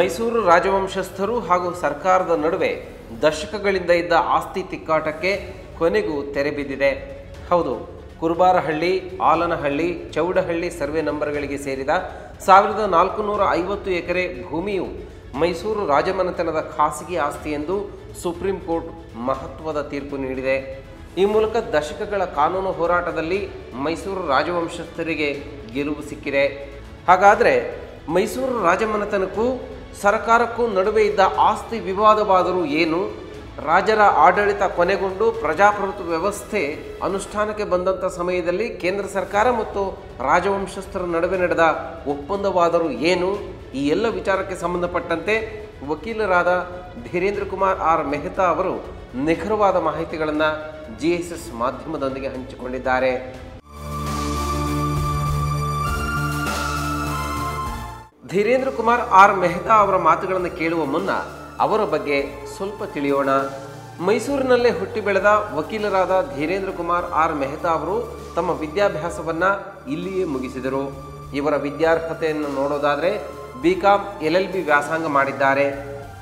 ಮೈಸೂರು ರಾಜವಂಶಸ್ಥರು ಹಾಗೂ ಸರ್ಕಾರದ ನಡುವೆ ದಶಕಗಳಿಂದ ಇದ್ದ ಆಸ್ತಿ ತಿಕ್ಕಾಟಕ್ಕೆ ಕೊನೆಗೂ ತೆರೆಬಿದ್ದಿದೆ ಹೌದು ಕುರುಬಾರಹಳ್ಳಿ ಆಲನಹಳ್ಳಿ ಚೌಡಹಳ್ಳಿ ಸರ್ವೆ ನಂಬರ್ಗಳಿಗೆ ಸೇರಿದ ಸಾವಿರದ ನಾಲ್ಕುನೂರ ಐವತ್ತು ಎಕರೆ ಭೂಮಿಯು ಮೈಸೂರು ರಾಜಮನೆತನದ ಖಾಸಗಿ ಆಸ್ತಿ ಎಂದು ಸುಪ್ರೀಂ ಕೋರ್ಟ್ ಮಹತ್ವದ ತೀರ್ಪು ನೀಡಿದೆ ಈ ಮೂಲಕ ದಶಕಗಳ ಕಾನೂನು ಹೋರಾಟದಲ್ಲಿ ಮೈಸೂರು ರಾಜವಂಶಸ್ಥರಿಗೆ ಗೆಲುವು ಸಿಕ್ಕಿದೆ ಹಾಗಾದರೆ ಮೈಸೂರು ರಾಜಮನೆತನಕ್ಕೂ ಸರ್ಕಾರಕ್ಕೂ ನಡುವೆ ಇದ್ದ ಆಸ್ತಿ ವಿವಾದವಾದರೂ ಏನು ರಾಜರ ಆಡಳಿತ ಕೊನೆಗೊಂಡು ಪ್ರಜಾಪ್ರಭುತ್ವ ವ್ಯವಸ್ಥೆ ಅನುಷ್ಠಾನಕ್ಕೆ ಬಂದಂಥ ಸಮಯದಲ್ಲಿ ಕೇಂದ್ರ ಸರ್ಕಾರ ಮತ್ತು ರಾಜವಂಶಸ್ಥರ ನಡುವೆ ನಡೆದ ಒಪ್ಪಂದವಾದರೂ ಏನು ಈ ಎಲ್ಲ ವಿಚಾರಕ್ಕೆ ಸಂಬಂಧಪಟ್ಟಂತೆ ವಕೀಲರಾದ ಧೀರೇಂದ್ರ ಕುಮಾರ್ ಆರ್ ಮೆಹ್ತಾ ಅವರು ನಿಖರವಾದ ಮಾಹಿತಿಗಳನ್ನು ಜಿ ಎಸ್ ಎಸ್ ಮಾಧ್ಯಮದೊಂದಿಗೆ ಹಂಚಿಕೊಂಡಿದ್ದಾರೆ ಧೀರೇಂದ್ರ ಕುಮಾರ್ ಆರ್ ಮೆಹ್ತಾ ಅವರ ಮಾತುಗಳನ್ನು ಕೇಳುವ ಮುನ್ನ ಅವರ ಬಗ್ಗೆ ಸ್ವಲ್ಪ ತಿಳಿಯೋಣ ಮೈಸೂರಿನಲ್ಲೇ ಹುಟ್ಟಿ ಬೆಳೆದ ವಕೀಲರಾದ ಧೀರೇಂದ್ರ ಕುಮಾರ್ ಆರ್ ಮೆಹ್ತಾ ಅವರು ತಮ್ಮ ವಿದ್ಯಾಭ್ಯಾಸವನ್ನು ಇಲ್ಲಿಯೇ ಮುಗಿಸಿದರು ಇವರ ವಿದ್ಯಾರ್ಹತೆಯನ್ನು ನೋಡೋದಾದರೆ B com L L B ವ್ಯಾಸಂಗ ಮಾಡಿದ್ದಾರೆ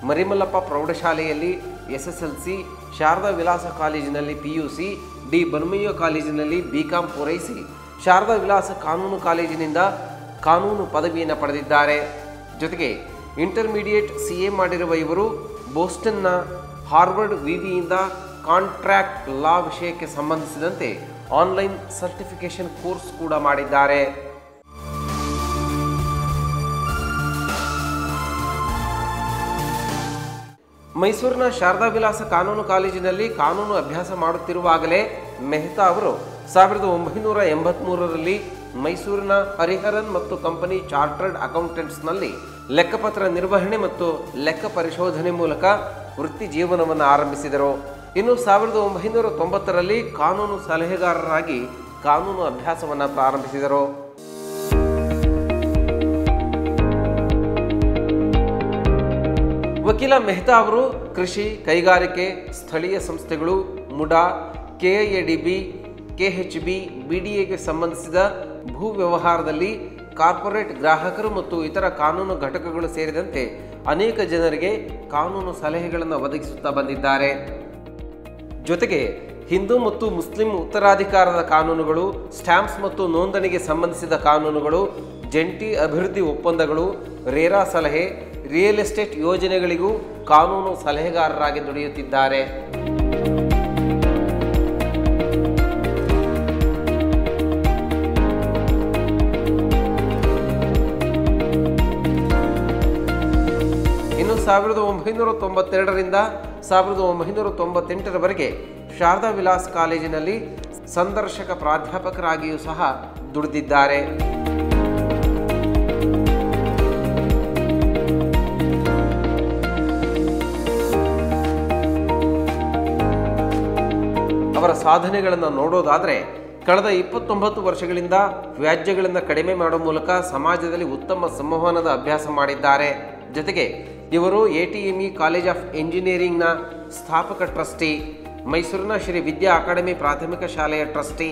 ಮರಿಮಲ್ಲಪ್ಪ ಪ್ರೌಢಶಾಲೆಯಲ್ಲಿ S S L C Sharada Vilas ಕಾಲೇಜಿನಲ್ಲಿ P U C D Banumaiah ಕಾಲೇಜಿನಲ್ಲಿ ಬಿ ಕಾಂ ಪೂರೈಸಿ ಶಾರದಾ ವಿಲಾಸ ಕಾನೂನು ಕಾಲೇಜಿನಿಂದ ಕಾನೂನು ಪದವಿಯನ್ನು ಪಡೆದಿದ್ದಾರೆ ಜೊತೆಗೆ ಇಂಟರ್ಮೀಡಿಯೇಟ್ ಸಿ ಎ ಮಾಡಿರುವ ಇವರು ಬೋಸ್ಟನ್ನ ಹಾರ್ವರ್ಡ್ ವಿವಿಯಿಂದ ಕಾಂಟ್ರಾಕ್ಟ್ ಲಾ ವಿಷಯಕ್ಕೆ ಸಂಬಂಧಿಸಿದಂತೆ ಆನ್ಲೈನ್ ಸರ್ಟಿಫಿಕೇಷನ್ ಕೋರ್ಸ್ ಕೂಡ ಮಾಡಿದ್ದಾರೆ ಮೈಸೂರಿನ ಶಾರದಾ ವಿಲಾಸ ಕಾನೂನು ಕಾಲೇಜಿನಲ್ಲಿ ಕಾನೂನು ಅಭ್ಯಾಸ ಮಾಡುತ್ತಿರುವಾಗಲೇ ಮೆಹ್ತಾ ಅವರು ಸಾವಿರದ ಒಂಬೈನೂರ ಎಂಬತ್ಮೂರರಲ್ಲಿ ಮೈಸೂರಿನ ಹರಿಹರನ್ ಮತ್ತು ಕಂಪನಿ ಚಾರ್ಟರ್ಡ್ ಅಕೌಂಟೆಂಟ್ಸ್ನಲ್ಲಿ ಲೆಕ್ಕಪತ್ರ ನಿರ್ವಹಣೆ ಮತ್ತು ಲೆಕ್ಕ ಪರಿಶೋಧನೆ ಮೂಲಕ ವೃತ್ತಿ ಜೀವನವನ್ನು ಆರಂಭಿಸಿದರು ಇನ್ನು ಸಾವಿರದ ಒಂಬೈನೂರ ತೊಂಬತ್ತರಲ್ಲಿ ಕಾನೂನು ಸಲಹೆಗಾರರಾಗಿ ಕಾನೂನು ಅಭ್ಯಾಸವನ್ನು ಪ್ರಾರಂಭಿಸಿದರು ವಕೀಲ ಮೆಹ್ತಾ ಅವರು ಕೃಷಿ ಕೈಗಾರಿಕೆ ಸ್ಥಳೀಯ ಸಂಸ್ಥೆಗಳು ಮುಡಾ ಕೆಐಎಡಿಬಿ ಕೆಎಚ್ ಬಿ ಬಿಡಿಎಗೆ ಸಂಬಂಧಿಸಿದ ಭೂ ವ್ಯವಹಾರದಲ್ಲಿ ಕಾರ್ಪೊರೇಟ್ ಗ್ರಾಹಕರು ಮತ್ತು ಇತರ ಕಾನೂನು ಘಟಕಗಳು ಸೇರಿದಂತೆ ಅನೇಕ ಜನರಿಗೆ ಕಾನೂನು ಸಲಹೆಗಳನ್ನು ಒದಗಿಸುತ್ತಾ ಬಂದಿದ್ದಾರೆ ಜೊತೆಗೆ ಹಿಂದೂ ಮತ್ತು ಮುಸ್ಲಿಂ ಉತ್ತರಾಧಿಕಾರದ ಕಾನೂನುಗಳು ಸ್ಟ್ಯಾಂಪ್ಸ್ ಮತ್ತು ನೋಂದಣಿಗೆ ಸಂಬಂಧಿಸಿದ ಕಾನೂನುಗಳು ಜಂಟಿ ಅಭಿವೃದ್ಧಿ ಒಪ್ಪಂದಗಳು ರೇರಾ ಸಲಹೆ ರಿಯಲ್ ಎಸ್ಟೇಟ್ ಯೋಜನೆಗಳಿಗೂ ಕಾನೂನು ಸಲಹೆಗಾರರಾಗಿ ದುಡಿಯುತ್ತಿದ್ದಾರೆ ಸಾವಿರದ ಒಂಬೈನೂರ ತೊಂಬತ್ತೆರಡರಿಂದ ಸಾವಿರದ ಒಂಬೈನೂರ ತೊಂಬತ್ತೆಂಟರವರೆಗೆ ಶಾರದಾ ವಿಲಾಸ್ ಕಾಲೇಜಿನಲ್ಲಿ ಸಂದರ್ಶಕ ಪ್ರಾಧ್ಯಾಪಕರಾಗಿಯೂ ಸಹ ದುಡಿದಿದ್ದಾರೆ ಅವರ ಸಾಧನೆಗಳನ್ನು ನೋಡೋದಾದರೆ ಕಳೆದ ಇಪ್ಪತ್ತೊಂಬತ್ತು ವರ್ಷಗಳಿಂದ ವ್ಯಾಜ್ಯಗಳನ್ನು ಕಡಿಮೆ ಮಾಡುವ ಮೂಲಕ ಸಮಾಜದಲ್ಲಿ ಉತ್ತಮ ಸಂವಹನದ ಅಭ್ಯಾಸ ಮಾಡಿದ್ದಾರೆ ಜೊತೆಗೆ ಇವರು A T M E college of ಇಂಜಿನಿಯರಿಂಗ್ನ ಸ್ಥಾಪಕ ಟ್ರಸ್ಟಿ ಮೈಸೂರಿನ ಶ್ರೀ ವಿದ್ಯಾ ಅಕಾಡೆಮಿ ಪ್ರಾಥಮಿಕ ಶಾಲೆಯ ಟ್ರಸ್ಟಿ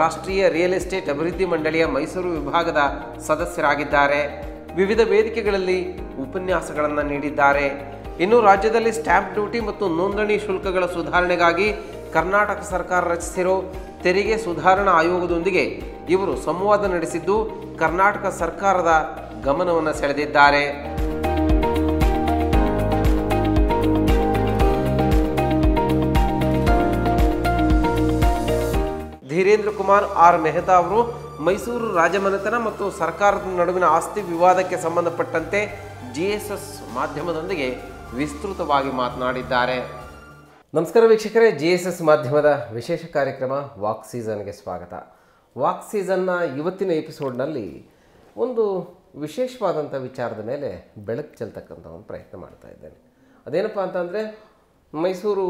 ರಾಷ್ಟ್ರೀಯ ರಿಯಲ್ ಎಸ್ಟೇಟ್ ಅಭಿವೃದ್ಧಿ ಮಂಡಳಿಯ ಮೈಸೂರು ವಿಭಾಗದ ಸದಸ್ಯರಾಗಿದ್ದಾರೆ ವಿವಿಧ ವೇದಿಕೆಗಳಲ್ಲಿ ಉಪನ್ಯಾಸಗಳನ್ನು ನೀಡಿದ್ದಾರೆ ಇನ್ನು ರಾಜ್ಯದಲ್ಲಿ ಸ್ಟ್ಯಾಂಪ್ ಡ್ಯೂಟಿ ಮತ್ತು ನೋಂದಣಿ ಶುಲ್ಕಗಳ ಸುಧಾರಣೆಗಾಗಿ ಕರ್ನಾಟಕ ಸರ್ಕಾರ ರಚಿಸಿರೋ ತೆರಿಗೆ ಸುಧಾರಣಾ ಆಯೋಗದೊಂದಿಗೆ ಇವರು ಸಂವಾದ ನಡೆಸಿದ್ದು ಕರ್ನಾಟಕ ಸರ್ಕಾರದ ಗಮನವನ್ನು ಸೆಳೆದಿದ್ದಾರೆ ಧೀರೇಂದ್ರ ಕುಮಾರ್ ಆರ್ ಮೆಹ್ತಾ ಅವರು ಮೈಸೂರು ರಾಜಮನೆತನ ಮತ್ತು ಸರ್ಕಾರದ ನಡುವಿನ ಆಸ್ತಿ ವಿವಾದಕ್ಕೆ ಸಂಬಂಧಪಟ್ಟಂತೆ ಜಿ ಎಸ್ ಎಸ್ ಮಾಧ್ಯಮದೊಂದಿಗೆ ವಿಸ್ತೃತವಾಗಿ ಮಾತನಾಡಿದ್ದಾರೆ ನಮಸ್ಕಾರ ವೀಕ್ಷಕರೇ ಜಿ ಎಸ್ ಎಸ್ ಮಾಧ್ಯಮದ ವಿಶೇಷ ಕಾರ್ಯಕ್ರಮ ವಾಕ್ ಸೀಸನ್ಗೆ ಸ್ವಾಗತ ವಾಕ್ ಸೀಸನ್ನ ಇವತ್ತಿನ ಎಪಿಸೋಡ್ನಲ್ಲಿ ಒಂದು ವಿಶೇಷವಾದಂಥ ವಿಚಾರದ ಮೇಲೆ ಬೆಳಕು ಚೆಲ್ತಕ್ಕಂಥ ಒಂದು ಪ್ರಯತ್ನ ಮಾಡ್ತಾ ಇದ್ದೇನೆ ಅದೇನಪ್ಪ ಅಂತಂದರೆ ಮೈಸೂರು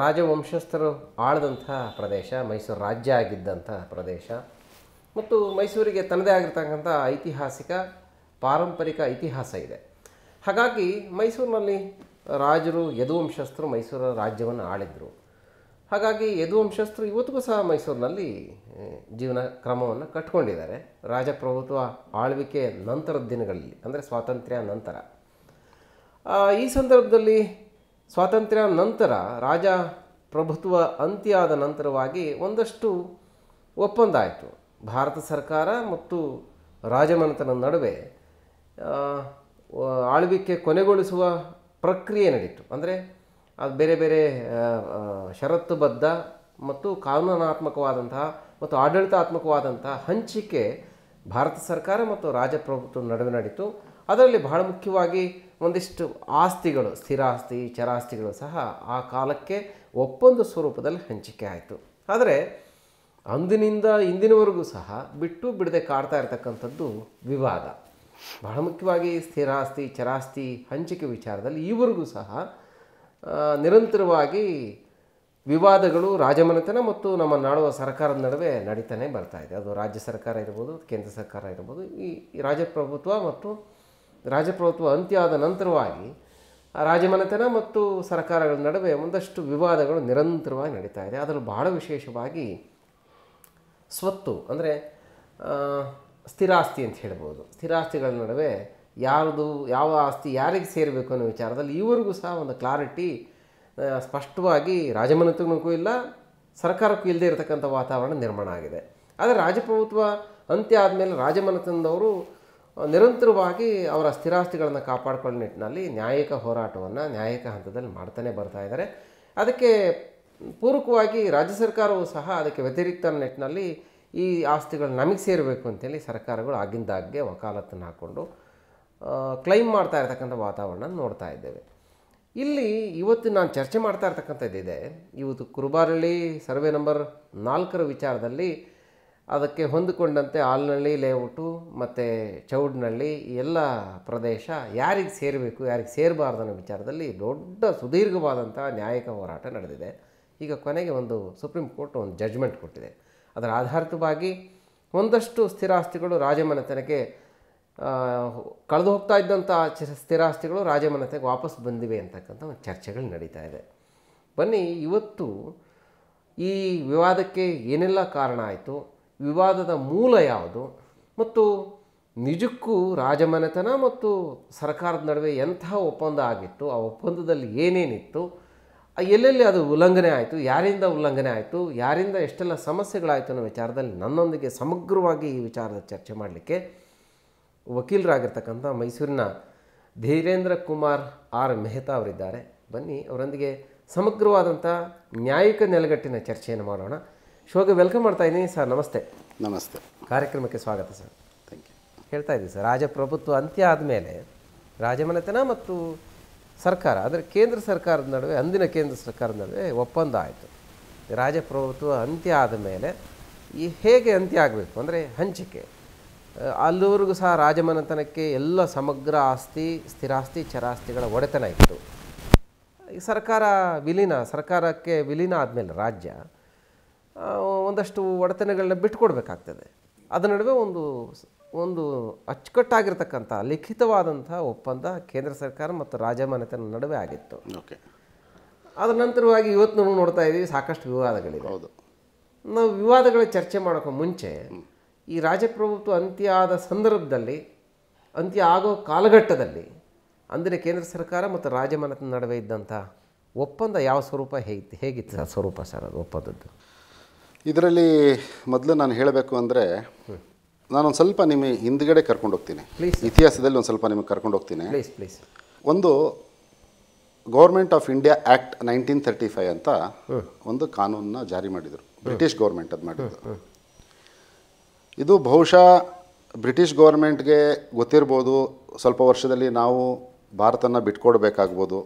ರಾಜವಂಶಸ್ಥರು ಆಳದಂಥ ಪ್ರದೇಶ ಮೈಸೂರು ರಾಜ್ಯ ಆಗಿದ್ದಂಥ ಪ್ರದೇಶ ಮತ್ತು ಮೈಸೂರಿಗೆ ತನ್ನದೇ ಆಗಿರ್ತಕ್ಕಂಥ ಐತಿಹಾಸಿಕ ಪಾರಂಪರಿಕ ಇತಿಹಾಸ ಇದೆ ಹಾಗಾಗಿ ಮೈಸೂರಿನಲ್ಲಿ ರಾಜರು ಯದುವಂಶಸ್ಥರು ಮೈಸೂರು ರಾಜ್ಯವನ್ನು ಆಳಿದರು ಹಾಗಾಗಿ ಯದುವಂಶಸ್ಥರು ಇವತ್ತಿಗೂ ಸಹ ಮೈಸೂರಿನಲ್ಲಿ ಜೀವನ ಕ್ರಮವನ್ನು ಕಟ್ಕೊಂಡಿದ್ದಾರೆ ರಾಜಪ್ರಭುತ್ವ ಆಳ್ವಿಕೆ ನಂತರದ ದಿನಗಳಲ್ಲಿ ಅಂದರೆ ಸ್ವಾತಂತ್ರ್ಯ ನಂತರ ಈ ಸಂದರ್ಭದಲ್ಲಿ ಸ್ವಾತಂತ್ರ್ಯ ನಂತರ ರಾಜ ಪ್ರಭುತ್ವ ಅಂತ್ಯ ಆದ ನಂತರವಾಗಿ ಒಂದಷ್ಟು ಒಪ್ಪಂದ ಆಯಿತು ಭಾರತ ಸರ್ಕಾರ ಮತ್ತು ರಾಜಮನೆತನ ನಡುವೆ ಆಳ್ವಿಕೆ ಕೊನೆಗೊಳಿಸುವ ಪ್ರಕ್ರಿಯೆ ನಡೀತು ಅಂದರೆ ಅದು ಬೇರೆ ಬೇರೆ ಷರತ್ತುಬದ್ಧ ಮತ್ತು ಕಾನೂನಾತ್ಮಕವಾದಂತಹ ಮತ್ತು ಆಡಳಿತಾತ್ಮಕವಾದಂತಹ ಹಂಚಿಕೆ ಭಾರತ ಸರ್ಕಾರ ಮತ್ತು ರಾಜಪ್ರಭುತ್ವ ನಡುವೆ ನಡೀತು ಅದರಲ್ಲಿ ಬಹಳ ಮುಖ್ಯವಾಗಿ ಒಂದಿಷ್ಟು ಆಸ್ತಿಗಳು ಸ್ಥಿರಾಸ್ತಿ ಚರಾಸ್ತಿಗಳು ಸಹ ಆ ಕಾಲಕ್ಕೆ ಒಪ್ಪಂದ ಸ್ವರೂಪದಲ್ಲಿ ಹಂಚಿಕೆ ಆಯಿತು ಆದರೆ ಅಂದಿನಿಂದ ಇಂದಿನವರೆಗೂ ಸಹ ಬಿಟ್ಟು ಬಿಡದೆ ಕಾಡ್ತಾ ಇರತಕ್ಕಂಥದ್ದು ವಿವಾದ ಬಹಳ ಮುಖ್ಯವಾಗಿ ಸ್ಥಿರಾಸ್ತಿ ಚರಾಸ್ತಿ ಹಂಚಿಕೆ ವಿಚಾರದಲ್ಲಿ ಈವರೆಗೂ ಸಹ ನಿರಂತರವಾಗಿ ವಿವಾದಗಳು ರಾಜಮನೆತನ ಮತ್ತು ನಮ್ಮ ನಾಡುವ ಸರ್ಕಾರದ ನಡುವೆ ನಡೀತಾನೆ ಬರ್ತಾ ಇದೆ ಅದು ರಾಜ್ಯ ಸರ್ಕಾರ ಇರ್ಬೋದು ಕೇಂದ್ರ ಸರ್ಕಾರ ಇರ್ಬೋದು ಈ ರಾಜಪ್ರಭುತ್ವ ಮತ್ತು ರಾಜಪ್ರಭುತ್ವ ಅಂತ್ಯ ಆದ ನಂತರವಾಗಿ ರಾಜಮನೆತನ ಮತ್ತು ಸರ್ಕಾರಗಳ ನಡುವೆ ಒಂದಷ್ಟು ವಿವಾದಗಳು ನಿರಂತರವಾಗಿ ನಡೀತಾ ಇದೆ ಅದರಲ್ಲಿ ಬಹಳ ವಿಶೇಷವಾಗಿ ಸ್ವತ್ತು ಅಂದರೆ ಸ್ಥಿರಾಸ್ತಿ ಅಂತ ಹೇಳ್ಬೋದು ಸ್ಥಿರಾಸ್ತಿಗಳ ನಡುವೆ ಯಾರದು ಯಾವ ಆಸ್ತಿ ಯಾರಿಗೆ ಸೇರಬೇಕು ಅನ್ನೋ ವಿಚಾರದಲ್ಲಿ ಈವರೆಗೂ ಸಹ ಒಂದು ಕ್ಲಾರಿಟಿ ಸ್ಪಷ್ಟವಾಗಿ ರಾಜಮನೆತನಕ್ಕೂ ಇಲ್ಲ ಸರ್ಕಾರಕ್ಕೂ ಇಲ್ಲದೆ ಇರತಕ್ಕಂಥ ವಾತಾವರಣ ನಿರ್ಮಾಣ ಆಗಿದೆ ಆದರೆ ರಾಜಪ್ರಭುತ್ವ ಅಂತ್ಯ ಆದಮೇಲೆ ರಾಜಮನೆತನದವರು ನಿರಂತರವಾಗಿ ಅವರ ಸ್ಥಿರಾಸ್ತಿಗಳನ್ನು ಕಾಪಾಡಿಕೊಳ್ಳೋ ನಿಟ್ಟಿನಲ್ಲಿ ನ್ಯಾಯಿಕ ಹೋರಾಟವನ್ನು ನ್ಯಾಯಿಕ ಹಂತದಲ್ಲಿ ಮಾಡ್ತಾನೆ ಬರ್ತಾ ಇದ್ದಾರೆ ಅದಕ್ಕೆ ಪೂರಕವಾಗಿ ರಾಜ್ಯ ಸರ್ಕಾರವೂ ಸಹ ಅದಕ್ಕೆ ವ್ಯತಿರಿಕ್ತ ನಿಟ್ಟಿನಲ್ಲಿ ಈ ಆಸ್ತಿಗಳು ನಮಗೆ ಸೇರಬೇಕು ಅಂತೇಳಿ ಸರ್ಕಾರಗಳು ಆಗಿಂದಾಗ್ಗೆ ವಕಾಲತ್ತನ್ನು ಹಾಕ್ಕೊಂಡು ಕ್ಲೈಮ್ ಮಾಡ್ತಾ ಇರ್ತಕ್ಕಂಥ ವಾತಾವರಣ ನೋಡ್ತಾ ಇದ್ದೇವೆ ಇಲ್ಲಿ ಇವತ್ತು ನಾನು ಚರ್ಚೆ ಮಾಡ್ತಾ ಇರ್ತಕ್ಕಂಥದ್ದಿದೆ ಇವತ್ತು ಕುರುಬಾರಳ್ಳಿ ಸರ್ವೆ ನಂಬರ್ ನಾಲ್ಕರ ವಿಚಾರದಲ್ಲಿ ಅದಕ್ಕೆ ಹೊಂದಿಕೊಂಡಂತೆ ಆಲ್ನಳ್ಳಿ ಲೇಔಟು ಮತ್ತು ಚೌಡ್ನಳ್ಳಿ ಎಲ್ಲ ಪ್ರದೇಶ ಯಾರಿಗೆ ಸೇರಬೇಕು ಯಾರಿಗೆ ಸೇರಬಾರ್ದು ಅನ್ನೋ ವಿಚಾರದಲ್ಲಿ ದೊಡ್ಡ ಸುದೀರ್ಘವಾದಂಥ ನ್ಯಾಯಿಕ ಹೋರಾಟ ನಡೆದಿದೆ ಈಗ ಕೊನೆಗೆ ಒಂದು ಸುಪ್ರೀಂ ಕೋರ್ಟ್ ಒಂದು ಜಡ್ಜ್ಮೆಂಟ್ ಕೊಟ್ಟಿದೆ ಅದರ ಆಧಾರಿತವಾಗಿ ಒಂದಷ್ಟು ಸ್ಥಿರಾಸ್ತಿಗಳು ರಾಜಮನೆತನಕ್ಕೆ ಕಳೆದು ಹೋಗ್ತಾ ಇದ್ದಂಥ ಸ್ಥಿರಾಸ್ತಿಗಳು ರಾಜಮನೆತನಕ್ಕೆ ವಾಪಸ್ ಬಂದಿವೆ ಅಂತಕ್ಕಂಥ ಒಂದು ಚರ್ಚೆಗಳು ನಡೀತಾ ಇದೆ ಬನ್ನಿ ಇವತ್ತು ಈ ವಿವಾದಕ್ಕೆ ಏನೆಲ್ಲ ಕಾರಣ ಆಯಿತು ವಿವಾದದ ಮೂಲ ಯಾವುದು ಮತ್ತು ನಿಜಕ್ಕೂ ರಾಜಮನೆತನ ಮತ್ತು ಸರ್ಕಾರದ ನಡುವೆ ಎಂತಹ ಒಪ್ಪಂದ ಆಗಿತ್ತು ಆ ಒಪ್ಪಂದದಲ್ಲಿ ಏನೇನಿತ್ತು ಎಲ್ಲೆಲ್ಲಿ ಅದು ಉಲ್ಲಂಘನೆ ಆಯಿತು ಯಾರಿಂದ ಉಲ್ಲಂಘನೆ ಆಯಿತು ಯಾರಿಂದ ಎಷ್ಟೆಲ್ಲ ಸಮಸ್ಯೆಗಳಾಯಿತು ಅನ್ನೋ ವಿಚಾರದಲ್ಲಿ ನನ್ನೊಂದಿಗೆ ಸಮಗ್ರವಾಗಿ ಈ ವಿಚಾರದ ಚರ್ಚೆ ಮಾಡಲಿಕ್ಕೆ ವಕೀಲರಾಗಿರ್ತಕ್ಕಂಥ ಮೈಸೂರಿನ ಧೀರೇಂದ್ರ ಕುಮಾರ್ ಆರ್ ಮೆಹ್ತಾ ಅವರಿದ್ದಾರೆ ಬನ್ನಿ ಅವರೊಂದಿಗೆ ಸಮಗ್ರವಾದಂಥ ನ್ಯಾಯಿಕ ನೆಲೆಗಟ್ಟಿನ ಚರ್ಚೆಯನ್ನು ಮಾಡೋಣ ಶೋಗೆ ವೆಲ್ಕಮ್ ಮಾಡ್ತಾ ಇದ್ದೀನಿ ಸರ್ ನಮಸ್ತೆ ನಮಸ್ತೆ ಕಾರ್ಯಕ್ರಮಕ್ಕೆ ಸ್ವಾಗತ ಸರ್ ಥ್ಯಾಂಕ್ ಯು ಹೇಳ್ತಾ ಇದ್ದೀನಿ ಸರ್ ರಾಜಪ್ರಭುತ್ವ ಅಂತ್ಯ ಆದಮೇಲೆ ರಾಜಮನೆತನ ಮತ್ತು ಸರ್ಕಾರ ಅಂದರೆ ಕೇಂದ್ರ ಸರ್ಕಾರದ ನಡುವೆ ಅಂದಿನ ಕೇಂದ್ರ ಸರ್ಕಾರದ ನಡುವೆ ಒಪ್ಪಂದ ಆಯಿತು ರಾಜಪ್ರಭುತ್ವ ಅಂತ್ಯ ಆದ ಮೇಲೆ ಈ ಹೇಗೆ ಅಂತ್ಯ ಆಗಬೇಕು ಅಂದರೆ ಹಂಚಿಕೆ ಅಲ್ಲಿವರೆಗೂ ಸಹ ರಾಜಮನೆತನಕ್ಕೆ ಎಲ್ಲ ಸಮಗ್ರ ಆಸ್ತಿ ಸ್ಥಿರಾಸ್ತಿ ಚರಾಸ್ತಿಗಳ ಒಡೆತನ ಇತ್ತು ಸರ್ಕಾರ ವಿಲೀನ ಸರ್ಕಾರಕ್ಕೆ ವಿಲೀನ ಆದಮೇಲೆ ರಾಜ್ಯ ಒಂದಷ್ಟು ಒಡೆತನಗಳನ್ನ ಬಿಟ್ಟುಕೊಡ್ಬೇಕಾಗ್ತದೆ ಅದರ ನಡುವೆ ಒಂದು ಒಂದು ಅಚ್ಚುಕಟ್ಟಾಗಿರ್ತಕ್ಕಂಥ ಲಿಖಿತವಾದಂಥ ಒಪ್ಪಂದ ಕೇಂದ್ರ ಸರ್ಕಾರ ಮತ್ತು ರಾಜಮಾನ್ಯತನ ನಡುವೆ ಆಗಿತ್ತು ಓಕೆ ಅದರ ನಂತರವಾಗಿ ಇವತ್ತು ನಾವು ನೋಡ್ತಾ ಇದ್ದೀವಿ ಸಾಕಷ್ಟು ವಿವಾದಗಳಿವೆ ಹೌದು ನಾವು ವಿವಾದಗಳ ಚರ್ಚೆ ಮಾಡೋಕ್ಕೆ ಮುಂಚೆ ಈ ರಾಜಪ್ರಭುತ್ವ ಅಂತ್ಯ ಆದ ಸಂದರ್ಭದಲ್ಲಿ ಅಂತ್ಯ ಆಗೋ ಕಾಲಘಟ್ಟದಲ್ಲಿ ಅಂದರೆ ಕೇಂದ್ರ ಸರ್ಕಾರ ಮತ್ತು ರಾಜಮನತನ ನಡುವೆ ಇದ್ದಂಥ ಒಪ್ಪಂದ ಯಾವ ಸ್ವರೂಪ ಹೇಗಿತ್ತು ಹೇಗಿತ್ತು ಸರ್ ಸ್ವರೂಪ ಸರ್ ಅದು ಒಪ್ಪಂದದ್ದು ಇದರಲ್ಲಿ ಮೊದಲು ನಾನು ಹೇಳಬೇಕು ಅಂದರೆ ನಾನೊಂದು ಸ್ವಲ್ಪ ನಿಮಗೆ ಹಿಂದ್ಗಡೆ ಕರ್ಕೊಂಡು ಹೋಗ್ತೀನಿ ಇತಿಹಾಸದಲ್ಲಿ ಒಂದು ಸ್ವಲ್ಪ ನಿಮಗೆ ಕರ್ಕೊಂಡು ಹೋಗ್ತೀನಿ ಒಂದು government of India act nineteen thirty five ಅಂತ ಒಂದು ಕಾನೂನನ್ನ ಜಾರಿ ಮಾಡಿದರು ಬ್ರಿಟಿಷ್ ಗೌರ್ಮೆಂಟ್ ಅದು ಮಾಡಿದ್ರು ಇದು ಬಹುಶಃ ಬ್ರಿಟಿಷ್ ಗೌರ್ಮೆಂಟ್ಗೆ ಗೊತ್ತಿರ್ಬೋದು ಸ್ವಲ್ಪ ವರ್ಷದಲ್ಲಿ ನಾವು ಭಾರತನ ಬಿಟ್ಕೊಡ್ಬೇಕಾಗ್ಬೋದು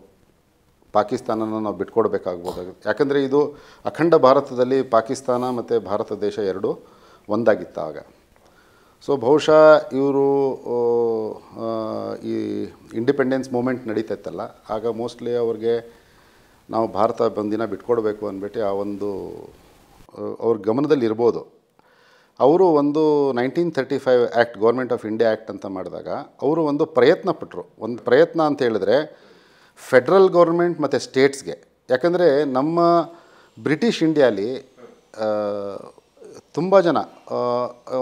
ಪಾಕಿಸ್ತಾನನ ನಾವು ಬಿಟ್ಕೊಡ್ಬೇಕಾಗ್ಬೋದಾಗುತ್ತೆ ಯಾಕಂದರೆ ಇದು ಅಖಂಡ ಭಾರತದಲ್ಲಿ ಪಾಕಿಸ್ತಾನ ಮತ್ತು ಭಾರತ ದೇಶ ಎರಡೂ ಆಗ ಸೊ ಬಹುಶಃ ಇವರು ಈ ಇಂಡಿಪೆಂಡೆನ್ಸ್ ಮೂಮೆಂಟ್ ನಡೀತೈತಲ್ಲ ಆಗ ಮೋಸ್ಟ್ಲಿ ಅವ್ರಿಗೆ ನಾವು ಭಾರತ ಬಂದಿನ ಬಿಟ್ಕೊಡ್ಬೇಕು ಅಂದ್ಬಿಟ್ಟು ಆ ಒಂದು ಅವ್ರ ಗಮನದಲ್ಲಿ ಇರ್ಬೋದು ಅವರು ಒಂದು nineteen thirty five act government of India act ಅಂತ ಮಾಡಿದಾಗ ಅವರು ಒಂದು ಪ್ರಯತ್ನ ಪಟ್ಟರು ಒಂದು ಪ್ರಯತ್ನ ಅಂತ ಹೇಳಿದ್ರೆ ಫೆಡ್ರಲ್ ಗೌರ್ಮೆಂಟ್ ಮತ್ತು ಸ್ಟೇಟ್ಸ್ಗೆ ಯಾಕಂದರೆ ನಮ್ಮ ಬ್ರಿಟಿಷ್ ಇಂಡಿಯಾಲಿ ತುಂಬ ಜನ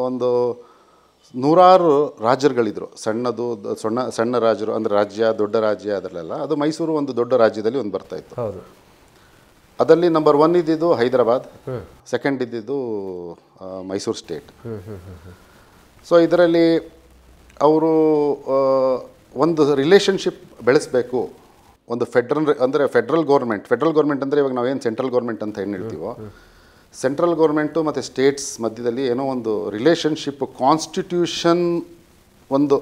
ಒಂದು ನೂರಾರು ರಾಜರುಗಳಿದ್ರು ಸಣ್ಣದು ಸಣ್ಣ ಸಣ್ಣ ರಾಜರು ಅಂದರೆ ರಾಜ್ಯ ದೊಡ್ಡ ರಾಜ್ಯ ಅದರಲ್ಲೆಲ್ಲ ಅದು ಮೈಸೂರು ಒಂದು ದೊಡ್ಡ ರಾಜ್ಯದಲ್ಲಿ ಒಂದು ಬರ್ತಾಯಿತ್ತು ಇತ್ತು ಅದರಲ್ಲಿ ನಂಬರ್ ಒನ್ ಇದ್ದಿದ್ದು ಹೈದರಾಬಾದ್ ಸೆಕೆಂಡ್ ಇದ್ದಿದ್ದು ಮೈಸೂರು ಸ್ಟೇಟ್ ಸೊ ಇದರಲ್ಲಿ ಅವರು ಒಂದು ರಿಲೇಷನ್ಶಿಪ್ ಬೆಳೆಸಬೇಕು ಒಂದು ಫೆಡ್ರಲ್ ಅಂದರೆ ಫೆಡ್ರಲ್ ಗೌರ್ಮೆಂಟ್ ಫೆಡ್ರಲ್ ಗೌರ್ಮೆಂಟ್ ಅಂದರೆ ಇವಾಗ ನಾವೇನು ಸೆಂಟ್ರಲ್ ಗೌರ್ಮೆಂಟ್ ಅಂತ ಏನು ಹೇಳ್ತೀವೋ ಸೆಂಟ್ರಲ್ ಗೌರ್ಮೆಂಟು ಮತ್ತು ಸ್ಟೇಟ್ಸ್ ಮಧ್ಯದಲ್ಲಿ ಏನೋ ಒಂದು ರಿಲೇಷನ್ಶಿಪ್ ಕಾನ್ಸ್ಟಿಟ್ಯೂಷನ್ ಒಂದು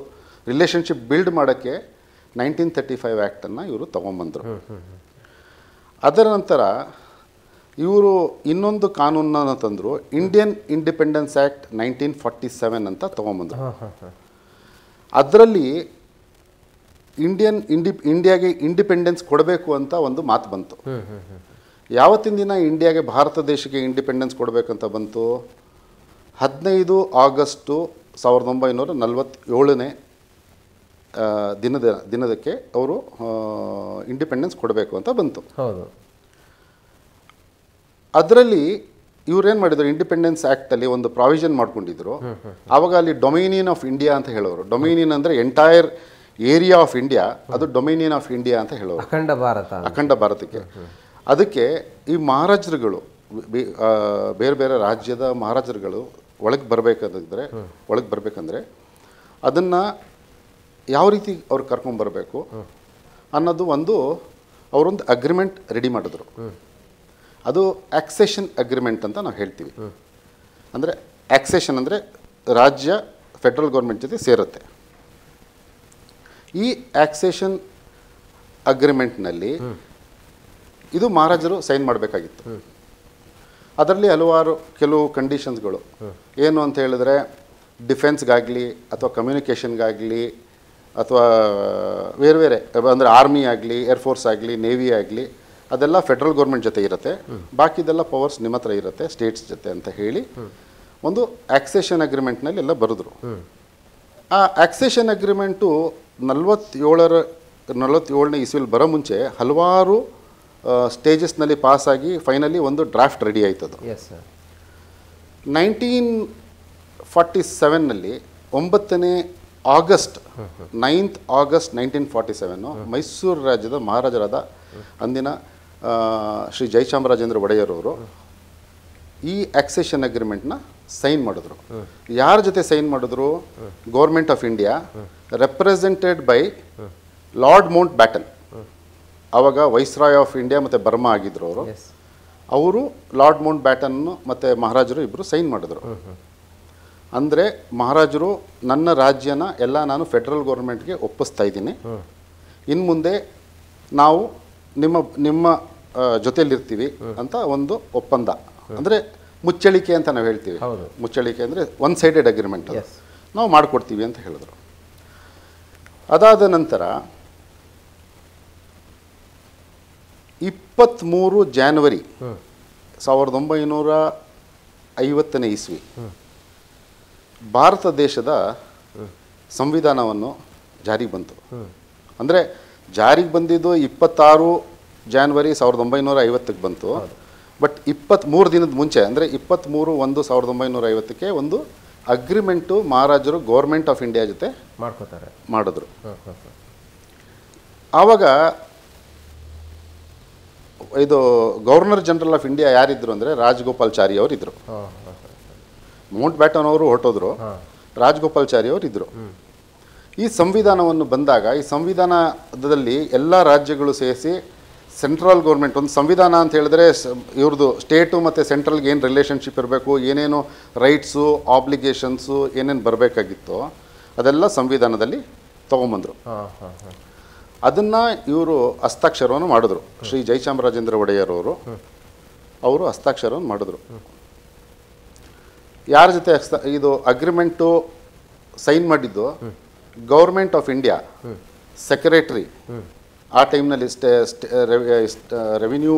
ರಿಲೇಷನ್ಶಿಪ್ ಬಿಲ್ಡ್ ಮಾಡೋಕ್ಕೆ ನೈನ್ಟೀನ್ ತರ್ಟಿ ಫೈವ್ ಆ್ಯಕ್ಟನ್ನು ಇವರು ತೊಗೊಂಬಂದರು ಅದರ ನಂತರ ಇವರು ಇನ್ನೊಂದು ಕಾನೂನನ್ನು ತಂದರು Indian independence act nineteen forty seven ಅಂತ ತೊಗೊಂಬಂದರು ಅದರಲ್ಲಿ ಇಂಡಿಯನ್ ಇಂಡಿ ಇಂಡಿಯಾಗೆ ಇಂಡಿಪೆಂಡೆನ್ಸ್ ಕೊಡಬೇಕು ಅಂತ ಒಂದು ಮಾತು ಬಂತು ಯಾವತ್ತಿನ ದಿನ ಇಂಡಿಯಾಗೆ ಭಾರತ ದೇಶಕ್ಕೆ ಇಂಡಿಪೆಂಡೆನ್ಸ್ ಕೊಡಬೇಕಂತ ಬಂತು ಹದಿನೈದು ಆಗಸ್ಟು ಸಾವಿರದ ಒಂಬೈನೂರ ನಲವತ್ತೇಳನೇ ದಿನದ ದಿನದಕ್ಕೆ ಅವರು ಇಂಡಿಪೆಂಡೆನ್ಸ್ ಕೊಡಬೇಕು ಅಂತ ಬಂತು ಅದರಲ್ಲಿ ಇವ್ರೇನು ಮಾಡಿದ್ರು ಇಂಡಿಪೆಂಡೆನ್ಸ್ ಆ್ಯಕ್ಟಲ್ಲಿ ಒಂದು ಪ್ರಾವಿಷನ್ ಮಾಡ್ಕೊಂಡಿದ್ರು ಆವಾಗ ಅಲ್ಲಿ ಡೊಮಿನಿಯನ್ ಆಫ್ ಇಂಡಿಯಾ ಅಂತ ಹೇಳೋರು ಡೊಮಿನಿಯನ್ ಅಂದರೆ ಎಂಟೈರ್ ಏರಿಯಾ ಆಫ್ ಇಂಡಿಯಾ ಅದು ಡೊಮಿನಿಯನ್ ಆಫ್ ಇಂಡಿಯಾ ಅಂತ ಹೇಳೋದು ಅಖಂಡ ಭಾರತ ಅಖಂಡ ಭಾರತಕ್ಕೆ ಅದಕ್ಕೆ ಈ ಮಹಾರಾಜರುಗಳು ಬೇರೆ ಬೇರೆ ರಾಜ್ಯದ ಮಹಾರಾಜರುಗಳು ಒಳಗೆ ಬರಬೇಕಾದ್ರೆ ಒಳಗೆ ಬರಬೇಕಂದ್ರೆ ಅದನ್ನು ಯಾವ ರೀತಿ ಅವ್ರು ಕರ್ಕೊಂಡ್ಬರಬೇಕು ಅನ್ನೋದು ಒಂದು ಅವರೊಂದು ಅಗ್ರಿಮೆಂಟ್ ರೆಡಿ ಮಾಡಿದ್ರು ಅದು ಆಕ್ಸೆಷನ್ ಅಗ್ರಿಮೆಂಟ್ ಅಂತ ನಾವು ಹೇಳ್ತೀವಿ ಅಂದರೆ ಆಕ್ಸೆಷನ್ ಅಂದರೆ ರಾಜ್ಯ ಫೆಡ್ರಲ್ ಗೌರ್ಮೆಂಟ್ ಜೊತೆ ಸೇರುತ್ತೆ ಈ ಆಕ್ಸೇಷನ್ ಅಗ್ರಿಮೆಂಟ್ನಲ್ಲಿ ಇದು ಮಹಾರಾಜರು ಸೈನ್ ಮಾಡಬೇಕಾಗಿತ್ತು ಅದರಲ್ಲಿ ಹಲವಾರು ಕೆಲವು ಕಂಡೀಷನ್ಸ್ಗಳು ಏನು ಅಂತ ಹೇಳಿದ್ರೆ ಡಿಫೆನ್ಸ್ಗಾಗಲಿ ಅಥವಾ ಕಮ್ಯುನಿಕೇಷನ್ಗಾಗಲಿ ಅಥವಾ ಬೇರೆ ಬೇರೆ ಅಂದರೆ ಆರ್ಮಿ ಆಗಲಿ ಏರ್ಫೋರ್ಸ್ ಆಗಲಿ ನೇವಿ ಆಗಲಿ ಅದೆಲ್ಲ ಫೆಡ್ರಲ್ ಗೌರ್ಮೆಂಟ್ ಜೊತೆ ಇರುತ್ತೆ ಬಾಕಿದೆಲ್ಲ ಪವರ್ಸ್ ನಿಮ್ಮ ಹತ್ರ ಇರುತ್ತೆ ಸ್ಟೇಟ್ಸ್ ಜೊತೆ ಅಂತ ಹೇಳಿ ಒಂದು ಆಕ್ಸೇಷನ್ ಅಗ್ರಿಮೆಂಟ್ನಲ್ಲಿ ಎಲ್ಲ ಬರೆದ್ರು ಆ ಆಕ್ಸೇಷನ್ ಅಗ್ರಿಮೆಂಟು ನಲವತ್ತೇಳರ ನಲವತ್ತೇಳನೇ ಇಸ್ವಿಲ್ ಬರೋ ಮುಂಚೆ ಹಲವಾರು ಸ್ಟೇಜಸ್ನಲ್ಲಿ ಪಾಸಾಗಿ ಫೈನಲಿ ಒಂದು ಡ್ರಾಫ್ಟ್ ರೆಡಿ ಆಯ್ತದ ನೈನ್ಟೀನ್ ಫಾರ್ಟಿ ಸೆವೆನ್ನಲ್ಲಿ ಒಂಬತ್ತನೇ August ninth August nineteen forty seven Mysore ರಾಜ್ಯದ ಮಹಾರಾಜರಾದ ಅಂದಿನ ಶ್ರೀ ಜಯಚಾಮರಾಜೇಂದ್ರ ಅವರು ಈ ಆಕ್ಸೆಷನ್ ಅಗ್ರಿಮೆಂಟ್ನ ಸೈನ್ ಮಾಡಿದ್ರು ಯಾರ ಜೊತೆ ಸೈನ್ ಮಾಡಿದ್ರು government of India represented by Lord Mountbatten ಆವಾಗ ವೈಸ್ರಾಯ್ ಆಫ್ ಇಂಡಿಯಾ ಮತ್ತು ಬರ್ಮಾ ಆಗಿದ್ರು ಅವರು ಅವರು ಲಾರ್ಡ್ ಮೌಂಟ್ ಬ್ಯಾಟನ್ನು ಮತ್ತು ಮಹಾರಾಜರು ಇಬ್ಬರು ಸೈನ್ ಮಾಡಿದ್ರು ಅಂದರೆ ಮಹಾರಾಜರು ನನ್ನ ರಾಜ್ಯನ ಎಲ್ಲ ನಾನು ಫೆಡ್ರಲ್ ಗೌರ್ಮೆಂಟ್ಗೆ ಒಪ್ಪಿಸ್ತಾ ಇದ್ದೀನಿ ಇನ್ನು ಮುಂದೆ ನಾವು ನಿಮ್ಮ ನಿಮ್ಮ ಜೊತೆಯಲ್ಲಿರ್ತೀವಿ ಅಂತ ಒಂದು ಒಪ್ಪಂದ ಅಂದರೆ ಮುಚ್ಚಳಿಕೆ ಅಂತ ನಾವು ಹೇಳ್ತೀವಿ ಮುಚ್ಚಳಿಕೆ ಅಂದರೆ ಒನ್ ಸೈಡೆಡ್ ಅಗ್ರಿಮೆಂಟ್ ನಾವು ಮಾಡಿಕೊಡ್ತೀವಿ ಅಂತ ಹೇಳಿದ್ರು ಅದಾದ ನಂತರ ಇಪ್ಪತ್ತ್ಮೂರು ಜಾನ್ವರಿ ಸಾವಿರದ ಒಂಬೈನೂರ ಐವತ್ತನೇ ಇಸ್ವಿ ಭಾರತ ದೇಶದ ಸಂವಿಧಾನವನ್ನು ಜಾರಿಗೆ ಬಂತು ಅಂದರೆ ಜಾರಿಗೆ ಬಂದಿದ್ದು ಇಪ್ಪತ್ತಾರು ಜಾನ್ವರಿ ಸಾವಿರದ ಒಂಬೈನೂರ ಐವತ್ತಕ್ಕೆ ಬಂತು ಬಟ್ ಇಪ್ಪತ್ತ್ಮೂರು ದಿನದ ಮುಂಚೆ ಅಂದರೆ ಇಪ್ಪತ್ತ್ಮೂರು ಒಂದು ಸಾವಿರದ ಒಂಬೈನೂರ ಐವತ್ತಕ್ಕೆ ಒಂದು ಅಗ್ರಿಮೆಂಟು ಮಹಾರಾಜರು ಗೌರ್ಮೆಂಟ್ ಆಫ್ ಇಂಡಿಯಾ ಜೊತೆ ಮಾಡ್ಕೋತಾರೆ ಮಾಡಿದ್ರು ಆವಾಗ ಇದು ಗವರ್ನರ್ ಜನರಲ್ ಆಫ್ ಇಂಡಿಯಾ ಯಾರಿದ್ರು ಅಂದರೆ ರಾಜಗೋಪಾಲ್ಚಾರಿ ಅವರು ಇದ್ರು ಮೌಂಟ್ ಬ್ಯಾಟನ್ ಅವರು ಹೊರಟೋದ್ರು ಚಾರಿ ಅವರು ಇದ್ರು ಈ ಸಂವಿಧಾನವನ್ನು ಬಂದಾಗ ಈ ಸಂವಿಧಾನದಲ್ಲಿ ಎಲ್ಲ ರಾಜ್ಯಗಳು ಸೇರಿಸಿ ಸೆಂಟ್ರಲ್ ಗೌರ್ಮೆಂಟ್ ಒಂದು ಸಂವಿಧಾನ ಅಂತ ಹೇಳಿದ್ರೆ ಇವ್ರದ್ದು ಸ್ಟೇಟು ಮತ್ತು ಸೆಂಟ್ರಲ್ಗೆ ಏನು ರಿಲೇಷನ್ಶಿಪ್ ಇರಬೇಕು ಏನೇನು ರೈಟ್ಸು ಆಬ್ಲಿಗೇಷನ್ಸು ಏನೇನು ಬರಬೇಕಾಗಿತ್ತು ಅದೆಲ್ಲ ಸಂವಿಧಾನದಲ್ಲಿ ತೊಗೊಂಬಂದರು ಅದನ್ನು ಇವರು ಹಸ್ತಾಕ್ಷರವನ್ನು ಮಾಡಿದ್ರು ಶ್ರೀ ಜಯಚಾಮರಾಜೇಂದ್ರ ಒಡೆಯರ್ ಅವರು ಅವರು ಹಸ್ತಾಕ್ಷರವನ್ನು ಮಾಡಿದ್ರು ಯಾರ ಜೊತೆ ಇದು ಅಗ್ರಿಮೆಂಟು ಸೈನ್ ಮಾಡಿದ್ದು ಗೌರ್ಮೆಂಟ್ ಆಫ್ ಇಂಡಿಯಾ ಸೆಕ್ರೆಟ್ರಿ ಆ ಟೈಮ್ನಲ್ಲಿ ಸ್ಟೇ ರೆವಿನ್ಯೂ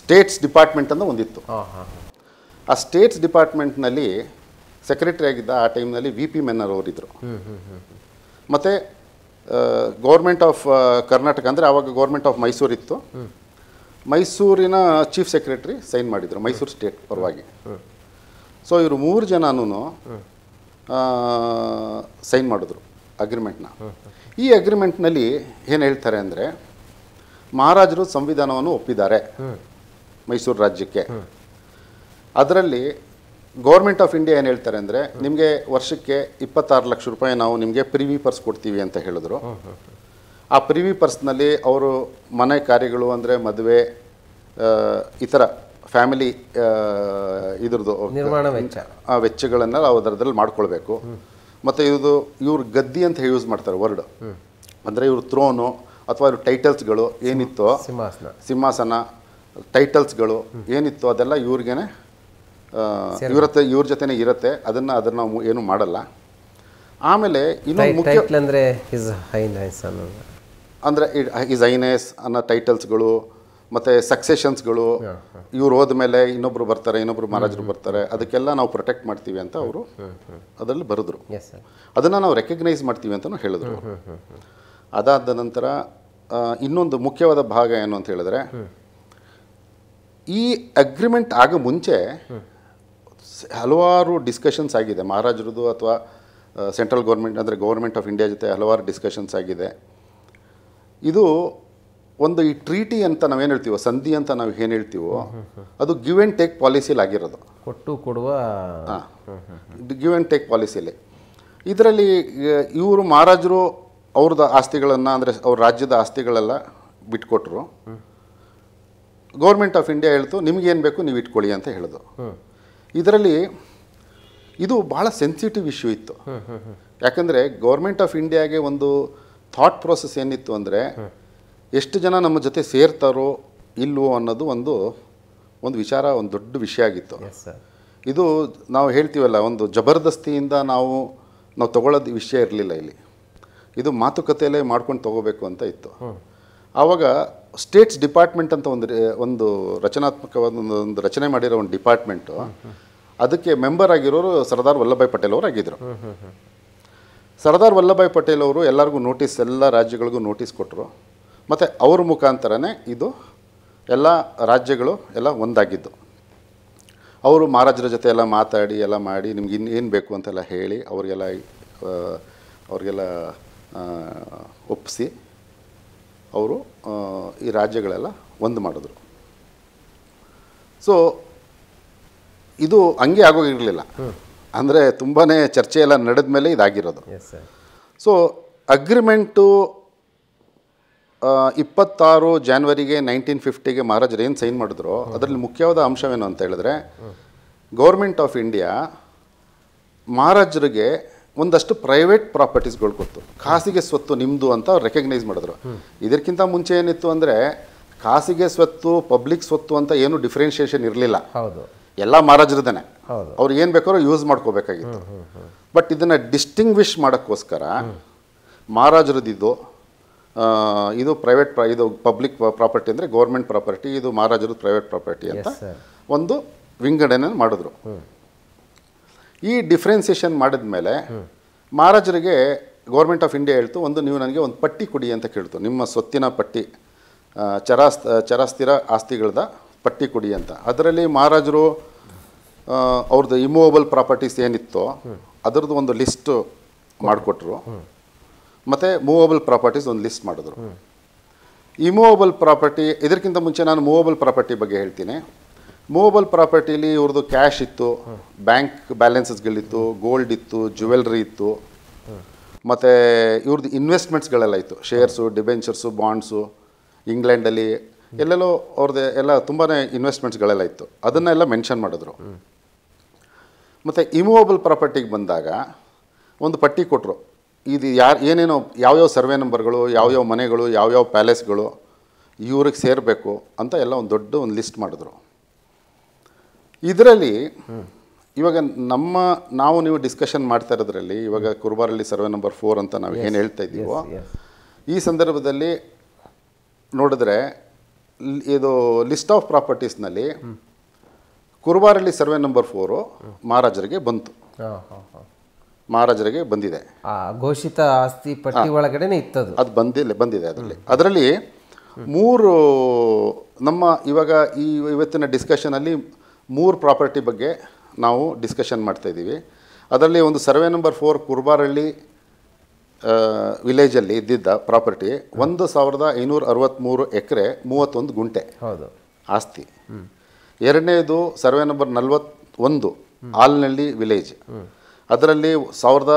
ಸ್ಟೇಟ್ಸ್ ಡಿಪಾರ್ಟ್ಮೆಂಟ್ ಅಂತ ಒಂದಿತ್ತು ಆ ಸ್ಟೇಟ್ಸ್ ಡಿಪಾರ್ಟ್ಮೆಂಟ್ನಲ್ಲಿ ಸೆಕ್ರೆಟರಿ ಆಗಿದ್ದ ಆ ಟೈಮ್ನಲ್ಲಿ ವಿ ಪಿ ಮೆನ್ನರ್ ಅವರಿದ್ದರು ಮತ್ತು ಗೌರ್ಮೆಂಟ್ ಆಫ್ ಕರ್ನಾಟಕ ಅಂದರೆ ಆವಾಗ ಗೌರ್ಮೆಂಟ್ ಆಫ್ ಮೈಸೂರು ಇತ್ತು ಮೈಸೂರಿನ ಚೀಫ್ ಸೆಕ್ರೆಟರಿ ಸೈನ್ ಮಾಡಿದರು ಮೈಸೂರು ಸ್ಟೇಟ್ ಪರವಾಗಿ ಸೊ ಇವರು ಮೂರು ಜನನೂ ಸೈನ್ ಮಾಡಿದ್ರು ಅಗ್ರಿಮೆಂಟ್ನ ಈ ಅಗ್ರಿಮೆಂಟ್ನಲ್ಲಿ ಏನು ಹೇಳ್ತಾರೆ ಅಂದರೆ ಮಹಾರಾಜರು ಸಂವಿಧಾನವನ್ನು ಒಪ್ಪಿದ್ದಾರೆ ಮೈಸೂರು ರಾಜ್ಯಕ್ಕೆ ಅದರಲ್ಲಿ ಗೌರ್ಮೆಂಟ್ ಆಫ್ ಇಂಡಿಯಾ ಏನು ಹೇಳ್ತಾರೆ ಅಂದರೆ ನಿಮಗೆ ವರ್ಷಕ್ಕೆ ಇಪ್ಪತ್ತಾರು ಲಕ್ಷ ರೂಪಾಯಿ ನಾವು ನಿಮಗೆ ಪ್ರಿವಿ ಪರ್ಸ್ ಕೊಡ್ತೀವಿ ಅಂತ ಹೇಳಿದ್ರು ಆ ಪ್ರಿವಿ ಪರ್ಸ್ನಲ್ಲಿ ಅವರು ಮನೆ ಕಾರ್ಯಗಳು ಅಂದರೆ ಮದುವೆ ಇತರ ಫ್ಯಾಮಿಲಿ ಇದ್ರದ್ದು ವೆಚ್ಚಗಳನ್ನು ನಾವು ಅದರಲ್ಲಿ ಮಾಡ್ಕೊಳ್ಬೇಕು ಮತ್ತು ಇದು ಇವ್ರ ಗದ್ದಿ ಅಂತ ಯೂಸ್ ಮಾಡ್ತಾರೆ ವರ್ಡ್ ಅಂದರೆ ಇವ್ರ ಥ್ರೋನು ಅಥವಾ ಇವ್ರ ಟೈಟಲ್ಸ್ಗಳು ಏನಿತ್ತು ಸಿಂಹಾಸನ ಸಿಂಹಾಸನ ಟೈಟಲ್ಸ್ಗಳು ಏನಿತ್ತು ಅದೆಲ್ಲ ಇವ್ರಿಗೇನೆ ಇವ್ರ ಇವ್ರ ಜೊತೆನೇ ಇರುತ್ತೆ ಅದನ್ನು ಅದನ್ನು ನಾವು ಏನು ಮಾಡಲ್ಲ ಆಮೇಲೆ ಇನ್ನು ಅಂದರೆ ಅಂದರೆ ಈಸ್ ಐನೆಸ್ ಅನ್ನೋ ಟೈಟಲ್ಸ್ಗಳು ಮತ್ತು ಸಕ್ಸೆಷನ್ಸ್ಗಳು ಇವ್ರು ಹೋದ ಮೇಲೆ ಇನ್ನೊಬ್ರು ಬರ್ತಾರೆ ಇನ್ನೊಬ್ರು ಮಹಾರಾಜರು mm-hmm. ಬರ್ತಾರೆ ಅದಕ್ಕೆಲ್ಲ ನಾವು ಪ್ರೊಟೆಕ್ಟ್ ಮಾಡ್ತೀವಿ ಅಂತ ಅವರು mm-hmm. mm-hmm. ಅದರಲ್ಲಿ ಬರೆದ್ರು ಅದನ್ನು ನಾವು ರೆಕಗ್ನೈಸ್ ಮಾಡ್ತೀವಿ ಅಂತಲೂ ಹೇಳಿದ್ರು ಅದಾದ ನಂತರ ಇನ್ನೊಂದು ಮುಖ್ಯವಾದ ಭಾಗ ಏನು ಅಂತ ಹೇಳಿದ್ರೆ ಈ ಅಗ್ರಿಮೆಂಟ್ ಆಗ ಮುಂಚೆ ಹಲವಾರು ಡಿಸ್ಕಷನ್ಸ್ ಆಗಿದೆ ಮಹಾರಾಜರದು ಅಥವಾ ಸೆಂಟ್ರಲ್ ಗೌರ್ಮೆಂಟ್ ಅಂದರೆ ಗೌರ್ಮೆಂಟ್ ಆಫ್ ಇಂಡಿಯಾ ಜೊತೆ ಹಲವಾರು ಡಿಸ್ಕಷನ್ಸ್ ಆಗಿದೆ ಇದು ಒಂದು ಈ ಟ್ರೀಟಿ ಅಂತ ನಾವು ಏನು ಹೇಳ್ತೀವೋ ಸಂಧಿ ಅಂತ ನಾವು ಏನು ಹೇಳ್ತೀವೋ ಅದು ಗಿವ್ ಆ್ಯಂಡ್ ಟೇಕ್ ಪಾಲಿಸಿಲಿ ಆಗಿರೋದು ಕೊಟ್ಟು ಕೊಡುವ ಗಿವ್ ಆ್ಯಂಡ್ ಟೇಕ್ ಪಾಲಿಸಿಲಿ ಇದರಲ್ಲಿ ಇವರು ಮಹಾರಾಜರು ಅವ್ರದ್ದು ಆಸ್ತಿಗಳನ್ನು ಅಂದರೆ ಅವ್ರ ರಾಜ್ಯದ ಆಸ್ತಿಗಳೆಲ್ಲ ಬಿಟ್ಕೊಟ್ರು ಗೌರ್ಮೆಂಟ್ ಆಫ್ ಇಂಡಿಯಾ ಹೇಳ್ತು ಏನು ಬೇಕು ನೀವು ಇಟ್ಕೊಳ್ಳಿ ಅಂತ ಹೇಳೋದು ಇದರಲ್ಲಿ ಇದು ಭಾಳ ಸೆನ್ಸಿಟಿವ್ ಇಶ್ಯೂ ಇತ್ತು ಯಾಕಂದರೆ ಗೌರ್ಮೆಂಟ್ ಆಫ್ ಇಂಡಿಯಾಗೆ ಒಂದು ಥಾಟ್ ಪ್ರೋಸೆಸ್ ಏನಿತ್ತು ಅಂದರೆ ಎಷ್ಟು ಜನ ನಮ್ಮ ಜೊತೆ ಸೇರ್ತಾರೋ ಇಲ್ಲವೋ ಅನ್ನೋದು ಒಂದು ಒಂದು ವಿಚಾರ ಒಂದು ದೊಡ್ಡ ವಿಷಯ ಆಗಿತ್ತು ಇದು ನಾವು ಹೇಳ್ತೀವಲ್ಲ ಒಂದು ಜಬರ್ದಸ್ತಿಯಿಂದ ನಾವು ನಾವು ತಗೊಳ್ಳೋದು ವಿಷಯ ಇರಲಿಲ್ಲ ಇಲ್ಲಿ ಇದು ಮಾತುಕತೆಯಲ್ಲೇ ಮಾಡ್ಕೊಂಡು ತೊಗೋಬೇಕು ಅಂತ ಇತ್ತು ಆವಾಗ ಸ್ಟೇಟ್ಸ್ ಡಿಪಾರ್ಟ್ಮೆಂಟ್ ಅಂತ ಒಂದು ಒಂದು ರಚನಾತ್ಮಕವಾದ ಒಂದು ರಚನೆ ಮಾಡಿರೋ ಒಂದು ಡಿಪಾರ್ಟ್ಮೆಂಟು ಅದಕ್ಕೆ ಮೆಂಬರ್ ಆಗಿರೋರು ಸರ್ದಾರ್ ವಲ್ಲಭಾಯ್ ಪಟೇಲ್ ಅವರು ಆಗಿದ್ದರು ಸರ್ದಾರ್ ವಲ್ಲಭಾಯ್ ಪಟೇಲ್ ಅವರು ಎಲ್ಲರಿಗೂ ನೋಟಿಸ್ ಎಲ್ಲ ರಾಜ್ಯಗಳಿಗೂ ನೋಟಿಸ್ ಕೊಟ್ಟರು ಮತ್ತು ಅವ್ರ ಮುಖಾಂತರನೇ ಇದು ಎಲ್ಲ ರಾಜ್ಯಗಳು ಎಲ್ಲ ಒಂದಾಗಿದ್ದು ಅವರು ಮಹಾರಾಜರ ಜೊತೆ ಎಲ್ಲ ಮಾತಾಡಿ ಎಲ್ಲ ಮಾಡಿ ನಿಮ್ಗೆ ಇನ್ನು ಏನು ಬೇಕು ಅಂತೆಲ್ಲ ಹೇಳಿ ಅವ್ರಿಗೆಲ್ಲ ಅವ್ರಿಗೆಲ್ಲ ಒಪ್ಪಿಸಿ ಅವರು ಈ ರಾಜ್ಯಗಳೆಲ್ಲ ಒಂದು ಮಾಡಿದ್ರು ಸೊ ಇದು ಹಂಗೆ ಆಗೋಗಿರಲಿಲ್ಲ ಅಂದರೆ ತುಂಬಾ ಚರ್ಚೆ ಎಲ್ಲ ನಡೆದ ಮೇಲೆ ಇದಾಗಿರೋದು ಸೊ ಅಗ್ರಿಮೆಂಟು ಇಪ್ಪತ್ತಾರು ಜಾನ್ವರಿಗೆ ನೈನ್ಟೀನ್ ಫಿಫ್ಟಿಗೆ ಮಹಾರಾಜರು ಏನು ಸೈನ್ ಮಾಡಿದ್ರು ಅದರಲ್ಲಿ ಮುಖ್ಯವಾದ ಅಂಶವೇನು ಅಂತ ಹೇಳಿದ್ರೆ ಗೌರ್ಮೆಂಟ್ ಆಫ್ ಇಂಡಿಯಾ ಮಹಾರಾಜರಿಗೆ ಒಂದಷ್ಟು ಪ್ರೈವೇಟ್ ಪ್ರಾಪರ್ಟೀಸ್ಗಳು ಕೊಟ್ಟು ಖಾಸಗಿ ಸ್ವತ್ತು ನಿಮ್ಮದು ಅಂತ ರೆಕಗ್ನೈಸ್ ಮಾಡಿದ್ರು ಇದಕ್ಕಿಂತ ಮುಂಚೆ ಏನಿತ್ತು ಅಂದರೆ ಖಾಸಗಿ ಸ್ವತ್ತು ಪಬ್ಲಿಕ್ ಸ್ವತ್ತು ಅಂತ ಏನು ಡಿಫ್ರೆನ್ಷಿಯೇಷನ್ ಇರಲಿಲ್ಲ ಹೌದು ಎಲ್ಲ ಮಹಾರಾಜರದೇ ಅವ್ರು ಏನು ಬೇಕಾದ್ರೂ ಯೂಸ್ ಮಾಡ್ಕೋಬೇಕಾಗಿತ್ತು ಬಟ್ ಇದನ್ನು ಡಿಸ್ಟಿಂಗ್ವಿಷ್ ಮಾಡೋಕ್ಕೋಸ್ಕರ ಮಹಾರಾಜರದ್ದು ಇದು ಪ್ರೈವೇಟ್ ಇದು ಪಬ್ಲಿಕ್ ಪ್ರಾಪರ್ಟಿ ಅಂದರೆ ಗೌರ್ಮೆಂಟ್ ಪ್ರಾಪರ್ಟಿ ಇದು ಮಹಾರಾಜರು ಪ್ರೈವೇಟ್ ಪ್ರಾಪರ್ಟಿ ಅಂತ ಒಂದು ವಿಂಗಡಣೆ ಮಾಡಿದ್ರು ಈ ಡಿಫ್ರೆನ್ಸಿಯೇಷನ್ ಮಾಡಿದ ಮೇಲೆ ಮಹಾರಾಜರಿಗೆ ಗೌರ್ಮೆಂಟ್ ಆಫ್ ಇಂಡಿಯಾ ಹೇಳ್ತು ಒಂದು ನೀವು ನನಗೆ ಒಂದು ಪಟ್ಟಿ ಕೊಡಿ ಅಂತ ಕೇಳ್ತು ನಿಮ್ಮ ಸ್ವತ್ತಿನ ಪಟ್ಟಿ ಚರಾಸ್ ಚರಾಸ್ಥಿರ ಆಸ್ತಿಗಳದ ಪಟ್ಟಿ ಕೊಡಿ ಅಂತ ಅದರಲ್ಲಿ ಮಹಾರಾಜರು ಅವ್ರದ್ದು ಇಮೂವಬಲ್ ಪ್ರಾಪರ್ಟೀಸ್ ಏನಿತ್ತೋ ಅದರದ್ದು ಒಂದು ಲಿಸ್ಟು ಮಾಡಿಕೊಟ್ರು ಮತ್ತು ಮೂವಬಲ್ ಪ್ರಾಪರ್ಟೀಸ್ ಒಂದು ಲಿಸ್ಟ್ ಮಾಡಿದ್ರು ಮೂವಬಲ್ ಪ್ರಾಪರ್ಟಿ ಇದಕ್ಕಿಂತ ಮುಂಚೆ ನಾನು ಮೂವಬಲ್ ಪ್ರಾಪರ್ಟಿ ಬಗ್ಗೆ ಹೇಳ್ತೀನಿ ಮೂವಬಲ್ ಪ್ರಾಪರ್ಟಿಲಿ ಇವ್ರದ್ದು ಕ್ಯಾಶ್ ಇತ್ತು ಬ್ಯಾಂಕ್ ಬ್ಯಾಲೆನ್ಸಸ್ಗಳಿತ್ತು ಗೋಲ್ಡ್ ಇತ್ತು ಜ್ಯುವೆಲ್ರಿ ಇತ್ತು ಮತ್ತು ಇವ್ರದ್ದು ಇನ್ವೆಸ್ಟ್ಮೆಂಟ್ಸ್ಗಳೆಲ್ಲ ಇತ್ತು ಶೇರ್ಸು ಡಿಬೆಂಚರ್ಸು ಬಾಂಡ್ಸು ಇಂಗ್ಲೆಂಡಲ್ಲಿ ಎಲ್ಲೆಲ್ಲೋ ಅವ್ರದ್ದು ಎಲ್ಲ ತುಂಬಾ ಇನ್ವೆಸ್ಟ್ಮೆಂಟ್ಸ್ಗಳೆಲ್ಲ ಇತ್ತು ಅದನ್ನೆಲ್ಲ ಮೆನ್ಷನ್ ಮಾಡಿದ್ರು ಮತ್ತು ಇಮೂವಬಲ್ ಪ್ರಾಪರ್ಟಿಗೆ ಬಂದಾಗ ಒಂದು ಪಟ್ಟಿ ಕೊಟ್ಟರು ಇದು ಯಾರು ಏನೇನೋ ಯಾವ್ಯಾವ ಸರ್ವೆ ನಂಬರ್ಗಳು ಯಾವ್ಯಾವ ಮನೆಗಳು ಯಾವ್ಯಾವ ಪ್ಯಾಲೇಸ್ಗಳು ಇವ್ರಿಗೆ ಸೇರಬೇಕು ಅಂತ ಎಲ್ಲ ಒಂದು ದೊಡ್ಡ ಒಂದು ಲಿಸ್ಟ್ ಮಾಡಿದ್ರು ಇದರಲ್ಲಿ ಇವಾಗ ನಮ್ಮ ನಾವು ನೀವು ಡಿಸ್ಕಷನ್ ಮಾಡ್ತಾ ಇರೋದ್ರಲ್ಲಿ ಇವಾಗ ಕುರುಬಾರಲ್ಲಿ ಸರ್ವೆ ನಂಬರ್ ಫೋರ್ ಅಂತ ನಾವು ಏನು ಹೇಳ್ತಾ ಇದ್ದೀವೋ ಈ ಸಂದರ್ಭದಲ್ಲಿ ನೋಡಿದ್ರೆ ಇದು ಲಿಸ್ಟ್ ಆಫ್ ಪ್ರಾಪರ್ಟೀಸ್ನಲ್ಲಿ ಕುರುಬಾರಲ್ಲಿ ಸರ್ವೆ ನಂಬರ್ ಫೋರು ಮಹಾರಾಜರಿಗೆ ಬಂತು ಮಹಾರಾಜರಿಗೆ ಬಂದಿದೆ ಘೋಷಿತ ಆಸ್ತಿ ಪಟ್ಟಿ ಒಳಗಡೆನೆ ಇತ್ತದು ಅದು ಬಂದಿಲ್ಲ ಬಂದಿದೆ ಅದರಲ್ಲಿ ಅದರಲ್ಲಿ ಮೂರು ನಮ್ಮ ಇವಾಗ ಈ ಇವತ್ತಿನ ಡಿಸ್ಕಷನಲ್ಲಿ ಮೂರು ಪ್ರಾಪರ್ಟಿ ಬಗ್ಗೆ ನಾವು ಡಿಸ್ಕಷನ್ ಮಾಡ್ತಾ ಮಾಡ್ತಾಯಿದ್ದೀವಿ ಅದರಲ್ಲಿ ಒಂದು ಸರ್ವೆ ನಂಬರ್ ಫೋರ್ ಕುರ್ಬಾರಳ್ಳಿ ವಿಲೇಜಲ್ಲಿ ಇದ್ದಿದ್ದ ಪ್ರಾಪರ್ಟಿ ಒಂದು ಸಾವಿರದ ಐನೂರ ಅರವತ್ತ್ಮೂರು ಎಕರೆ ಮೂವತ್ತೊಂದು ಗುಂಟೆ ಹೌದು ಆಸ್ತಿ ಎರಡನೇದು ಸರ್ವೆ ನಂಬರ್ ನಲ್ವತ್ತೊಂದು ಆಲ್ನಳ್ಳಿ ವಿಲೇಜ್ ಅದರಲ್ಲಿ ಸಾವಿರದ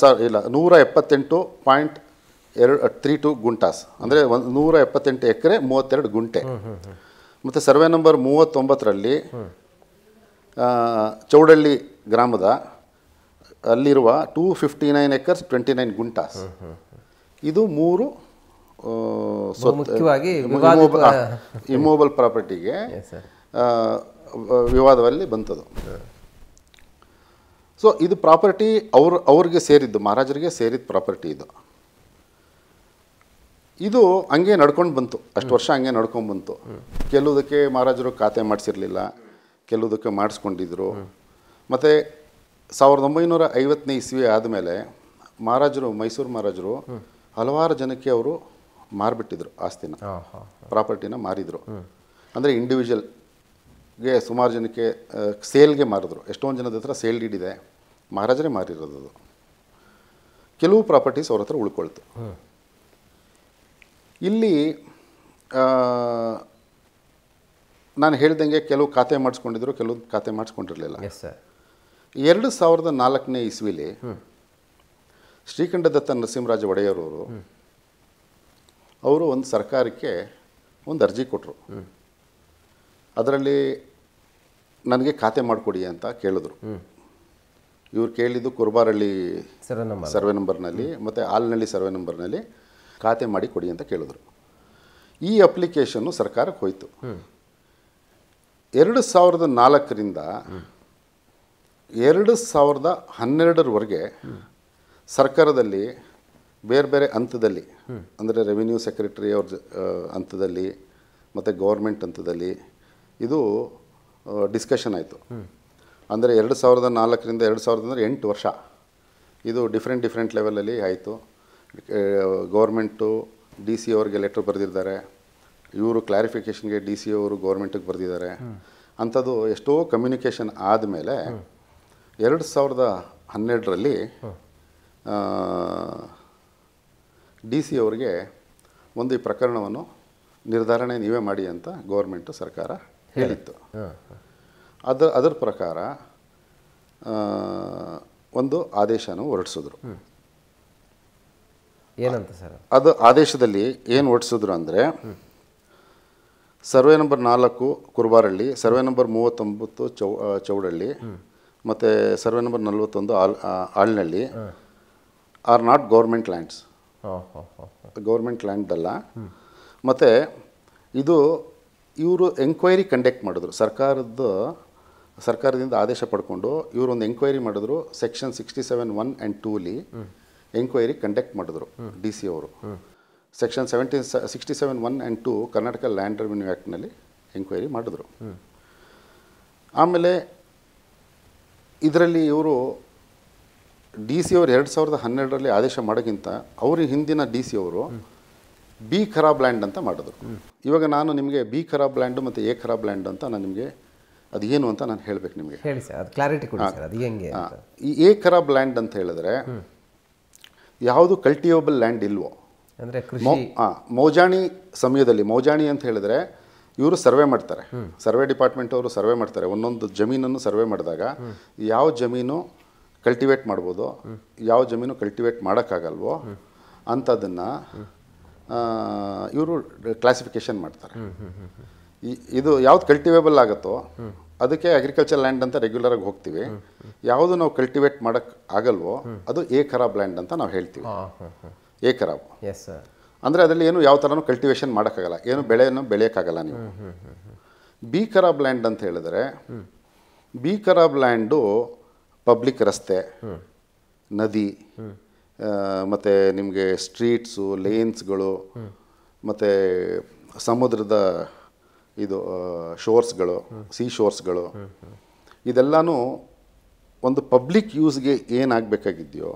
ಸಾರಿ ಇಲ್ಲ ನೂರ ಎಪ್ಪತ್ತೆಂಟು ಪಾಯಿಂಟ್ ಎರಡು ತ್ರೀ ಟು ಗುಂಟಾಸ್ ಅಂದರೆ ಒಂದು ನೂರ ಎಪ್ಪತ್ತೆಂಟು ಎಕರೆ ಮೂವತ್ತೆರಡು ಗುಂಟೆ ಮತ್ತು ಸರ್ವೆ ನಂಬರ್ ಮೂವತ್ತೊಂಬತ್ತರಲ್ಲಿ ಚೌಡಳ್ಳಿ ಗ್ರಾಮದ ಅಲ್ಲಿರುವ two fifty nine acres twenty nine guntas ಇದು ಮೂರು ಇಮೋಬಲ್ ಪ್ರಾಪರ್ಟಿಗೆ ವಿವಾದದಲ್ಲಿ ಬಂತದು ಸೊ ಇದು ಪ್ರಾಪರ್ಟಿ ಅವ್ರ ಅವ್ರಿಗೆ ಸೇರಿದ್ದು ಮಹಾರಾಜರಿಗೆ ಸೇರಿದ ಪ್ರಾಪರ್ಟಿ ಇದು ಇದು ಹಂಗೆ ನಡ್ಕೊಂಡು ಬಂತು ಅಷ್ಟು ವರ್ಷ ಹಂಗೆ ನಡ್ಕೊಂಡು ಬಂತು ಕೆಲವುದಕ್ಕೆ ಮಹಾರಾಜರು ಖಾತೆ ಮಾಡಿಸಿರಲಿಲ್ಲ ಕೆಲವುದಕ್ಕೆ ಮಾಡಿಸ್ಕೊಂಡಿದ್ರು ಮತ್ತು ಸಾವಿರದ ಒಂಬೈನೂರ ಐವತ್ತನೇ ಇಸ್ವಿ ಆದಮೇಲೆ ಮಹಾರಾಜರು ಮೈಸೂರು ಮಹಾರಾಜರು ಹಲವಾರು ಜನಕ್ಕೆ ಅವರು ಮಾರಿಬಿಟ್ಟಿದ್ರು ಆಸ್ತಿನ ಪ್ರಾಪರ್ಟಿನ ಮಾರಿದರು ಅಂದರೆ ಇಂಡಿವಿಜುವಲ್ಗೆ ಸುಮಾರು ಜನಕ್ಕೆ ಸೇಲ್ಗೆ ಮಾರಿದ್ರು ಎಷ್ಟೊಂದು ಜನದ ಹತ್ರ ಸೇಲ್ ಡೀಡ್ ಮಹಾರಾಜರೇ ಮಾರಿರೋದು ಅದು ಕೆಲವು ಪ್ರಾಪರ್ಟೀಸ್ ಅವ್ರ ಹತ್ರ ಉಳ್ಕೊಳ್ತು ಇಲ್ಲಿ ನಾನು ಹೇಳ್ದಂಗೆ ಕೆಲವು ಖಾತೆ ಮಾಡಿಸ್ಕೊಂಡಿದ್ರು ಕೆಲವು ಖಾತೆ ಮಾಡಿಸ್ಕೊಂಡಿರಲಿಲ್ಲ ಎರಡು ಸಾವಿರದ ನಾಲ್ಕನೇ ಇಸ್ವಿಲಿ ಶ್ರೀಕಂಠದತ್ತ ನರಸಿಂಹರಾಜ ಒಡೆಯರವರು ಅವರು ಒಂದು ಸರ್ಕಾರಕ್ಕೆ ಒಂದು ಅರ್ಜಿ ಕೊಟ್ಟರು ಅದರಲ್ಲಿ ನನಗೆ ಖಾತೆ ಮಾಡಿಕೊಡಿ ಅಂತ ಕೇಳಿದ್ರು ಇವ್ರು ಕೇಳಿದ್ದು ಕುರ್ಬಾರಳ್ಳಿ ಸರ್ವೆ ನಂಬರ್ ನಂಬರ್ನಲ್ಲಿ ಮತ್ತು ಆಲ್ನಳ್ಳಿ ಸರ್ವೆ ನಂಬರ್ನಲ್ಲಿ ಖಾತೆ ಮಾಡಿ ಕೊಡಿ ಅಂತ ಕೇಳಿದ್ರು ಈ ಅಪ್ಲಿಕೇಶನ್ನು ಸರ್ಕಾರಕ್ಕೆ ಹೋಯಿತು ಎರಡು ಸಾವಿರದ ನಾಲ್ಕರಿಂದ ಎರಡು ಸಾವಿರದ ಹನ್ನೆರಡರವರೆಗೆ ಸರ್ಕಾರದಲ್ಲಿ ಬೇರೆ ಬೇರೆ ಹಂತದಲ್ಲಿ ಅಂದರೆ ರೆವಿನ್ಯೂ ಸೆಕ್ರೆಟರಿ ಅವ್ರ ಹಂತದಲ್ಲಿ ಮತ್ತು ಗೌರ್ಮೆಂಟ್ ಹಂತದಲ್ಲಿ ಇದು ಡಿಸ್ಕಷನ್ ಆಯಿತು ಅಂದರೆ ಎರಡು ಸಾವಿರದ ನಾಲ್ಕರಿಂದ ಎರಡು ಸಾವಿರದ ಅಂದರೆ ಎಂಟು ವರ್ಷ ಇದು ಡಿಫ್ರೆಂಟ್ ಡಿಫ್ರೆಂಟ್ ಲೆವೆಲಲ್ಲಿ ಆಯಿತು ಗೌರ್ಮೆಂಟು ಡಿ ಸಿ ಅವ್ರಿಗೆ ಲೆಟ್ರ್ ಬರೆದಿದ್ದಾರೆ ಇವರು ಕ್ಲಾರಿಫಿಕೇಷನ್ಗೆ ಡಿ ಸಿ ಅವರು ಗೌರ್ಮೆಂಟಿಗೆ ಬರೆದಿದ್ದಾರೆ ಅಂಥದ್ದು ಎಷ್ಟೋ ಕಮ್ಯುನಿಕೇಷನ್ ಆದಮೇಲೆ ಎರಡು ಸಾವಿರದ ಹನ್ನೆರಡರಲ್ಲಿ ಡಿ ಸಿ ಅವ್ರಿಗೆ ಒಂದು ಈ ಪ್ರಕರಣವನ್ನು ನಿರ್ಧಾರಣೆ ನೀವೇ ಮಾಡಿ ಅಂತ ಗೌರ್ಮೆಂಟು ಸರ್ಕಾರ ಹೇಳಿತ್ತು ಅದು ಅದರ ಪ್ರಕಾರ ಒಂದು ಆದೇಶನ ಹೊರಡಿಸಿದ್ರು ಏನಂತ ಸರ್ ಅದು ಆದೇಶದಲ್ಲಿ ಏನು ಹೊರಡಿಸಿದ್ರು ಅಂದರೆ ಸರ್ವೆ ನಂಬರ್ ನಾಲ್ಕು ಕುರುಬಾರಳ್ಳಿ ಸರ್ವೆ ನಂಬರ್ ಮೂವತ್ತೊಂಬತ್ತು ಚೌ ಚೌಡಳ್ಳಿ ಮತ್ತು ಸರ್ವೆ ನಂಬರ್ ನಲ್ವತ್ತೊಂದು ಆಲ್ Alnahalli are not government lands government ಲ್ಯಾಂಡ್ದಲ್ಲ ಮತ್ತು ಇದು ಇವರು ಎಂಕ್ವೈರಿ ಕಂಡಕ್ಟ್ ಮಾಡಿದ್ರು ಸರ್ಕಾರದ ಸರ್ಕಾರದಿಂದ ಆದೇಶ ಪಡ್ಕೊಂಡು ಇವರು ಒಂದು ಎಂಕ್ವೈರಿ ಮಾಡಿದ್ರು section sixty seven one and ಟೂಲಿ ಎಂಕ್ವೈರಿ ಕಂಡಕ್ಟ್ ಮಾಡಿದ್ರು ಡಿ ಸಿ ಅವರು section seventeen sixty seven one and two Karnataka land revenue ಆ್ಯಕ್ಟ್ನಲ್ಲಿ ಎಂಕ್ವೈರಿ ಮಾಡಿದ್ರು ಆಮೇಲೆ ಇದರಲ್ಲಿ ಇವರು ಡಿ ಸಿ ಅವರು ಎರಡು ಸಾವಿರದ ಹನ್ನೆರಡರಲ್ಲಿ ಆದೇಶ ಮಾಡೋಕ್ಕಿಂತ ಅವ್ರ ಹಿಂದಿನ ಡಿ ಸಿ ಅವರು ಬಿ ಖರಾಬ್ ಲ್ಯಾಂಡ್ ಅಂತ ಮಾಡಿದ್ರು ಇವಾಗ ನಾನು ನಿಮಗೆ ಬಿ ಖರಾಬ್ ಲ್ಯಾಂಡು ಮತ್ತು ಎ ಖರಾಬ್ ಲ್ಯಾಂಡ್ ಅಂತ ನಾನು ನಿಮಗೆ ಅದು ಏನು ಅಂತ ನಾನು ಹೇಳಬೇಕು ನಿಮಗೆ ಹೇಳಿ ಸರ್ ಅದು ಕ್ಲಾರಿಟಿ ಕೊಡಿ ಸರ್ ಅದು ಹೆಂಗೆ ಈ ಆಫ್ ಲ್ಯಾಂಡ್ ಅಂತ ಹೇಳಿದ್ರೆ ಯಾವುದು ಕಲ್ಟಿವೇಬಲ್ ಲ್ಯಾಂಡ್ ಇಲ್ವೋ ಅಂದರೆ ಮೌಜಾಣಿ ಸಮಯದಲ್ಲಿ ಮೌಜಾಣಿ ಅಂತ ಹೇಳಿದ್ರೆ ಇವರು ಸರ್ವೆ ಮಾಡ್ತಾರೆ ಸರ್ವೆ ಡಿಪಾರ್ಟ್ಮೆಂಟ್ ಅವರು ಸರ್ವೆ ಮಾಡ್ತಾರೆ ಒಂದೊಂದು ಜಮೀನನ್ನು ಸರ್ವೆ ಮಾಡಿದಾಗ ಯಾವ ಜಮೀನು ಕಲ್ಟಿವೇಟ್ ಮಾಡ್ಬೋದು ಯಾವ ಜಮೀನು ಕಲ್ಟಿವೇಟ್ ಮಾಡೋಕ್ಕಾಗಲ್ವೋ ಅಂಥದ್ದನ್ನು ಇವರು ಕ್ಲಾಸಿಫಿಕೇಷನ್ ಮಾಡ್ತಾರೆ ಇದು ಯಾವ್ದು ಕಲ್ಟಿವೇಬಲ್ ಆಗುತ್ತೋ ಅದಕ್ಕೆ ಅಗ್ರಿಕಲ್ಚರ್ ಲ್ಯಾಂಡ್ ಅಂತ ರೆಗ್ಯುಲರ್ ಆಗಿ ಹೋಗ್ತೀವಿ ಯಾವುದು ನಾವು ಕಲ್ಟಿವೇಟ್ ಮಾಡಕ್ ಆಗಲ್ವೋ ಅದು ಎ ಖರಾಬ್ ಲ್ಯಾಂಡ್ ಅಂತ ನಾವು ಹೇಳ್ತೀವಿ ಎ ಖರಾಬ್ ಅಂದರೆ ಅದರಲ್ಲಿ ಏನು ಯಾವ ಥರನೂ ಕಲ್ಟಿವೇಷನ್ ಮಾಡೋಕ್ಕಾಗಲ್ಲ ಏನು ಬೆಳೆಯನ್ನು ಬೆಳೆಯೋಕ್ಕಾಗಲ್ಲ ನೀವು ಬಿ ಖರಾಬ್ ಲ್ಯಾಂಡ್ ಅಂತ ಹೇಳಿದ್ರೆ ಬಿ ಖರಾಬ್ ಲ್ಯಾಂಡು ಪಬ್ಲಿಕ್ ರಸ್ತೆ ನದಿ ಮತ್ತು ನಿಮಗೆ ಸ್ಟ್ರೀಟ್ಸು ಲೇನ್ಸ್ಗಳು ಮತ್ತು ಸಮುದ್ರದ ಇದು ಶೋರ್ಸ್ಗಳು ಸಿ ಶೋರ್ಸ್ಗಳು ಇದೆಲ್ಲನೂ ಒಂದು ಪಬ್ಲಿಕ್ ಯೂಸ್ಗೆ ಏನಾಗಬೇಕಾಗಿದೆಯೋ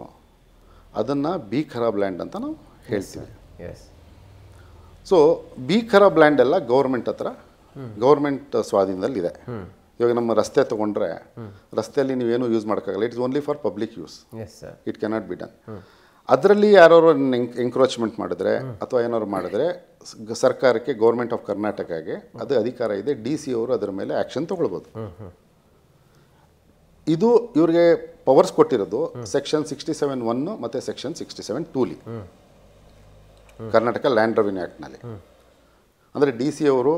ಅದನ್ನು ಬಿ ಖರಾಬ್ ಲ್ಯಾಂಡ್ ಅಂತ ನಾವು ಹೇಳ್ತೀವಿ ಸೊ ಬಿ ಖರಾಬ್ ಲ್ಯಾಂಡ್ ಎಲ್ಲ ಗೌರ್ಮೆಂಟ್ ಹತ್ರ ಗೌರ್ಮೆಂಟ್ ಸ್ವಾಧೀನದಲ್ಲಿದೆ ಇವಾಗ ನಮ್ಮ ರಸ್ತೆ ತಗೊಂಡ್ರೆ ರಸ್ತೆಯಲ್ಲಿ ನೀವೇನು ಯೂಸ್ ಮಾಡೋಕ್ಕಾಗಲ್ಲ it's only for public use it cannot be done ಅದರಲ್ಲಿ ಯಾರೋ ಎಂಕ್ರೋಚ್ಮೆಂಟ್ ಮಾಡಿದ್ರೆ ಅಥವಾ ಏನಾದ್ರು ಮಾಡಿದ್ರೆ ಸರ್ಕಾರಕ್ಕೆ ಗೌರ್ಮೆಂಟ್ ಆಫ್ ಕರ್ನಾಟಕಗೆ ಅದು ಅಧಿಕಾರ ಇದೆ ಡಿ ಸಿ ಅವರು ಅದರ ಮೇಲೆ ಆ್ಯಕ್ಷನ್ ತಗೊಳ್ಬೋದು ಇದು ಇವರಿಗೆ ಪವರ್ಸ್ ಕೊಟ್ಟಿರೋದು ಸೆಕ್ಷನ್ ಸಿಕ್ಸ್ಟಿ ಸೆವೆನ್ ಒನ್ ಮತ್ತು ಸೆಕ್ಷನ್ ಸಿಕ್ಸ್ಟಿ ಸೆವೆನ್ ಟೂಲಿ ಕರ್ನಾಟಕ ಲ್ಯಾಂಡ್ ರೆವಿನ್ಯೂ ಆ್ಯಕ್ಟ್ನಲ್ಲಿ ಅಂದರೆ ಡಿ ಸಿ ಅವರು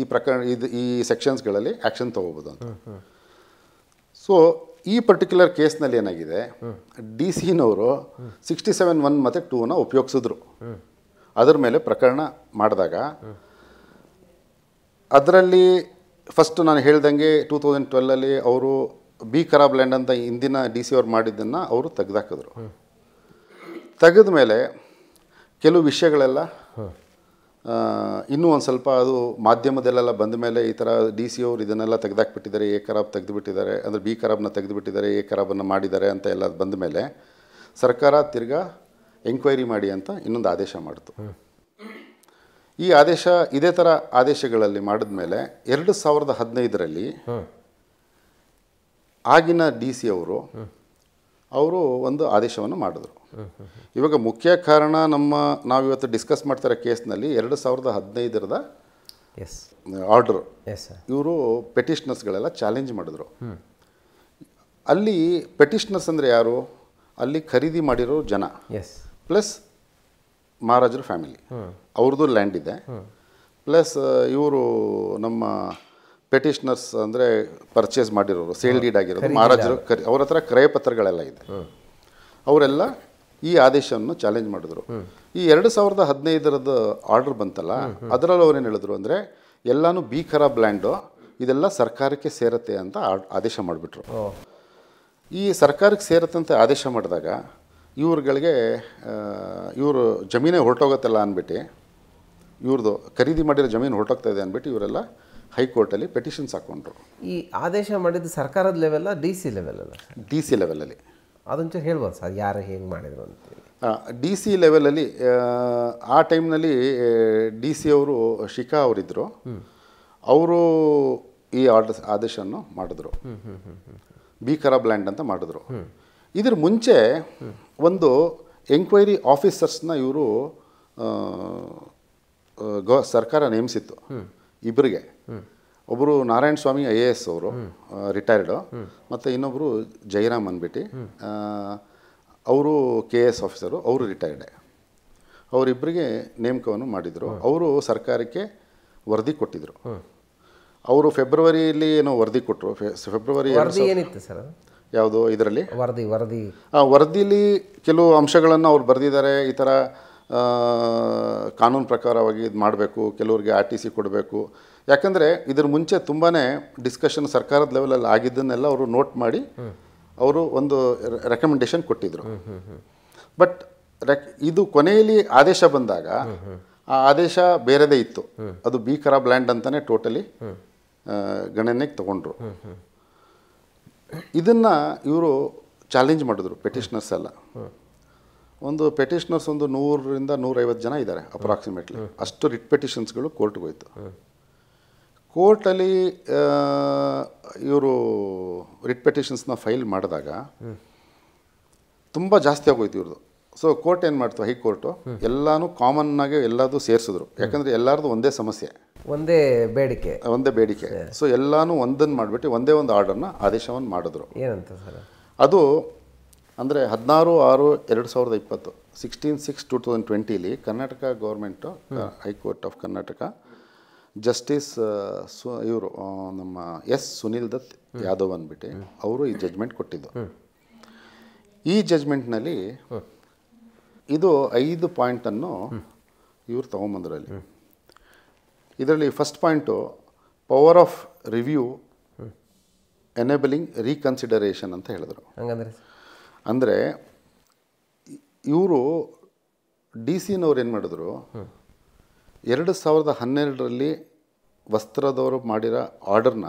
ಈ ಪ್ರಕರಣ ಇದು ಈ ಸೆಕ್ಷನ್ಸ್ಗಳಲ್ಲಿ ಆ್ಯಕ್ಷನ್ ತೊಗೋಬೋದು ಅಂತ ಸೊ ಈ ಪರ್ಟಿಕ್ಯುಲರ್ ಕೇಸ್ನಲ್ಲಿ ಏನಾಗಿದೆ ಡಿ ಸಿನವರು ಸಿಕ್ಸ್ಟಿ ಸೆವೆನ್ ಒನ್ ಮತ್ತು ಟೂನ ಉಪಯೋಗಿಸಿದ್ರು ಅದರ ಮೇಲೆ ಪ್ರಕರಣ ಮಾಡಿದಾಗ ಅದರಲ್ಲಿ ಫಸ್ಟ್ ನಾನು ಹೇಳ್ದಂಗೆ ಟೂ ತೌಸಂಡ್ ಟ್ವೆಲ್ಲಲ್ಲಿ ಅವರು ಬಿ ಲ್ಯಾಂಡ್ ಅಂತ ಹಿಂದಿನ ಡಿ ಸಿ ಅವ್ರು ಮಾಡಿದ್ದನ್ನು ಅವರು ತೆಗೆದಾಕಿದ್ರು ತೆಗೆದ ಮೇಲೆ ಕೆಲವು ವಿಷಯಗಳೆಲ್ಲ ಇನ್ನೂ ಒಂದು ಸ್ವಲ್ಪ ಅದು ಮಾಧ್ಯಮದಲ್ಲೆಲ್ಲ ಬಂದ ಮೇಲೆ ಈ ಥರ ಡಿ ಸಿ ಅವರು ಇದನ್ನೆಲ್ಲ ತೆಗೆದಾಕ್ಬಿಟ್ಟಿದ್ದಾರೆ ಎ ಕರಾಬ್ ತೆಗೆದುಬಿಟ್ಟಿದ್ದಾರೆ ಅಂದರೆ ಬಿ ಕರಾಬ್ನ ತೆಗೆದುಬಿಟ್ಟಿದ್ದಾರೆ ಎ ಕರಾಬನ್ನು ಮಾಡಿದ್ದಾರೆ ಅಂತ ಎಲ್ಲ ಬಂದ ಮೇಲೆ ಸರ್ಕಾರ ತಿರ್ಗಾ ಎಂಕ್ವೈರಿ ಮಾಡಿ ಅಂತ ಇನ್ನೊಂದು ಆದೇಶ ಮಾಡಿತು ಈ ಆದೇಶ ಇದೇ ಥರ ಆದೇಶಗಳಲ್ಲಿ ಮಾಡಿದ ಮೇಲೆ ಎರಡು ಸಾವಿರದ ಹದಿನೈದರಲ್ಲಿ ಆಗಿನ ಡಿ ಸಿ ಅವರು ಅವರು ಒಂದು ಆದೇಶವನ್ನು ಮಾಡಿದರು ಇವಾಗ ಮುಖ್ಯ ಕಾರಣ ನಮ್ಮ ನಾವಿವತ್ತು ಡಿಸ್ಕಸ್ ಮಾಡ್ತಿರೋ ಕೇಸ್ನಲ್ಲಿ ಎರಡು ಸಾವಿರದ ಹದಿನೈದರದ ಎಸ್ ಆರ್ಡರ್ ಇವರು ಪೆಟಿಷ್ನರ್ಸ್ಗಳೆಲ್ಲ ಚಾಲೆಂಜ್ ಮಾಡಿದ್ರು ಅಲ್ಲಿ ಪೆಟಿಷ್ನರ್ಸ್ ಅಂದರೆ ಯಾರು ಅಲ್ಲಿ ಖರೀದಿ ಮಾಡಿರೋ ಜನ ಎಸ್ ಪ್ಲಸ್ ಮಹಾರಾಜರ ಫ್ಯಾಮಿಲಿ ಅವ್ರದ್ದು ಲ್ಯಾಂಡ್ ಇದೆ ಪ್ಲಸ್ ಇವರು ನಮ್ಮ ಪೆಟಿಷ್ನರ್ಸ್ ಅಂದರೆ ಪರ್ಚೇಸ್ ಮಾಡಿರೋರು ಸೇಲ್ ಡೀಡ್ ಆಗಿರೋದು ಮಹಾರಾಜರು ಅವ್ರ ಹತ್ರ ಕ್ರಯಪತ್ರಗಳೆಲ್ಲ ಪತ್ರಗಳೆಲ್ಲ ಇದೆ ಅವರೆಲ್ಲ ಈ ಆದೇಶವನ್ನು ಚಾಲೆಂಜ್ ಮಾಡಿದ್ರು ಈ ಎರಡು ಸಾವಿರದ ಹದಿನೈದರದ ಆರ್ಡರ್ ಬಂತಲ್ಲ ಅದರಲ್ಲಿ ಏನು ಹೇಳಿದ್ರು ಅಂದರೆ ಎಲ್ಲಾನು ಬಿ ಖರಾಬ್ ಲ್ಯಾಂಡು ಇದೆಲ್ಲ ಸರ್ಕಾರಕ್ಕೆ ಸೇರತ್ತೆ ಅಂತ ಆದೇಶ ಮಾಡಿಬಿಟ್ರು ಈ ಸರ್ಕಾರಕ್ಕೆ ಅಂತ ಆದೇಶ ಮಾಡಿದಾಗ ಇವ್ರುಗಳಿಗೆ ಇವರು ಜಮೀನೇ ಹೊರಟೋಗತ್ತಲ್ಲ ಅಂದ್ಬಿಟ್ಟು ಇವ್ರದ್ದು ಖರೀದಿ ಮಾಡಿರೋ ಜಮೀನು ಹೊರಟೋಗ್ತಾ ಇದೆ ಅಂದ್ಬಿಟ್ಟು ಇವರೆಲ್ಲ ಹೈಕೋರ್ಟಲ್ಲಿ ಪೆಟಿಷನ್ಸ್ ಹಾಕ್ಕೊಂಡ್ರು ಈ ಆದೇಶ ಮಾಡಿದ್ದು ಸರ್ಕಾರದ ಲೆವೆಲ್ಲ D C level D C ಲೆವೆಲಲ್ಲಿ ಅದೊಂಚೂರು ಹೇಳ್ಬೋದು ಸರ್ ಯಾರು ಹೆಂಗೆ ಮಾಡಿದರು ಅಂತೇಳಿ ಡಿ ಸಿ ಲೆವೆಲಲ್ಲಿ ಆ ಟೈಮ್ನಲ್ಲಿ ಡಿ ಸಿ ಅವರು ಶಿಖಾ ಅವರಿದ್ದರು ಅವರು ಈ ಆರ್ಡರ್ ಆದೇಶವನ್ನು ಮಾಡಿದ್ರು ಬಿ ಬ್ಲ್ಯಾಂಡ್ ಅಂತ ಮಾಡಿದ್ರು ಇದ್ರ ಮುಂಚೆ ಒಂದು ಎಂಕ್ವೈರಿ ಆಫೀಸರ್ಸ್ನ ಇವರು ಗೋ ಸರ್ಕಾರ ನೇಮಿಸಿತ್ತು ಇಬ್ಬರಿಗೆ ಒಬ್ಬರು Narayana Swamy I A S ಅವರು ರಿಟೈರ್ಡು ಮತ್ತು ಇನ್ನೊಬ್ಬರು ಜಯರಾಮ್ ಅಂದ್ಬಿಟ್ಟು ಅವರು ಕೆ ಎ ಎಸ್ ಆಫೀಸರು ಅವರು ರಿಟೈರ್ಡೆ ಅವರಿಬ್ಬರಿಗೆ ನೇಮಕವನ್ನು ಮಾಡಿದರು ಅವರು ಸರ್ಕಾರಕ್ಕೆ ವರದಿ ಕೊಟ್ಟಿದ್ದರು ಅವರು ಫೆಬ್ರವರಿಯಲ್ಲಿ ಏನೋ ವರದಿ ಕೊಟ್ಟರು ಫೆಬ್ರವರಿ ಏನಿತ್ತು ಸರ್ ಯಾವುದು ಇದರಲ್ಲಿ ವರದಿ ವರದಿ ವರದಿಲಿ ಕೆಲವು ಅಂಶಗಳನ್ನು ಅವ್ರು ಬರೆದಿದ್ದಾರೆ ಈ ಥರ ಕಾನೂನು ಪ್ರಕಾರವಾಗಿ ಇದು ಮಾಡಬೇಕು ಕೆಲವ್ರಿಗೆ ಆರ್ ಟಿ ಸಿ ಕೊಡಬೇಕು ಯಾಕಂದರೆ ಇದ್ರ ಮುಂಚೆ ತುಂಬಾ ಡಿಸ್ಕಷನ್ ಸರ್ಕಾರದ ಲೆವೆಲಲ್ಲಿ ಆಗಿದ್ದನ್ನೆಲ್ಲ ಅವರು ನೋಟ್ ಮಾಡಿ ಅವರು ಒಂದು ರೆಕಮೆಂಡೇಶನ್ ಕೊಟ್ಟಿದ್ದರು ಬಟ್ ರೆಕ್ ಇದು ಕೊನೆಯಲ್ಲಿ ಆದೇಶ ಬಂದಾಗ ಆ ಆದೇಶ ಬೇರೆದೇ ಇತ್ತು ಅದು ಬಿ ಖರಾಬ್ ಲ್ಯಾಂಡ್ ಅಂತಲೇ ಟೋಟಲಿ ಗಣನೆಗೆ ತಗೊಂಡ್ರು ಇದನ್ನು ಇವರು ಚಾಲೆಂಜ್ ಮಾಡಿದ್ರು ಪೆಟಿಷನರ್ಸ್ ಎಲ್ಲ ಒಂದು ಪೆಟಿಷನರ್ಸ್ ಒಂದು ನೂರರಿಂದ ನೂರೈವತ್ತು ಜನ ಇದ್ದಾರೆ ಅಪ್ರಾಕ್ಸಿಮೇಟ್ಲಿ ಅಷ್ಟು ರಿಟ್ ಪೆಟಿಷನ್ಸ್ಗಳು ಹೋಯ್ತು ಕೋರ್ಟಲ್ಲಿ ಇವರು ರಿಟ್ ಪೆಟಿಷನ್ಸ್ನ ಫೈಲ್ ಮಾಡಿದಾಗ ತುಂಬ ಜಾಸ್ತಿ ಆಗೋಯ್ತು ಇವ್ರದ್ದು ಸೊ ಕೋರ್ಟ್ ಏನು ಮಾಡ್ತು ಹೈಕೋರ್ಟು ಎಲ್ಲಾನು ಕಾಮನ್ ಆಗಿ ಎಲ್ಲದೂ ಸೇರಿಸಿದ್ರು ಯಾಕಂದರೆ ಎಲ್ಲರದು ಒಂದೇ ಸಮಸ್ಯೆ ಒಂದೇ ಬೇಡಿಕೆ ಒಂದೇ ಬೇಡಿಕೆ ಸೊ ಎಲ್ಲಾನು ಒಂದನ್ನು ಮಾಡಿಬಿಟ್ಟು ಒಂದೇ ಒಂದು ಆರ್ಡರ್ನ ಆದೇಶವನ್ನು ಮಾಡಿದ್ರು ಏನಂತ ಸರ್ ಅದು ಅಂದರೆ ಹದಿನಾರು ಆರು ಎರಡು ಸಾವಿರದ ಇಪ್ಪತ್ತು ಸಿಕ್ಸ್ಟೀನ್ ಸಿಕ್ಸ್ ಟೂ ತೌಸಂಡ್ ಟ್ವೆಂಟಿಲಿ Karnataka government high court of Karnataka justice ಇವರು ನಮ್ಮ ಎಸ್ ಸುನಿಲ್ ದತ್ ಯಾದವ್ ಅಂದ್ಬಿಟ್ಟು ಅವರು ಈ ಜಜ್ಮೆಂಟ್ ಕೊಟ್ಟಿದ್ದು ಈ ಜಜ್ಮೆಂಟ್ನಲ್ಲಿ ಇದು ಐದು ಪಾಯಿಂಟನ್ನು ಇವ್ರು ತೊಗೊಂಬಂದ್ರಲ್ಲಿ ಇದರಲ್ಲಿ first point power of review enabling reconsideration ಅಂತ ಹೇಳಿದರು ಅಂದರೆ ಇವರು ಡಿ ಸಿನವ್ರು ಏನು ಮಾಡಿದ್ರು ಎರಡು ಸಾವಿರದ ಹನ್ನೆರಡರಲ್ಲಿ ವಸ್ತ್ರದವರು ಮಾಡಿರೋ ಆರ್ಡರ್ನ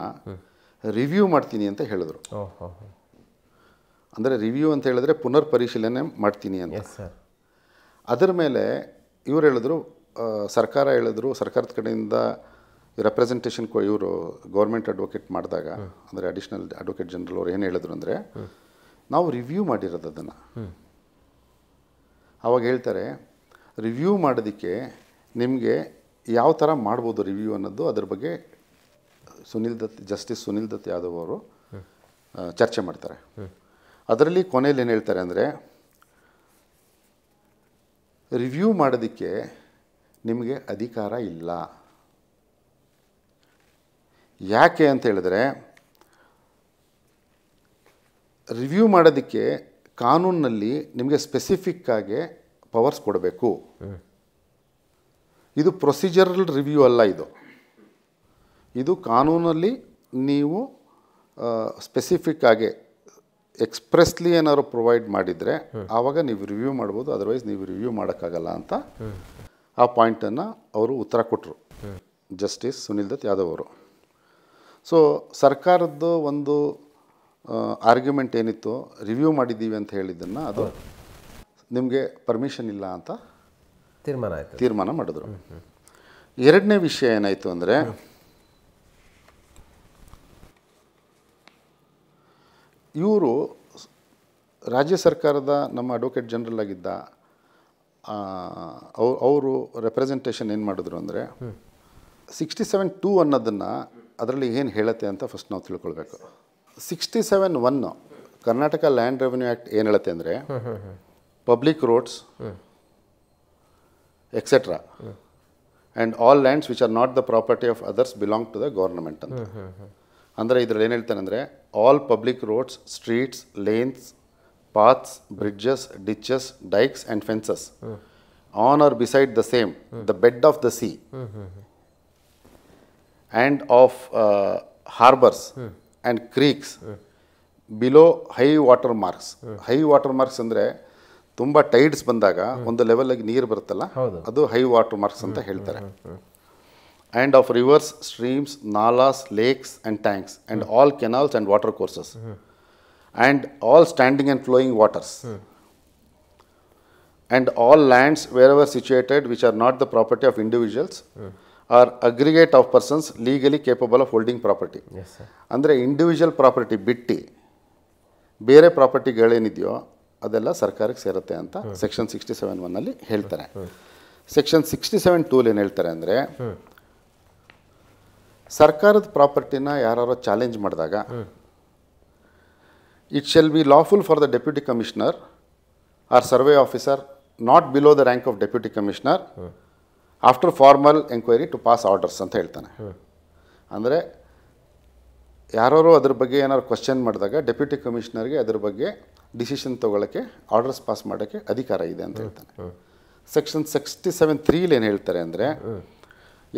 ರಿವ್ಯೂ ಮಾಡ್ತೀನಿ ಅಂತ ಹೇಳಿದ್ರು ಅಂದರೆ ರಿವ್ಯೂ ಅಂತ ಹೇಳಿದ್ರೆ ಪುನರ್ ಪರಿಶೀಲನೆ ಮಾಡ್ತೀನಿ ಅಂತ ಅದರ ಮೇಲೆ ಇವ್ರು ಹೇಳಿದ್ರು ಸರ್ಕಾರ ಹೇಳಿದ್ರು ಸರ್ಕಾರದ ಕಡೆಯಿಂದ ರೆಪ್ರೆಸೆಂಟೇಷನ್ ಇವರು ಗೌರ್ಮೆಂಟ್ ಅಡ್ವೊಕೇಟ್ ಮಾಡಿದಾಗ ಅಂದರೆ ಅಡಿಷ್ನಲ್ ಅಡ್ವೊಕೇಟ್ ಜನರಲ್ ಅವ್ರು ಏನು ಹೇಳಿದ್ರು ಅಂದರೆ ನಾವು ರಿವ್ಯೂ ಮಾಡಿರೋದು ಅದನ್ನು ಅವಾಗ ಹೇಳ್ತಾರೆ ರಿವ್ಯೂ ಮಾಡೋದಕ್ಕೆ ನಿಮಗೆ ಯಾವ ಥರ ಮಾಡ್ಬೋದು ರಿವ್ಯೂ ಅನ್ನೋದು ಅದ್ರ ಬಗ್ಗೆ ಸುನಿಲ್ ದತ್ ಜಸ್ಟಿಸ್ ಸುನಿಲ್ ದತ್ ಯಾದವ್ ಅವರು ಚರ್ಚೆ ಮಾಡ್ತಾರೆ ಅದರಲ್ಲಿ ಕೊನೆಯಲ್ಲಿ ಏನು ಹೇಳ್ತಾರೆ ಅಂದರೆ ರಿವ್ಯೂ ಮಾಡೋದಕ್ಕೆ ನಿಮಗೆ ಅಧಿಕಾರ ಇಲ್ಲ ಯಾಕೆ ಅಂತ ಹೇಳಿದ್ರೆ ರಿವ್ಯೂ ಮಾಡೋದಕ್ಕೆ ಕಾನೂನಿನಲ್ಲಿ ನಿಮಗೆ ಸ್ಪೆಸಿಫಿಕ್ಕಾಗಿ ಪವರ್ಸ್ ಕೊಡಬೇಕು ಇದು ಪ್ರೊಸೀಜರಲ್ ರಿವ್ಯೂ ಅಲ್ಲ ಇದು ಇದು ಕಾನೂನಲ್ಲಿ ನೀವು ಸ್ಪೆಸಿಫಿಕ್ ಆಗಿ ಎಕ್ಸ್ಪ್ರೆಸ್ಲಿ ಏನಾದ್ರು ಪ್ರೊವೈಡ್ ಮಾಡಿದರೆ ಆವಾಗ ನೀವು ರಿವ್ಯೂ ಮಾಡ್ಬೋದು ಅದರ್ವೈಸ್ ನೀವು ರಿವ್ಯೂ ಮಾಡೋಕ್ಕಾಗಲ್ಲ ಅಂತ ಆ ಪಾಯಿಂಟನ್ನು ಅವರು ಉತ್ತರ ಕೊಟ್ಟರು ಜಸ್ಟಿಸ್ ಸುನಿಲ್ ದತ್ ಯಾದವ್ ಅವರು ಸೊ ಸರ್ಕಾರದ್ದು ಒಂದು ಆರ್ಗ್ಯುಮೆಂಟ್ ಏನಿತ್ತು ರಿವ್ಯೂ ಮಾಡಿದ್ದೀವಿ ಅಂತ ಹೇಳಿದ್ದನ್ನು ಅದು ನಿಮಗೆ ಪರ್ಮಿಷನ್ ಇಲ್ಲ ಅಂತ ತೀರ್ಮಾನ ಆಯಿತು ತೀರ್ಮಾನ ಮಾಡಿದ್ರು ಎರಡನೇ ವಿಷಯ ಏನಾಯಿತು ಅಂದರೆ ಇವರು ರಾಜ್ಯ ಸರ್ಕಾರದ ನಮ್ಮ ಅಡ್ವೊಕೇಟ್ ಜನರಲ್ ಆಗಿದ್ದ ಅವರು ರೆಪ್ರೆಸೆಂಟೇಷನ್ ಏನು ಮಾಡಿದ್ರು ಅಂದರೆ ಸಿಕ್ಸ್ಟಿ ಸೆವೆನ್ ಟೂ ಅನ್ನೋದನ್ನು ಅದರಲ್ಲಿ ಏನು ಹೇಳುತ್ತೆ ಅಂತ ಫಸ್ಟ್ ನಾವು ತಿಳ್ಕೊಳ್ಬೇಕು sixty seven one Karnataka land revenue act ಏನು ಹೇಳುತ್ತೆ ಅಂದರೆ public roads etc. And all lands which are not the property of others belong to the government. Mm -hmm. hmm, hmm. All public roads, streets, lanes, paths, bridges, ditches, dikes and fences hmm. on or beside the same, the bed of the sea and of uh, harbors and creeks below high water marks. High water marks, andre, ತುಂಬ tides ಬಂದಾಗ ಒಂದು ಲೆವೆಲ್ಗೆ ನೀರು ಬರುತ್ತಲ್ಲ ಅದು high water marks ಅಂತ ಹೇಳ್ತಾರೆ and of rivers streams nalas lakes and tanks and all canals and water courses and all standing and flowing waters and all lands wherever situated which are not the property of individuals or aggregate of persons legally capable of holding property ಅಂದರೆ individual property ಬಿಟ್ಟು ಬೇರೆ ಪ್ರಾಪರ್ಟಿಗಳೇನಿದೆಯೋ ಅದೆಲ್ಲ ಸರ್ಕಾರಕ್ಕೆ ಸೇರುತ್ತೆ ಅಂತ section sixty seven ಒನ್ನಲ್ಲಿ ಹೇಳ್ತಾರೆ section sixty seven tool ಏನು ಹೇಳ್ತಾರೆ ಅಂದರೆ ಸರ್ಕಾರದ ಪ್ರಾಪರ್ಟಿನ ಯಾರು ಚಾಲೆಂಜ್ ಮಾಡಿದಾಗ it shall be lawful for the deputy commissioner or survey officer not below the rank of deputy commissioner after formal enquiry to pass orders ಅಂತ ಹೇಳ್ತಾನೆ ಅಂದರೆ ಯಾರು ಅದ್ರ ಬಗ್ಗೆ ಏನಾದ್ರು ಕ್ವಶನ್ ಮಾಡಿದಾಗ ಡೆಪ್ಯೂಟಿ ಕಮಿಷನರ್ಗೆ ಅದ್ರ ಬಗ್ಗೆ ಡಿಸಿಷನ್ ತೊಗೊಳಕ್ಕೆ ಆರ್ಡರ್ಸ್ ಪಾಸ್ ಮಾಡೋಕ್ಕೆ ಅಧಿಕಾರ ಇದೆ ಅಂತ ಹೇಳ್ತಾನೆ ಸೆಕ್ಷನ್ ಸಿಕ್ಸ್ಟಿ ಸೆವೆನ್ ತ್ರೀಲಿ ಏನು ಹೇಳ್ತಾರೆ ಅಂದರೆ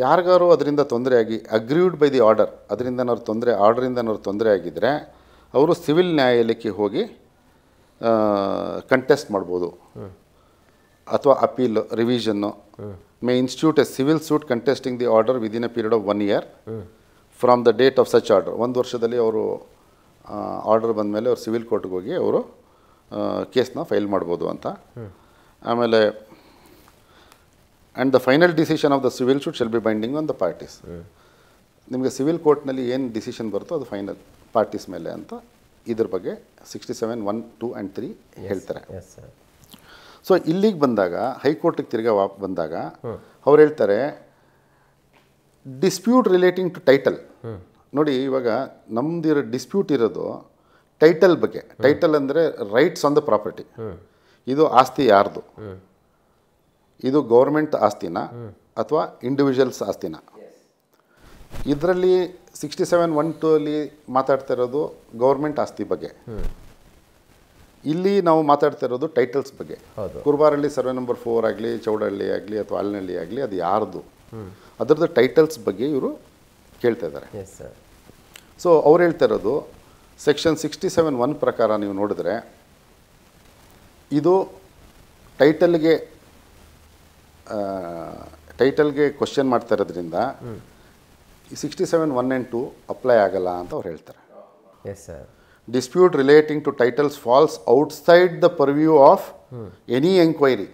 ಯಾರಿಗಾರು ಅದರಿಂದ ತೊಂದರೆಯಾಗಿ ಅಗ್ರೀವ್ಡ್ ಬೈ ದಿ ಆರ್ಡರ್ ಅದರಿಂದ ಅವ್ರ ತೊಂದರೆ ಆರ್ಡರಿಂದ ಅವ್ರ ತೊಂದರೆ ಆಗಿದ್ದರೆ ಅವರು ಸಿವಿಲ್ ನ್ಯಾಯಾಲಯಕ್ಕೆ ಹೋಗಿ ಕಂಟೆಸ್ಟ್ ಮಾಡ್ಬೋದು ಅಥವಾ ಅಪೀಲ್ ರಿವಿಷನ್ನು may institute a civil suit contesting the order within a period of one year from the date of such order ಒಂದು ವರ್ಷದಲ್ಲಿ ಅವರು ಆರ್ಡರ್ ಬಂದ ಮೇಲೆ ಅವ್ರು ಸಿವಿಲ್ ಕೋರ್ಟ್ಗೆ ಹೋಗಿ ಅವರು ಕೇಸ್ನ ಫೈಲ್ ಮಾಡ್ಬೋದು ಅಂತ ಆಮೇಲೆ and the final decision of the civil should shall be binding on the parties ನಿಮಗೆ ಸಿವಿಲ್ ಕೋರ್ಟ್ನಲ್ಲಿ ಏನು ಡಿಸಿಷನ್ ಬರುತ್ತೋ ಅದು ಫೈನಲ್ ಪಾರ್ಟೀಸ್ ಮೇಲೆ ಅಂತ ಇದ್ರ ಬಗ್ಗೆ sixty seven one two and three ಹೇಳ್ತಾರೆ ಸೊ ಇಲ್ಲಿಗೆ ಬಂದಾಗ ಹೈಕೋರ್ಟಿಗೆ ತಿರ್ಗಾ ವಾಪ್ ಬಂದಾಗ ಅವ್ರು ಹೇಳ್ತಾರೆ ಡಿಸ್ಪ್ಯೂಟ್ ರಿಲೇಟಿಂಗ್ ಟು ಟೈಟಲ್ ನೋಡಿ ಇವಾಗ ನಮ್ದಿರೋ ಡಿಸ್ಪ್ಯೂಟ್ ಇರೋದು ಟೈಟಲ್ ಬಗ್ಗೆ ಟೈಟಲ್ ಅಂದರೆ ರೈಟ್ಸ್ ಆನ್ ದ ಪ್ರಾಪರ್ಟಿ ಇದು ಆಸ್ತಿ ಯಾರ್ದು ಇದು ಗೌರ್ಮೆಂಟ್ ಆಸ್ತಿನ ಅಥವಾ ಇಂಡಿವಿಜುವಲ್ಸ್ ಆಸ್ತಿನ ಇದರಲ್ಲಿ ಸಿಕ್ಸ್ಟಿ ಸೆವೆನ್ ಒನ್ ಟೂ ಅಲ್ಲಿ ಮಾತಾಡ್ತಾ ಇರೋದು ಗೌರ್ಮೆಂಟ್ ಆಸ್ತಿ ಬಗ್ಗೆ ಇಲ್ಲಿ ನಾವು ಮಾತಾಡ್ತಾ ಇರೋದು ಟೈಟಲ್ಸ್ ಬಗ್ಗೆ ಕುರ್ಬಾರಳ್ಳಿ ಸರ್ವೆ ನಂಬರ್ ಫೋರ್ ಆಗಲಿ ಚೌಡಹಳ್ಳಿ ಆಗಲಿ ಅಥವಾ ಅಲ್ನಹಳ್ಳಿ ಆಗಲಿ ಅದು ಯಾರ್ದು ಅದರದ್ದು ಟೈಟಲ್ಸ್ ಬಗ್ಗೆ ಇವರು ಕೇಳ್ತಾ ಇದ್ದಾರೆ ಸೊ ಅವ್ರು ಹೇಳ್ತಾ ಇರೋದು ಸೆಕ್ಷನ್ ಸಿಕ್ಸ್ಟಿ ಸೆವೆನ್ ಒನ್ ಪ್ರಕಾರ ನೀವು ನೋಡಿದ್ರೆ ಇದು ಟೈಟಲ್ಗೆ ಟೈಟಲ್ಗೆ ಕ್ವಶನ್ ಮಾಡ್ತಾ ಇರೋದ್ರಿಂದ sixty seven one and two apply ಆಗಲ್ಲ ಅಂತ ಅವ್ರು ಹೇಳ್ತಾರೆ yes sir dispute relating to titles falls outside the purview of any enquiry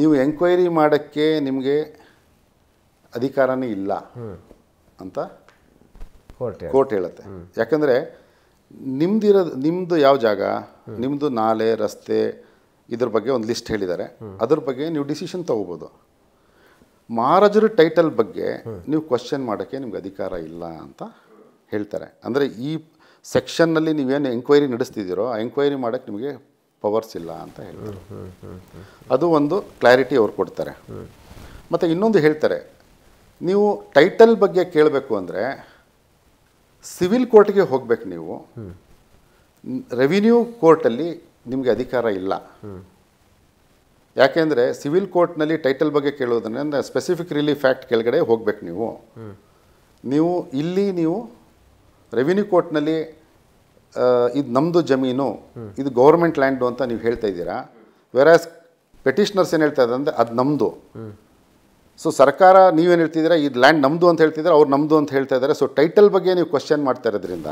ನೀವು ಎಂಕ್ವೈರಿ ಮಾಡೋಕ್ಕೆ ನಿಮಗೆ ಅಧಿಕಾರನೇ ಇಲ್ಲ ಅಂತ ಕೋರ್ಟ್ ಹೇಳುತ್ತೆ ಯಾಕಂದರೆ ನಿಮ್ದಿರೋದು ನಿಮ್ಮದು ಯಾವ ಜಾಗ ನಿಮ್ಮದು ನಾಲೆ ರಸ್ತೆ ಇದ್ರ ಬಗ್ಗೆ ಒಂದು ಲಿಸ್ಟ್ ಹೇಳಿದ್ದಾರೆ ಅದ್ರ ಬಗ್ಗೆ ನೀವು ಡಿಸಿಷನ್ ತಗೋಬೋದು ಮಹಾರಾಜರು ಟೈಟಲ್ ಬಗ್ಗೆ ನೀವು ಕ್ವಶನ್ ಮಾಡೋಕ್ಕೆ ನಿಮ್ಗೆ ಅಧಿಕಾರ ಇಲ್ಲ ಅಂತ ಹೇಳ್ತಾರೆ ಅಂದರೆ ಈ ಸೆಕ್ಷನ್ನಲ್ಲಿ ನೀವೇನು ಎಂಕ್ವೈರಿ ನಡೆಸ್ತಿದ್ದೀರೋ ಆ ಎಂಕ್ವೈರಿ ಮಾಡೋಕ್ಕೆ ನಿಮಗೆ ಪವರ್ಸ್ ಇಲ್ಲ ಅಂತ ಹೇಳ್ತಾರೆ ಅದು ಒಂದು ಕ್ಲಾರಿಟಿ ಅವ್ರು ಕೊಡ್ತಾರೆ ಮತ್ತು ಇನ್ನೊಂದು ಹೇಳ್ತಾರೆ ನೀವು ಟೈಟಲ್ ಬಗ್ಗೆ ಕೇಳಬೇಕು ಅಂದರೆ ಸಿವಿಲ್ ಕೋರ್ಟ್ಗೆ ಹೋಗ್ಬೇಕು ನೀವು ರೆವಿನ್ಯೂ ಕೋರ್ಟಲ್ಲಿ ನಿಮಗೆ ಅಧಿಕಾರ ಇಲ್ಲ ಯಾಕೆಂದರೆ ಸಿವಿಲ್ ಕೋರ್ಟ್ನಲ್ಲಿ ಟೈಟಲ್ ಬಗ್ಗೆ ಕೇಳೋದನ್ನ ಸ್ಪೆಸಿಫಿಕ್ ರಿಲೀಫ್ ಆ್ಯಕ್ಟ್ ಕೆಳಗಡೆ ಹೋಗ್ಬೇಕು ನೀವು ನೀವು ಇಲ್ಲಿ ನೀವು ರೆವಿನ್ಯೂ ಕೋರ್ಟ್ನಲ್ಲಿ ಇದು ನಮ್ಮದು ಜಮೀನು ಇದು ಗೌರ್ಮೆಂಟ್ ಲ್ಯಾಂಡು ಅಂತ ನೀವು ಹೇಳ್ತಾ ಇದ್ದೀರಾ ವೆರಾಸ್ ಪೆಟಿಷನರ್ಸ್ ಏನು ಹೇಳ್ತಾ ಇದ್ದಾರೆ ಅಂದರೆ ಅದು ನಮ್ಮದು ಸೊ ಸರ್ಕಾರ ನೀವೇನು ಹೇಳ್ತಿದ್ದೀರಾ ಇದು ಲ್ಯಾಂಡ್ ನಮ್ಮದು ಅಂತ ಹೇಳ್ತಿದ್ರೆ ಅವ್ರು ನಮ್ಮದು ಅಂತ ಹೇಳ್ತಾ ಇದ್ದಾರೆ ಸೊ ಟೈಟಲ್ ಬಗ್ಗೆ ನೀವು ಕ್ವಶನ್ ಮಾಡ್ತಾ ಇರೋದ್ರಿಂದ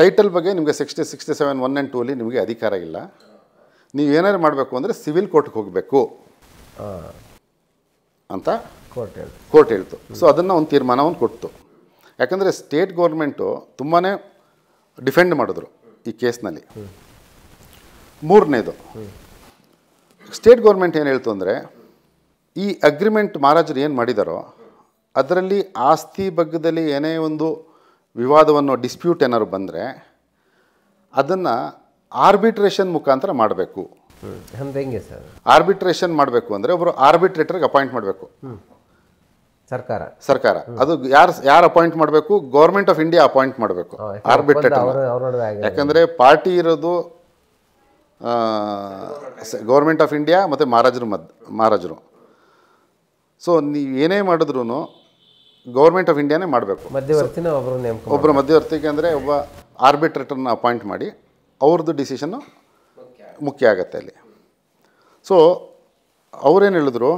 ಟೈಟಲ್ ಬಗ್ಗೆ ನಿಮಗೆ sixty sixty seven one and ಅಲ್ಲಿ ನಿಮಗೆ ಅಧಿಕಾರ ಇಲ್ಲ ನೀವು ಏನಾರು ಮಾಡಬೇಕು ಅಂದರೆ ಸಿವಿಲ್ ಕೋರ್ಟ್ಗೆ ಹೋಗಬೇಕು ಅಂತ ಕೋರ್ಟ್ ಕೋರ್ಟ್ ಹೇಳ್ತು ಸೊ ಅದನ್ನು ಒಂದು ತೀರ್ಮಾನವನ್ನು ಕೊಟ್ಟು ಯಾಕಂದರೆ ಸ್ಟೇಟ್ ಗೌರ್ಮೆಂಟು ತುಂಬಾ ಡಿಫೆಂಡ್ ಮಾಡಿದ್ರು ಈ ಕೇಸ್ನಲ್ಲಿ ಮೂರನೇದು ಸ್ಟೇಟ್ ಗೌರ್ಮೆಂಟ್ ಏನು ಹೇಳ್ತು ಅಂದರೆ ಈ ಅಗ್ರಿಮೆಂಟ್ ಮಹಾರಾಜರು ಏನು ಮಾಡಿದಾರೋ ಅದರಲ್ಲಿ ಆಸ್ತಿ ಬಗ್ಗದಲ್ಲಿ ಏನೇ ಒಂದು ವಿವಾದವನ್ನು ಡಿಸ್ಪ್ಯೂಟ್ ಏನಾದ್ರು ಬಂದರೆ ಅದನ್ನು ಆರ್ಬಿಟ್ರೇಷನ್ ಮುಖಾಂತರ ಮಾಡಬೇಕು ಸರ್ ಆರ್ಬಿಟ್ರೇಷನ್ ಮಾಡಬೇಕು ಅಂದರೆ ಒಬ್ಬರು ಆರ್ಬಿಟ್ರೇಟರ್ಗೆ ಅಪಾಯಿಂಟ್ ಮಾಡಬೇಕು ಸರ್ಕಾರ ಸರ್ಕಾರ ಅದು ಯಾರು ಯಾರು ಅಪಾಯಿಂಟ್ ಮಾಡಬೇಕು ಗೌರ್ಮೆಂಟ್ ಆಫ್ ಇಂಡಿಯಾ ಅಪಾಯಿಂಟ್ ಮಾಡಬೇಕು ಆರ್ಬಿಟ್ರೇಟರ್ ಯಾಕಂದರೆ ಪಾರ್ಟಿ ಇರೋದು ಗೌರ್ಮೆಂಟ್ ಆಫ್ ಇಂಡಿಯಾ ಮತ್ತು ಮಹಾರಾಜರು ಮದ್ ಮಹಾರಾಜರು ಸೊ ನೀವು ಏನೇ ಮಾಡಿದ್ರು ಗೌರ್ಮೆಂಟ್ ಆಫ್ ಇಂಡಿಯಾನೇ ಮಾಡಬೇಕು ಮಧ್ಯವರ್ತಿನ ಒಬ್ಬರು ಒಬ್ಬರು ಮಧ್ಯವರ್ತಿಗೆ ಅಂದರೆ ಒಬ್ಬ ಆರ್ಬಿಟ್ರೇಟರ್ನ ಅಪಾಯಿಂಟ್ ಮಾಡಿ ಅವ್ರದ್ದು ಡಿಸಿಷನ್ನು ಮುಖ್ಯ ಆಗತ್ತೆ ಅಲ್ಲಿ ಸೊ ಅವರೇನು ಹೇಳಿದ್ರು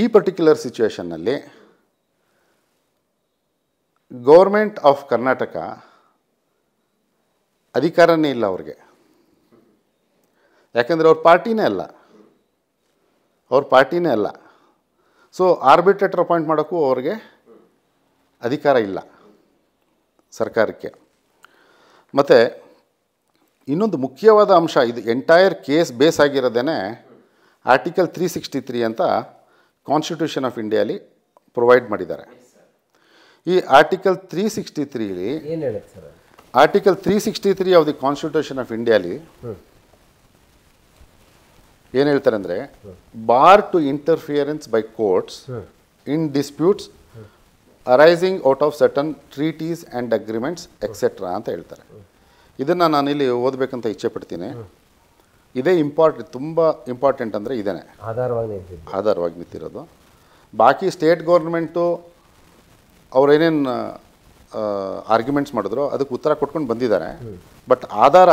ಈ ಪರ್ಟಿಕ್ಯುಲರ್ ಸಿಚುವೇಷನ್ನಲ್ಲಿ ಗೌರ್ಮೆಂಟ್ ಆಫ್ ಕರ್ನಾಟಕ ಅಧಿಕಾರನೇ ಇಲ್ಲ ಅವ್ರಿಗೆ ಯಾಕಂದರೆ ಅವ್ರ ಪಾರ್ಟಿನೇ ಅಲ್ಲ ಅವ್ರ ಪಾರ್ಟಿನೇ ಅಲ್ಲ ಸೊ ಆರ್ಬಿಟ್ರೇಟರ್ ಅಪಾಯಿಂಟ್ ಮಾಡೋಕ್ಕೂ ಅವ್ರಿಗೆ ಅಧಿಕಾರ ಇಲ್ಲ ಸರ್ಕಾರಕ್ಕೆ ಮತ್ತು ಇನ್ನೊಂದು ಮುಖ್ಯವಾದ ಅಂಶ ಇದು ಎಂಟೈರ್ ಕೇಸ್ ಬೇಸ್ ಆಗಿರೋದೇ ಆರ್ಟಿಕಲ್ ತ್ರೀ ಸಿಕ್ಸ್ಟಿ ತ್ರೀ ಅಂತ ಕಾನ್ಸ್ಟಿಟ್ಯೂಷನ್ ಆಫ್ ಇಂಡಿಯಾಲಿ ಪ್ರೊವೈಡ್ ಮಾಡಿದ್ದಾರೆ ಈ ಆರ್ಟಿಕಲ್ ತ್ರೀ ಸಿಕ್ಸ್ಟಿ ತ್ರೀಲಿ article three sixty three of the constitution of ಇಂಡಿಯಾಲಿ ಏನು ಹೇಳ್ತಾರೆ ಅಂದರೆ bar to interference by courts in disputes arising out of certain treaties and agreements etcetera ಅಂತ ಹೇಳ್ತಾರೆ ಇದನ್ನು ನಾನಿಲ್ಲಿ ಓದಬೇಕಂತ ಇಚ್ಛೆ ಪಡ್ತೀನಿ ಇದೇ ಇಂಪಾರ್ಟೆಂಟ್ ತುಂಬ ಇಂಪಾರ್ಟೆಂಟ್ ಅಂದರೆ ಇದೇ ಆಧಾರವಾಗಿ ಆಧಾರವಾಗಿ ನಿಂತಿರೋದು ಬಾಕಿ ಸ್ಟೇಟ್ ಗೌರ್ಮೆಂಟು ಅವರೇನೇನು ಆರ್ಗ್ಯುಮೆಂಟ್ಸ್ ಮಾಡಿದ್ರು ಅದಕ್ಕೆ ಉತ್ತರ ಕೊಟ್ಕೊಂಡು ಬಂದಿದ್ದಾರೆ ಬಟ್ ಆಧಾರ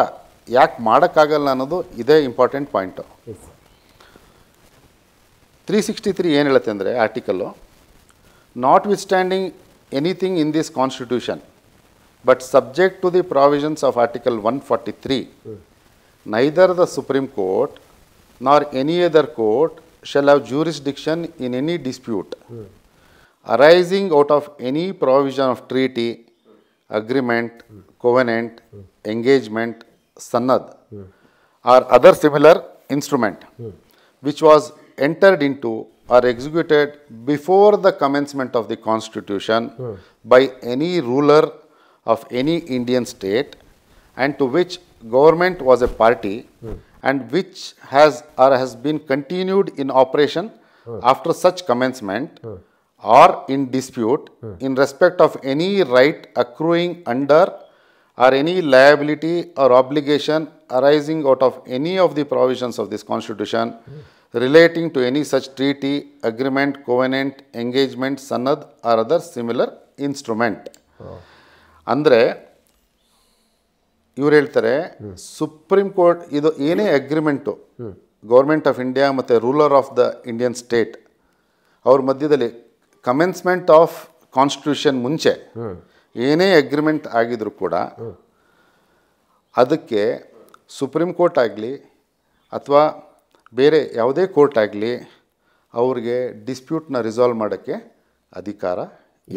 ಯಾಕೆ ಮಾಡೋಕ್ಕಾಗಲ್ಲ ಅನ್ನೋದು ಇದೇ ಇಂಪಾರ್ಟೆಂಟ್ ಪಾಯಿಂಟು 363 ಏನು article notwithstanding anything in this constitution but subject to the provisions of article 143 neither the supreme court nor any other court shall have jurisdiction in any dispute arising out of any provision of treaty agreement covenant engagement sannad or other similar instrument which was entered into or executed before the commencement of the constitution hmm. by any ruler of any Indian state and to which government was a party hmm. and which has or has been continued in operation hmm. after such commencement or in dispute in respect of any right accruing under or any liability or obligation arising out of any of the provisions of this constitution relating to any such treaty agreement covenant engagement sanad or other similar instrument ಅಂದರೆ ಇವ್ರು ಹೇಳ್ತಾರೆ supreme court ಇದು ಏನೇ agreement government of India ಮತ್ತು ruler of the Indian state ಅವ್ರ ಮಧ್ಯದಲ್ಲಿ commencement of constitution ಮುಂಚೆ ಏನೇ ಅಗ್ರಿಮೆಂಟ್ ಆಗಿದ್ರು ಕೂಡ ಅದಕ್ಕೆ ಸುಪ್ರೀಂ ಕೋರ್ಟ್ ಆಗಲಿ ಅಥವಾ ಬೇರೆ ಯಾವುದೇ ಕೋರ್ಟ್ ಆಗಲಿ ಅವ್ರಿಗೆ ಡಿಸ್ಪ್ಯೂಟ್ನ ರಿಸಾಲ್ವ್ ಮಾಡೋಕ್ಕೆ ಅಧಿಕಾರ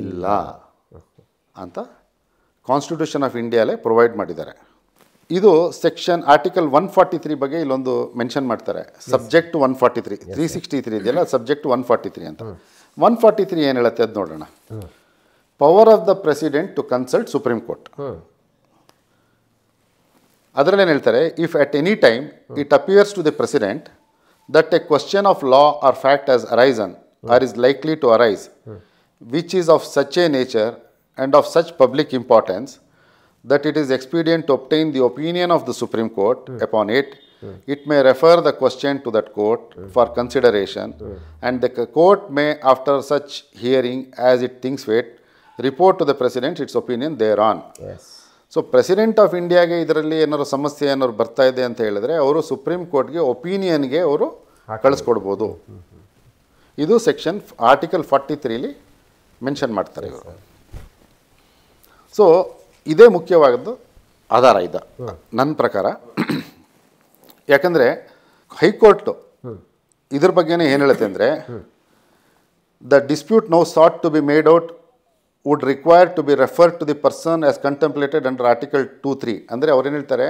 ಇಲ್ಲ ಅಂತ ಕಾನ್ಸ್ಟಿಟ್ಯೂಷನ್ ಆಫ್ ಇಂಡಿಯಾಲೇ ಪ್ರೊವೈಡ್ ಮಾಡಿದ್ದಾರೆ ಇದು section article one forty three ಬಗ್ಗೆ ಇಲ್ಲೊಂದು ಮೆನ್ಷನ್ ಮಾಡ್ತಾರೆ subject one forty three three sixty three ಇದೆಯಲ್ಲ ಸಬ್ಜೆಕ್ಟ್ ಒನ್ ಫಾರ್ಟಿ ತ್ರೀ ಅಂತ ಒನ್ ಫಾರ್ಟಿ ತ್ರೀ ಏನು ಹೇಳುತ್ತೆ ಅದು ನೋಡೋಣ power of the president to consult supreme court ಅದರಲ್ಲೇನು ಹೇಳ್ತಾರೆ if at any time it appears to the president that a question of law or fact has arisen or is likely to arise, which is of such a nature and of such public importance that it is expedient to obtain the opinion of the Supreme Court upon it, it may refer the question to that court for consideration, and the court may, after such hearing as it thinks fit, report to the President its opinion thereon. Yes. So president of ಇಂಡಿಯಾಗೆ ಇದರಲ್ಲಿ ಏನಾದ್ರು ಸಮಸ್ಯೆ ಏನಾದ್ರು ಬರ್ತಾ ಇದೆ ಅಂತ ಹೇಳಿದ್ರೆ ಅವರು ಸುಪ್ರೀಂ ಕೋರ್ಟ್ಗೆ ಒಪಿನಿಯನ್ಗೆ ಅವರು ಕಳಿಸ್ಕೊಡ್ಬೋದು ಇದು ಸೆಕ್ಷನ್ ಆರ್ಟಿಕಲ್ ಫಾರ್ಟಿ ತ್ರೀಲಿ ಮೆನ್ಷನ್ ಮಾಡ್ತಾರೆ ಇವರು ಸೊ ಇದೇ ಮುಖ್ಯವಾದದ್ದು ಆಧಾರ ಇದ ನನ್ನ ಪ್ರಕಾರ ಯಾಕಂದರೆ ಹೈಕೋರ್ಟು ಇದ್ರ ಬಗ್ಗೆನೇ ಏನು ಹೇಳುತ್ತೆ ಅಂದರೆ the dispute now sought to be made out would require to be refer to the person as contemplated under article two three ಅಂದರೆ ಅವ್ರೇನು ಹೇಳ್ತಾರೆ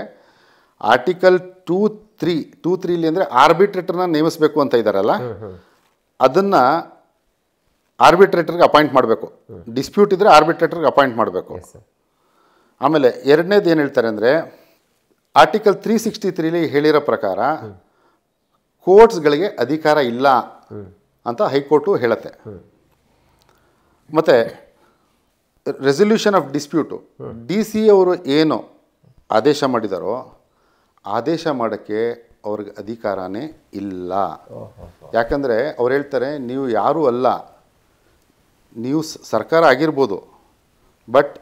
ಆರ್ಟಿಕಲ್ ಟೂ ತ್ರೀ ಟೂ ತ್ರೀಲಿ ಅಂದರೆ ಆರ್ಬಿಟ್ರೇಟರ್ನ ನೇಮಿಸಬೇಕು ಅಂತ ಇದ್ದಾರಲ್ಲ ಅದನ್ನು ಆರ್ಬಿಟ್ರೇಟರ್ಗೆ ಅಪಾಯಿಂಟ್ ಮಾಡಬೇಕು ಡಿಸ್ಪ್ಯೂಟ್ ಇದ್ದರೆ ಆರ್ಬಿಟ್ರೇಟರ್ಗೆ ಅಪಾಯಿಂಟ್ ಮಾಡಬೇಕು ಆಮೇಲೆ ಎರಡನೇದು ಏನು ಹೇಳ್ತಾರೆ ಅಂದರೆ ಆರ್ಟಿಕಲ್ ತ್ರೀ ಸಿಕ್ಸ್ಟಿ ತ್ರೀಲಿ ಹೇಳಿರೋ ಪ್ರಕಾರ ಕೋರ್ಟ್ಸ್ಗಳಿಗೆ ಅಧಿಕಾರ ಇಲ್ಲ ಅಂತ ಹೈಕೋರ್ಟು ಹೇಳುತ್ತೆ ಮತ್ತು resolution of dispute D C ಅವರು ಏನು ಆದೇಶ ಮಾಡಿದಾರೋ ಆದೇಶ ಮಾಡೋಕ್ಕೆ ಅವ್ರಿಗೆ ಅಧಿಕಾರನೇ ಇಲ್ಲ ಯಾಕಂದರೆ ಅವ್ರು ಹೇಳ್ತಾರೆ ನೀವು ಯಾರೂ ಅಲ್ಲ ನೀವು ಸರ್ಕಾರ ಆಗಿರ್ಬೋದು ಬಟ್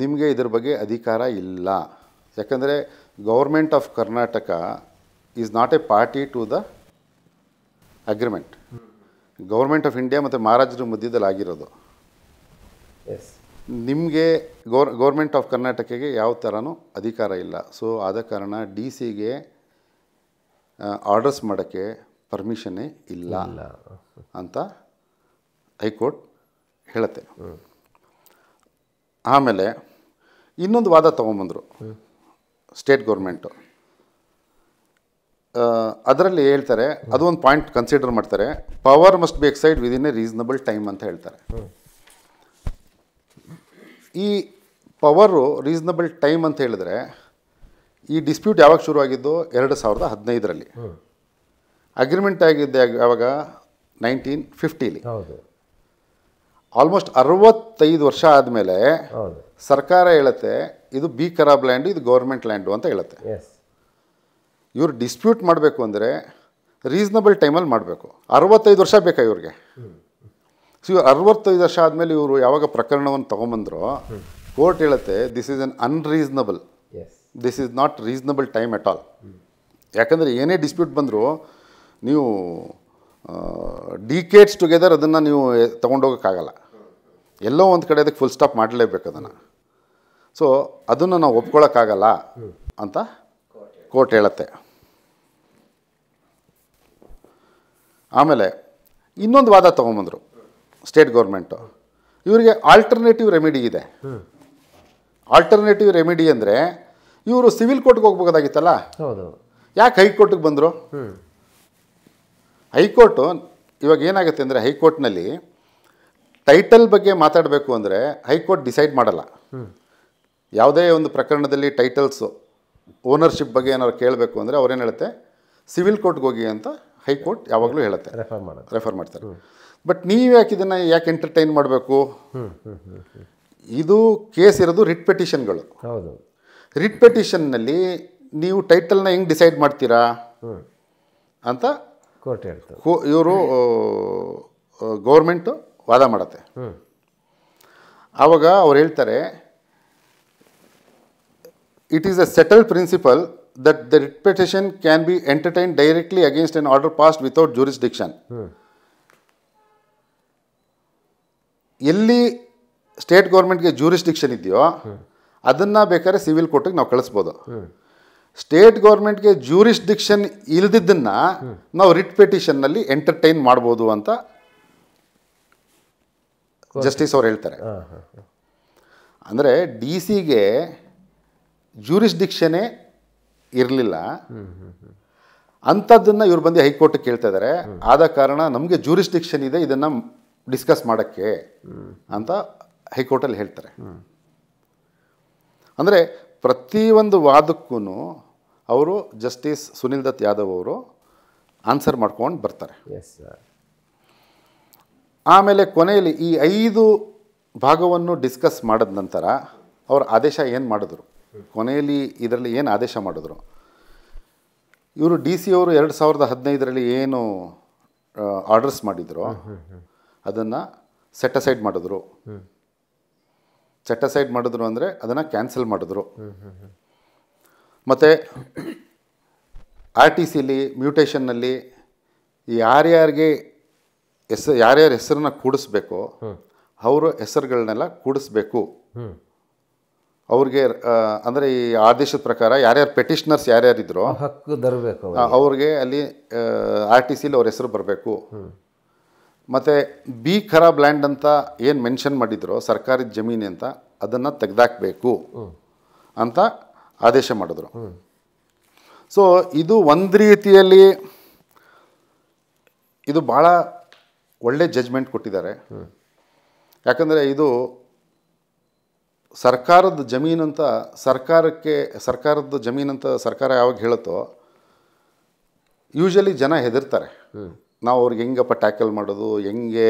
ನಿಮಗೆ ಇದ್ರ ಬಗ್ಗೆ ಅಧಿಕಾರ ಇಲ್ಲ ಯಾಕಂದರೆ government of Karnataka is not a party to the agreement government of India ಮತ್ತು ಮಹಾರಾಜರ ಮಧ್ಯದಲ್ಲಿ ಆಗಿರೋದು ಎಸ್ ನಿಮಗೆ ಗೋರ್ ಗೌರ್ಮೆಂಟ್ ಆಫ್ ಕರ್ನಾಟಕಗೆ ಯಾವ ಥರನೂ ಅಧಿಕಾರ ಇಲ್ಲ ಸೊ ಆದ ಕಾರಣ ಡಿ ಸಿಗೆ ಆರ್ಡರ್ಸ್ ಮಾಡೋಕ್ಕೆ ಪರ್ಮಿಷನ್ನೇ ಇಲ್ಲ ಅಂತ ಹೈಕೋರ್ಟ್ ಹೇಳುತ್ತೆ ಆಮೇಲೆ ಇನ್ನೊಂದು ವಾದ ತೊಗೊಂಬಂದರು ಸ್ಟೇಟ್ ಗೌರ್ಮೆಂಟು ಅದರಲ್ಲಿ ಹೇಳ್ತಾರೆ ಅದೊಂದು ಪಾಯಿಂಟ್ ಕನ್ಸಿಡರ್ ಮಾಡ್ತಾರೆ power must be exercised within a reasonable time ಅಂತ ಹೇಳ್ತಾರೆ ಈ ಪವರು ರೀಸನಬಲ್ ಟೈಮ್ ಅಂತ ಹೇಳಿದ್ರೆ ಈ ಡಿಸ್ಪ್ಯೂಟ್ ಯಾವಾಗ ಶುರುವಾಗಿದ್ದು ಎರಡು ಸಾವಿರದ ಹದಿನೈದರಲ್ಲಿ ಅಗ್ರಿಮೆಂಟ್ ಆಗಿದ್ದೆ ಯಾವಾಗ ನೈನ್ಟೀನ್ ಫಿಫ್ಟೀಲಿ ಆಲ್ಮೋಸ್ಟ್ ಅರವತ್ತೈದು ವರ್ಷ ಆದಮೇಲೆ ಸರ್ಕಾರ ಹೇಳುತ್ತೆ ಇದು ಬಿ ಖರಾಬ್ ಲ್ಯಾಂಡು ಇದು ಗೌರ್ಮೆಂಟ್ ಲ್ಯಾಂಡು ಅಂತ ಹೇಳುತ್ತೆ ಇವ್ರು ಡಿಸ್ಪ್ಯೂಟ್ ಮಾಡಬೇಕು ಅಂದರೆ ರೀಸನಬಲ್ ಟೈಮಲ್ಲಿ ಮಾಡಬೇಕು ಅರವತ್ತೈದು ವರ್ಷ ಬೇಕಾ ಇವ್ರಿಗೆ ಸೊ ಇವರು ಅರವತ್ತೈದು ವರ್ಷ ಆದಮೇಲೆ ಇವರು ಯಾವಾಗ ಪ್ರಕರಣವನ್ನು ತಗೊಂಬಂದ್ರು ಕೋರ್ಟ್ ಹೇಳುತ್ತೆ this is un unreasonable this is not reasonable time at all ಯಾಕಂದರೆ ಏನೇ ಡಿಸ್ಪ್ಯೂಟ್ ಬಂದರೂ ನೀವು ಕೇಟ್ಸ್ ಟುಗೆದರ್ ಅದನ್ನು ನೀವು ತೊಗೊಂಡೋಗೋಕ್ಕಾಗಲ್ಲ ಎಲ್ಲೋ ಒಂದು ಕಡೆ ಅದಕ್ಕೆ ಫುಲ್ ಸ್ಟಾಪ್ ಮಾಡಲೇಬೇಕು ಅದನ್ನು ಸೊ ಅದನ್ನು ನಾವು ಒಪ್ಕೊಳ್ಳೋಕ್ಕಾಗಲ್ಲ ಅಂತ ಕೋರ್ಟ್ ಹೇಳುತ್ತೆ ಆಮೇಲೆ ಇನ್ನೊಂದು ವಾದ ತೊಗೊಂಬಂದರು ಸ್ಟೇಟ್ ಗೌರ್ಮೆಂಟು ಇವರಿಗೆ ಆಲ್ಟರ್ನೇಟಿವ್ ರೆಮಿಡಿ ಇದೆ ಆಲ್ಟರ್ನೇಟಿವ್ ರೆಮಿಡಿ ಅಂದರೆ ಇವರು ಸಿವಿಲ್ ಕೋರ್ಟ್ಗೆ ಹೋಗ್ಬೇಕಾಗಿತ್ತಲ್ಲ ಹೌದು ಯಾಕೆ ಹೈಕೋರ್ಟ್ಗೆ ಬಂದರು ಹೈಕೋರ್ಟು ಇವಾಗ ಏನಾಗುತ್ತೆ ಅಂದರೆ ಹೈಕೋರ್ಟ್ನಲ್ಲಿ ಟೈಟಲ್ ಬಗ್ಗೆ ಮಾತಾಡಬೇಕು ಅಂದರೆ ಹೈಕೋರ್ಟ್ ಡಿಸೈಡ್ ಮಾಡಲ್ಲ ಯಾವುದೇ ಒಂದು ಪ್ರಕರಣದಲ್ಲಿ ಟೈಟಲ್ಸು ಓನರ್ಶಿಪ್ ಬಗ್ಗೆ ಏನಾದ್ರು ಕೇಳಬೇಕು ಅಂದರೆ ಅವ್ರೇನು ಹೇಳುತ್ತೆ ಸಿವಿಲ್ ಕೋರ್ಟ್ಗೆ ಹೋಗಿ ಅಂತ ಹೈಕೋರ್ಟ್ ಯಾವಾಗಲೂ ಹೇಳುತ್ತೆ ರೆಫರ್ ಮಾಡ್ತಾರೆ ಬಟ್ ನೀವು ಯಾಕೆ ಇದನ್ನು ಯಾಕೆ ಎಂಟರ್ಟೈನ್ ಮಾಡಬೇಕು ಇದು ಕೇಸ್ ಇರೋದು ರಿಟ್ ಪೆಟಿಷನ್ಗಳು ಹೌದು ರಿಟ್ ಪೆಟಿಷನ್ನಲ್ಲಿ ನೀವು ಟೈಟಲ್ನ ಹೆಂಗೆ ಡಿಸೈಡ್ ಮಾಡ್ತೀರಾ ಅಂತ ಕೋರ್ಟ್ ಹೇಳ್ತಾರೆ ಇವರು ಗೌರ್ಮೆಂಟು ವಾದ ಮಾಡತ್ತೆ ಆವಾಗ ಅವ್ರು ಹೇಳ್ತಾರೆ it is a settle principle that the writ petition can be entertain directly against an order passed without jurisdiction ಎಲ್ಲಿ ಸ್ಟೇಟ್ ಗೌರ್ಮೆಂಟ್ಗೆ ಜೂರಿಸ್ಟಿಕ್ಷನ್ ಇದೆಯೋ ಅದನ್ನ ಬೇಕಾದ್ರೆ ಸಿವಿಲ್ ಕೋರ್ಟಿಗೆ ನಾವು ಕಳಿಸ್ಬೋದು ಸ್ಟೇಟ್ ಗೌರ್ಮೆಂಟ್ಗೆ ಜೂರಿಸ್ಟಿಕ್ಷನ್ ಇಲ್ಲದಿದ್ದನ್ನ ನಾವು ರಿಟ್ ಪೆಟಿಷನ್ನಲ್ಲಿ ಎಂಟರ್ಟೈನ್ ಮಾಡ್ಬೋದು ಅಂತ ಜಸ್ಟಿಸ್ ಅವ್ರು ಹೇಳ್ತಾರೆ ಅಂದರೆ ಡಿ ಸಿಗೆ ಜೂರಿಸ್ಡಿಕ್ಷನೇ ಇರಲಿಲ್ಲ ಅಂಥದ್ದನ್ನು ಇವ್ರು ಬಂದು ಹೈಕೋರ್ಟಿಗೆ ಕೇಳ್ತಾ ಇದ್ದಾರೆ ಆದ ಕಾರಣ ನಮಗೆ ಜೂರಿಸ್ಡಿಕ್ಷನ್ ಇದೆ ಇದನ್ನು ಡಿಸ್ಕಸ್ ಮಾಡೋಕ್ಕೆ ಅಂತ ಹೈಕೋರ್ಟಲ್ಲಿ ಹೇಳ್ತಾರೆ ಅಂದರೆ ಪ್ರತಿಯೊಂದು ವಾದಕ್ಕೂ ಅವರು ಜಸ್ಟಿಸ್ ಸುನಿಲ್ ದತ್ ಯಾದವ್ ಅವರು ಆನ್ಸರ್ ಮಾಡ್ಕೊಂಡು ಬರ್ತಾರೆ ಆಮೇಲೆ ಕೊನೆಯಲ್ಲಿ ಈ ಐದು ಭಾಗವನ್ನು ಡಿಸ್ಕಸ್ ಮಾಡಿದ ನಂತರ ಅವ್ರ ಆದೇಶ ಏನು ಮಾಡಿದ್ರು ಕೊನೆಯಲ್ಲಿ ಇದರಲ್ಲಿ ಏನು ಆದೇಶ ಮಾಡಿದ್ರು ಇವರು ಡಿ ಸಿ ಅವರು ಎರಡು ಸಾವಿರದ ಹದಿನೈದರಲ್ಲಿ ಏನು ಆರ್ಡರ್ಸ್ ಮಾಡಿದ್ರು ಅದನ್ನು ಸೆಟಸೈಡ್ ಮಾಡಿದ್ರು ಸೆಟಸೈಡ್ ಮಾಡಿದ್ರು ಅಂದರೆ ಅದನ್ನು ಕ್ಯಾನ್ಸಲ್ ಮಾಡಿದ್ರು ಮತ್ತು ಆರ್ ಟಿ ಸಿಲಿ ಮ್ಯೂಟೇಷನ್ನಲ್ಲಿ ಯಾರ್ಯಾರಿಗೆ ಹೆಸ ಯಾರ್ಯಾರ ಹೆಸರನ್ನ ಕೂಡಿಸ್ಬೇಕು ಅವರ ಹೆಸರುಗಳನ್ನೆಲ್ಲ ಕೂಡಿಸ್ಬೇಕು ಅವ್ರಿಗೆ ಅಂದರೆ ಈ ಆದೇಶದ ಪ್ರಕಾರ ಯಾರ್ಯಾರು ಪೆಟಿಷನರ್ಸ್ ಯಾರ್ಯಾರಿದ್ರು ಹಕ್ಕು ದರಬೇಕು ಅವ್ರಿಗೆ ಅಲ್ಲಿ ಆರ್ ಟಿ ಸಿಲಿ ಅವ್ರ ಹೆಸರು ಬರಬೇಕು ಮತ್ತು ಬಿ ಖರಾಬ್ ಲ್ಯಾಂಡ್ ಅಂತ ಏನು ಮೆನ್ಷನ್ ಮಾಡಿದ್ರು ಸರ್ಕಾರದ ಜಮೀನು ಅಂತ ಅದನ್ನು ತೆಗೆದಾಕಬೇಕು ಅಂತ ಆದೇಶ ಮಾಡಿದ್ರು ಸೊ ಇದು ಒಂದು ರೀತಿಯಲ್ಲಿ ಇದು ಭಾಳ ಒಳ್ಳೆ ಜಜ್ಮೆಂಟ್ ಕೊಟ್ಟಿದ್ದಾರೆ ಯಾಕಂದರೆ ಇದು ಸರ್ಕಾರದ ಜಮೀನು ಅಂತ ಸರ್ಕಾರಕ್ಕೆ ಸರ್ಕಾರದ ಜಮೀನು ಅಂತ ಸರ್ಕಾರ ಯಾವಾಗ ಹೇಳುತ್ತೋ ಯೂಶಲಿ ಜನ ಹೆದರ್ತಾರೆ ನಾವು ಅವ್ರಿಗೆ ಹೆಂಗಪ್ಪ ಟ್ಯಾಕಲ್ ಮಾಡೋದು ಹೆಂಗೆ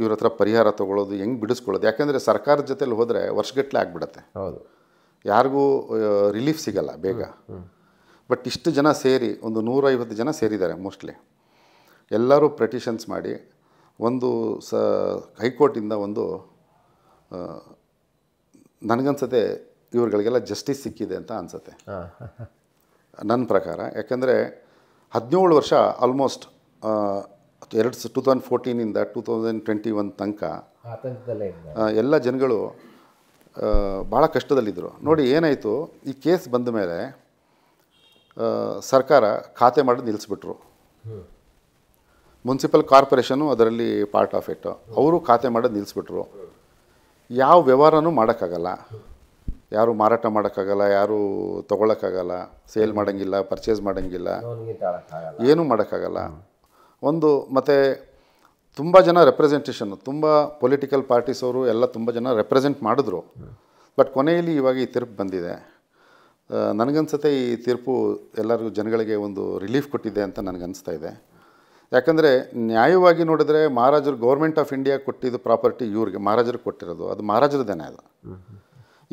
ಇವ್ರ ಹತ್ರ ಪರಿಹಾರ ತೊಗೊಳ್ಳೋದು ಹೆಂಗೆ ಬಿಡಿಸ್ಕೊಳ್ಳೋದು ಯಾಕೆಂದರೆ ಸರ್ಕಾರದ ಜೊತೆಲಿ ಹೋದರೆ ವರ್ಷಗಟ್ಟಲೆ ಆಗಿಬಿಡತ್ತೆ ಹೌದು ಯಾರಿಗೂ ರಿಲೀಫ್ ಸಿಗಲ್ಲ ಬೇಗ ಬಟ್ ಇಷ್ಟು ಜನ ಸೇರಿ ಒಂದು ನೂರೈವತ್ತು ಜನ ಸೇರಿದ್ದಾರೆ ಮೋಸ್ಟ್ಲಿ ಎಲ್ಲರೂ ಪ್ರೆಟಿಷನ್ಸ್ ಮಾಡಿ ಒಂದು ಸ ಹೈಕೋರ್ಟಿಂದ ಒಂದು ನನಗನ್ಸತ್ತೆ ಇವ್ರುಗಳಿಗೆಲ್ಲ ಜಸ್ಟಿಸ್ ಸಿಕ್ಕಿದೆ ಅಂತ ಅನ್ಸತ್ತೆ ನನ್ನ ಪ್ರಕಾರ ಯಾಕಂದರೆ ಹದಿನೇಳು ವರ್ಷ ಆಲ್ಮೋಸ್ಟ್ ಎರಡು ಟೂ ತೌಸಂಡ್ ಫೋರ್ಟೀನಿಂದ ಟೂ ತೌಸಂಡ್ ಟ್ವೆಂಟಿ ಒನ್ ತನಕ ಎಲ್ಲ ಜನಗಳು ಭಾಳ ಕಷ್ಟದಲ್ಲಿದ್ದರು ನೋಡಿ ಏನಾಯಿತು ಈ ಕೇಸ್ ಬಂದ ಮೇಲೆ ಸರ್ಕಾರ ಖಾತೆ ಮಾಡಿ ನಿಲ್ಲಿಸ್ಬಿಟ್ರು ಮುನ್ಸಿಪಲ್ ಕಾರ್ಪೊರೇಷನು ಅದರಲ್ಲಿ ಪಾರ್ಟ್ ಆಫ್ ಇಟ್ಟು ಅವರು ಖಾತೆ ಮಾಡೋದು ನಿಲ್ಲಿಸ್ಬಿಟ್ರು ಯಾವ ವ್ಯವಹಾರನೂ ಮಾಡೋಕ್ಕಾಗಲ್ಲ ಯಾರು ಮಾರಾಟ ಮಾಡೋಕ್ಕಾಗಲ್ಲ ಯಾರು ತೊಗೊಳಕ್ಕಾಗಲ್ಲ ಸೇಲ್ ಮಾಡೋಂಗಿಲ್ಲ ಪರ್ಚೇಸ್ ಮಾಡೋಂಗಿಲ್ಲ ಏನೂ ಮಾಡೋಕ್ಕಾಗಲ್ಲ ಒಂದು ಮತ್ತು ತುಂಬ ಜನ ರೆಪ್ರೆಸೆಂಟೇಷನ್ ತುಂಬ ಪೊಲಿಟಿಕಲ್ ಪಾರ್ಟೀಸ್ ಅವರು ಎಲ್ಲ ತುಂಬ ಜನ ರೆಪ್ರೆಸೆಂಟ್ ಮಾಡಿದ್ರು ಬಟ್ ಕೊನೆಯಲ್ಲಿ ಇವಾಗ ಈ ತೀರ್ಪು ಬಂದಿದೆ ನನಗನ್ಸುತ್ತೆ ಈ ತೀರ್ಪು ಎಲ್ಲರಿಗೂ ಜನಗಳಿಗೆ ಒಂದು ರಿಲೀಫ್ ಕೊಟ್ಟಿದೆ ಅಂತ ನನಗನ್ನಿಸ್ತಾ ಇದೆ ಯಾಕಂದರೆ ನ್ಯಾಯವಾಗಿ ನೋಡಿದ್ರೆ ಮಹಾರಾಜರು ಗೌರ್ಮೆಂಟ್ ಆಫ್ ಇಂಡಿಯಾ ಕೊಟ್ಟಿದ್ದು ಪ್ರಾಪರ್ಟಿ ಇವ್ರಿಗೆ ಮಹಾರಾಜರು ಕೊಟ್ಟಿರೋದು ಅದು ಮಹಾರಾಜರದೇನೆ ಅದು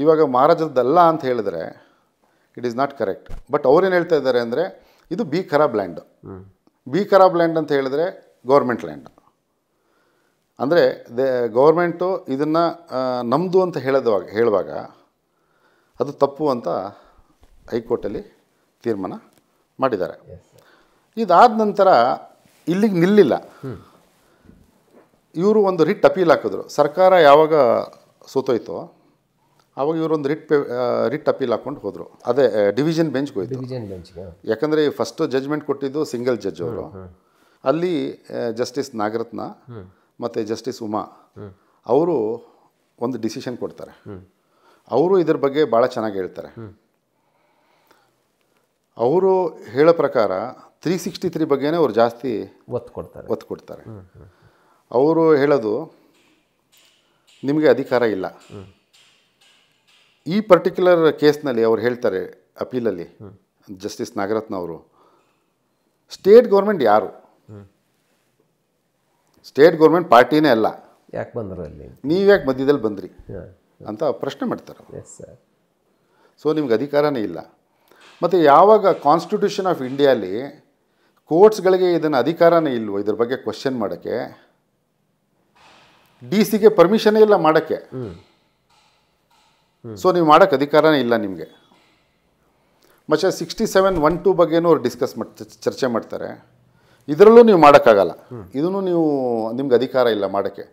ಇವಾಗ ಮಹಾರಾಜರದ್ದಲ್ಲ ಅಂತ ಹೇಳಿದ್ರೆ it is not correct but ಅವ್ರೇನು ಹೇಳ್ತಾ ಇದ್ದಾರೆ ಅಂದರೆ ಇದು ಬಿ ಖರಾಬ್ ಲ್ಯಾಂಡ್ ಬಿ ಖರಾಬ್ ಲ್ಯಾಂಡ್ ಅಂತ ಹೇಳಿದ್ರೆ ಗೌರ್ಮೆಂಟ್ ಲ್ಯಾಂಡ್ ಅಂದರೆ ದೇ ಗೌರ್ಮೆಂಟು ಇದನ್ನು ನಮ್ಮದು ಅಂತ ಹೇಳಿದವಾಗ ಹೇಳುವಾಗ ಅದು ತಪ್ಪು ಅಂತ ಹೈಕೋರ್ಟಲ್ಲಿ ತೀರ್ಮಾನ ಮಾಡಿದ್ದಾರೆ ಇದಾದ ನಂತರ ಇಲ್ಲಿಗೆ ನಿಲ್ಲಿಲ್ಲ ಇವರು ಒಂದು ರಿಟ್ ಅಪೀಲ್ ಹಾಕಿದ್ರು ಸರ್ಕಾರ ಯಾವಾಗ ಸೋತೋಯ್ತೋ ಇವರು ಒಂದು ರಿಟ್ ಪೇ ರಿಟ್ ಅಪೀಲ್ ಹಾಕೊಂಡು ಹೋದರು ಅದೇ ಡಿವಿಷನ್ ಬೆಂಚ್ಗೆ ಹೋಯ್ತು ಡಿವಿಷನ್ ಬೆಂಚ್ಗೆ ಯಾಕಂದರೆ ಫಸ್ಟ್ ಜಜ್ಮೆಂಟ್ ಕೊಟ್ಟಿದ್ದು ಸಿಂಗಲ್ ಜಡ್ಜ್ ಅವರು ಅಲ್ಲಿ ಜಸ್ಟಿಸ್ ನಾಗರತ್ನ ಮತ್ತು ಜಸ್ಟಿಸ್ ಉಮಾ ಅವರು ಒಂದು ಡಿಸಿಷನ್ ಕೊಡ್ತಾರೆ ಅವರು ಇದ್ರ ಬಗ್ಗೆ ಭಾಳ ಚೆನ್ನಾಗಿ ಹೇಳ್ತಾರೆ ಅವರು ಹೇಳೋ ಪ್ರಕಾರ ತ್ರೀ ಸಿಕ್ಸ್ಟಿ ತ್ರೀ ಬಗ್ಗೆನೇ ಅವ್ರು ಜಾಸ್ತಿ ಒತ್ತು ಕೊಡ್ತಾರೆ ಒತ್ತು ಕೊಡ್ತಾರೆ ಅವರು ಹೇಳೋದು ನಿಮಗೆ ಅಧಿಕಾರ ಇಲ್ಲ ಈ ಪರ್ಟಿಕ್ಯುಲರ್ ಕೇಸ್ನಲ್ಲಿ ಅವ್ರು ಹೇಳ್ತಾರೆ ಅಪೀಲಲ್ಲಿ ಜಸ್ಟಿಸ್ ನಾಗರತ್ನ ಅವರು ಸ್ಟೇಟ್ ಗೌರ್ಮೆಂಟ್ ಯಾರು ಸ್ಟೇಟ್ ಗೌರ್ಮೆಂಟ್ ಪಾರ್ಟಿನೇ ಅಲ್ಲ ಯಾಕೆ ಬಂದ್ರೆ ಅಲ್ಲಿ ನೀವು ಯಾಕೆ ಮಧ್ಯದಲ್ಲಿ ಬಂದ್ರಿ ಅಂತ ಪ್ರಶ್ನೆ ಮಾಡ್ತಾರೆ ಸೊ ನಿಮ್ಗೆ ಅಧಿಕಾರನೇ ಇಲ್ಲ ಮತ್ತು ಯಾವಾಗ ಕಾನ್ಸ್ಟಿಟ್ಯೂಷನ್ ಆಫ್ ಇಂಡಿಯಾಲಿ ಕೋರ್ಟ್ಸ್ಗಳಿಗೆ ಇದನ್ನು ಅಧಿಕಾರನೇ ಇಲ್ವೋ ಇದ್ರ ಬಗ್ಗೆ ಕ್ವಶನ್ ಮಾಡೋಕ್ಕೆ ಡಿ ಸಿಗೆ ಪರ್ಮಿಷನೇ ಇಲ್ಲ ಮಾಡೋಕ್ಕೆ ಸೊ ನೀವು ಮಾಡೋಕ್ಕೆ ಅಧಿಕಾರನೇ ಇಲ್ಲ ನಿಮಗೆ ಮತ್ತು ಸಿಕ್ಸ್ಟಿ ಸೆವೆನ್ ಒನ್ ಟೂ ಬಗ್ಗೆನೂ ಅವ್ರು ಡಿಸ್ಕಸ್ ಮಾಡ್ತ ಚರ್ಚೆ ಮಾಡ್ತಾರೆ ಇದರಲ್ಲೂ ನೀವು ಮಾಡೋಕ್ಕಾಗಲ್ಲ ಇದನ್ನು ನೀವು ನಿಮ್ಗೆ ಅಧಿಕಾರ ಇಲ್ಲ ಮಾಡೋಕ್ಕೆ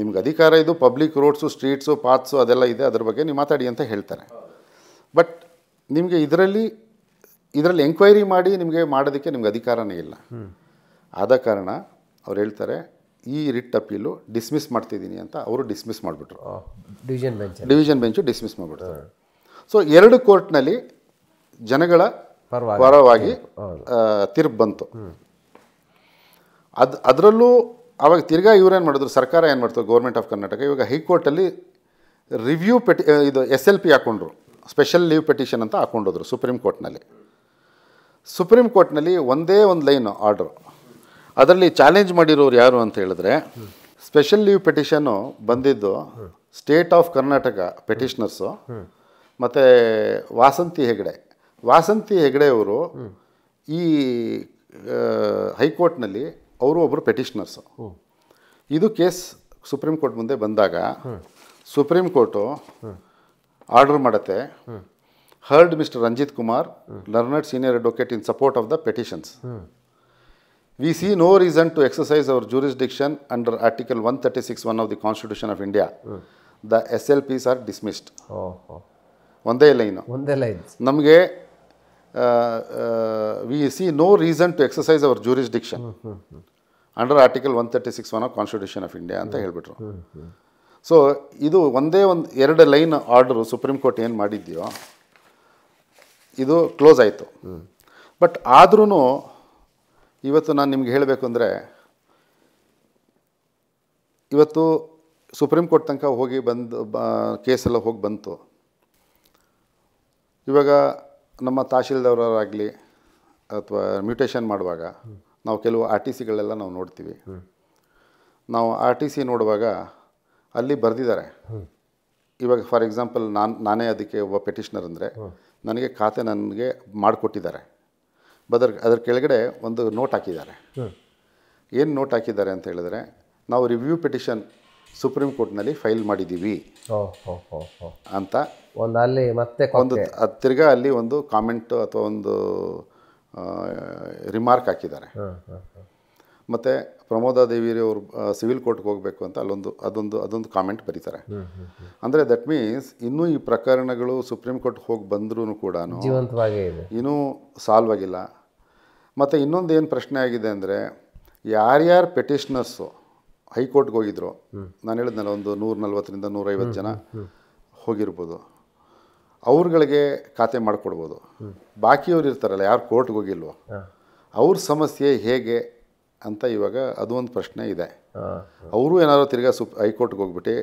ನಿಮ್ಗೆ ಅಧಿಕಾರ ಇದು ಪಬ್ಲಿಕ್ ರೋಡ್ಸು ಸ್ಟ್ರೀಟ್ಸು ಪಾತ್ಸು ಅದೆಲ್ಲ ಇದೆ ಅದ್ರ ಬಗ್ಗೆ ನೀವು ಮಾತಾಡಿ ಅಂತ ಹೇಳ್ತಾರೆ ಬಟ್ ನಿಮಗೆ ಇದರಲ್ಲಿ ಇದರಲ್ಲಿ ಎಂಕ್ವೈರಿ ಮಾಡಿ ನಿಮಗೆ ಮಾಡೋದಕ್ಕೆ ನಿಮ್ಗೆ ಅಧಿಕಾರನೇ ಇಲ್ಲ ಆದ ಕಾರಣ ಅವ್ರು ಹೇಳ್ತಾರೆ ಈ ರಿಟ್ ಅಪೀಲು ಡಿಸ್ಮಿಸ್ ಮಾಡ್ತಿದ್ದೀನಿ ಅಂತ ಅವರು ಡಿಸ್ಮಿಸ್ ಮಾಡಿಬಿಟ್ರು division bench division bench dismiss ಮಾಡಿಬಿಡ್ತಾರೆ ಸೊ ಎರಡು ಕೋರ್ಟ್ನಲ್ಲಿ ಜನಗಳ ಪರವಾಗಿ ತೀರ್ಪು ಬಂತು ಅದು ಅದರಲ್ಲೂ ಅವಾಗ ತಿರ್ಗಾ ಇವ್ರೇನು ಮಾಡಿದ್ರು ಸರ್ಕಾರ ಏನು ಮಾಡ್ತಾರೆ ಗೌರ್ಮೆಂಟ್ ಆಫ್ ಕರ್ನಾಟಕ ಇವಾಗ ಹೈಕೋರ್ಟಲ್ಲಿ ರಿವ್ಯೂ ಪೆಟಿ ಇದು ಎಸ್ ಎಲ್ ಪಿ ಹಾಕ್ಕೊಂಡ್ರು ಸ್ಪೆಷಲ್ ಲೀವ್ ಪೆಟಿಷನ್ ಅಂತ ಹಾಕ್ಕೊಂಡೋದ್ರು ಸುಪ್ರೀಂ ಕೋರ್ಟ್ನಲ್ಲಿ ಸುಪ್ರೀಂ ಕೋರ್ಟ್ನಲ್ಲಿ ಒಂದೇ ಒಂದು ಲೈನು ಆರ್ಡ್ರು ಅದರಲ್ಲಿ ಚಾಲೆಂಜ್ ಮಾಡಿರೋರು ಯಾರು ಅಂತ ಹೇಳಿದ್ರೆ ಸ್ಪೆಷಲ್ ಲೀವ್ ಪೆಟಿಷನ್ನು ಬಂದಿದ್ದು ಸ್ಟೇಟ್ ಆಫ್ ಕರ್ನಾಟಕ ಪೆಟಿಷನರ್ಸು ಮತ್ತು ವಾಸಂತಿ ಹೆಗಡೆ ವಾಸಂತಿ ಹೆಗಡೆ ಅವರು ಈ ಹೈಕೋರ್ಟ್ನಲ್ಲಿ ಅವರು ಒಬ್ಬರು ಪೆಟಿಷನರ್ಸು ಇದು ಕೇಸ್ ಸುಪ್ರೀಂ ಕೋರ್ಟ್ ಮುಂದೆ ಬಂದಾಗ ಸುಪ್ರೀಂ ಕೋರ್ಟು ಆರ್ಡರ್ ಮಾಡತ್ತೆ heard mister Ranjit Kumar learned senior advocate in support of the petitions we see We see no reason to exercise our jurisdiction one Article 136.1 of of Constitution of India. Mm. The SLPs are dismissed. ಒಂದೇ line ಒಂದೇ line ನಮಗೆ we see no reason to exercise our jurisdiction under article one thirty six one of constitution of India ಅಂತ ಹೇಳ್ಬಿಟ್ರು so ಇದು ಒಂದೇ ಒಂದು ಎರಡು line order supreme court ಏನು ಮಾಡಿದೆಯೋ ಇದು ಕ್ಲೋಸ್ ಆಯಿತು ಬಟ್ ಆದ್ರೂ ಇವತ್ತು ನಾನು ನಿಮ್ಗೆ ಹೇಳಬೇಕು ಅಂದರೆ ಇವತ್ತು ಸುಪ್ರೀಂ ಕೋರ್ಟ್ ತನಕ ಹೋಗಿ ಬಂದು ಬ ಕೇಸೆಲ್ಲ ಹೋಗಿ ಬಂತು ಇವಾಗ ನಮ್ಮ ತಹಶೀಲ್ದವರಾಗಲಿ ಅಥವಾ ಮ್ಯೂಟೇಷನ್ ಮಾಡುವಾಗ ನಾವು ಕೆಲವು ಆರ್ ಟಿ ಸಿಗಳೆಲ್ಲ ನಾವು ನೋಡ್ತೀವಿ ನಾವು ಆರ್ ಟಿ ಸಿ ನೋಡುವಾಗ ಅಲ್ಲಿ ಬರೆದಿದ್ದಾರೆ ಇವಾಗ ಫಾರ್ ಎಕ್ಸಾಂಪಲ್ ನಾನು ನಾನೇ ಅದಕ್ಕೆ ಒಬ್ಬ ಪೆಟಿಷನರ್ ಅಂದರೆ ನನಗೆ ಖಾತೆ ನನಗೆ ಮಾಡಿಕೊಟ್ಟಿದ್ದಾರೆ ಬದರ್ ಅದರ ಕೆಳಗಡೆ ಒಂದು ನೋಟ್ ಹಾಕಿದ್ದಾರೆ ಏನು ನೋಟ್ ಹಾಕಿದ್ದಾರೆ ಅಂತ ಹೇಳಿದ್ರೆ ನಾವು ರಿವ್ಯೂ ಪಿಟಿಷನ್ ಸುಪ್ರೀಂ ಕೋರ್ಟ್ನಲ್ಲಿ ಫೈಲ್ ಮಾಡಿದ್ದೀವಿ ಅಂತ ಒಂದು ಅಲ್ಲಿ ಮತ್ತೆ ಒಂದು ತಿರ್ಗಾ ಅಲ್ಲಿ ಒಂದು ಕಾಮೆಂಟ್ ಅಥವಾ ಒಂದು ರಿಮಾರ್ಕ್ ಹಾಕಿದ್ದಾರೆ ಮತ್ತು ಪ್ರಮೋದಾದೇವಿಯವರು ಸಿವಿಲ್ ಕೋರ್ಟ್ಗೆ ಹೋಗಬೇಕು ಅಂತ ಅಲ್ಲೊಂದು ಅದೊಂದು ಅದೊಂದು ಕಾಮೆಂಟ್ ಬರೀತಾರೆ ಅಂದರೆ ದಟ್ ಮೀನ್ಸ್ ಇನ್ನೂ ಈ ಪ್ರಕರಣಗಳು ಸುಪ್ರೀಂ ಕೋರ್ಟ್ಗೆ ಹೋಗಿ ಬಂದರೂ ಕೂಡ ಇನ್ನೂ ಸಾಲ್ವ್ ಆಗಿಲ್ಲ ಮತ್ತು ಇನ್ನೊಂದು ಏನು ಪ್ರಶ್ನೆ ಆಗಿದೆ ಅಂದರೆ ಯಾರ್ಯಾರು ಪೆಟಿಷನರ್ಸು ಹೈಕೋರ್ಟ್ಗೆ ಹೋಗಿದ್ರು ನಾನು ಹೇಳಿದ್ನಲ್ಲ ಒಂದು ನೂರ ನಲ್ವತ್ತರಿಂದ ನೂರೈವತ್ತು ಜನ ಹೋಗಿರ್ಬೋದು ಅವ್ರಗಳಿಗೆ ಖಾತೆ ಮಾಡಿಕೊಡ್ಬೋದು ಬಾಕಿಯವ್ರು ಇರ್ತಾರಲ್ಲ ಯಾರು ಕೋರ್ಟ್ಗೆ ಹೋಗಿಲ್ವೋ ಅವ್ರ ಸಮಸ್ಯೆ ಹೇಗೆ ಅಂತ ಇವಾಗ ಅದು ಒಂದು ಪ್ರಶ್ನೆ ಇದೆ ಅವರು ಏನಾದರೂ ತಿರ್ಗಾ ಸುಪ್ ಹೈಕೋರ್ಟ್ಗೆ ಹೋಗ್ಬಿಟ್ಟು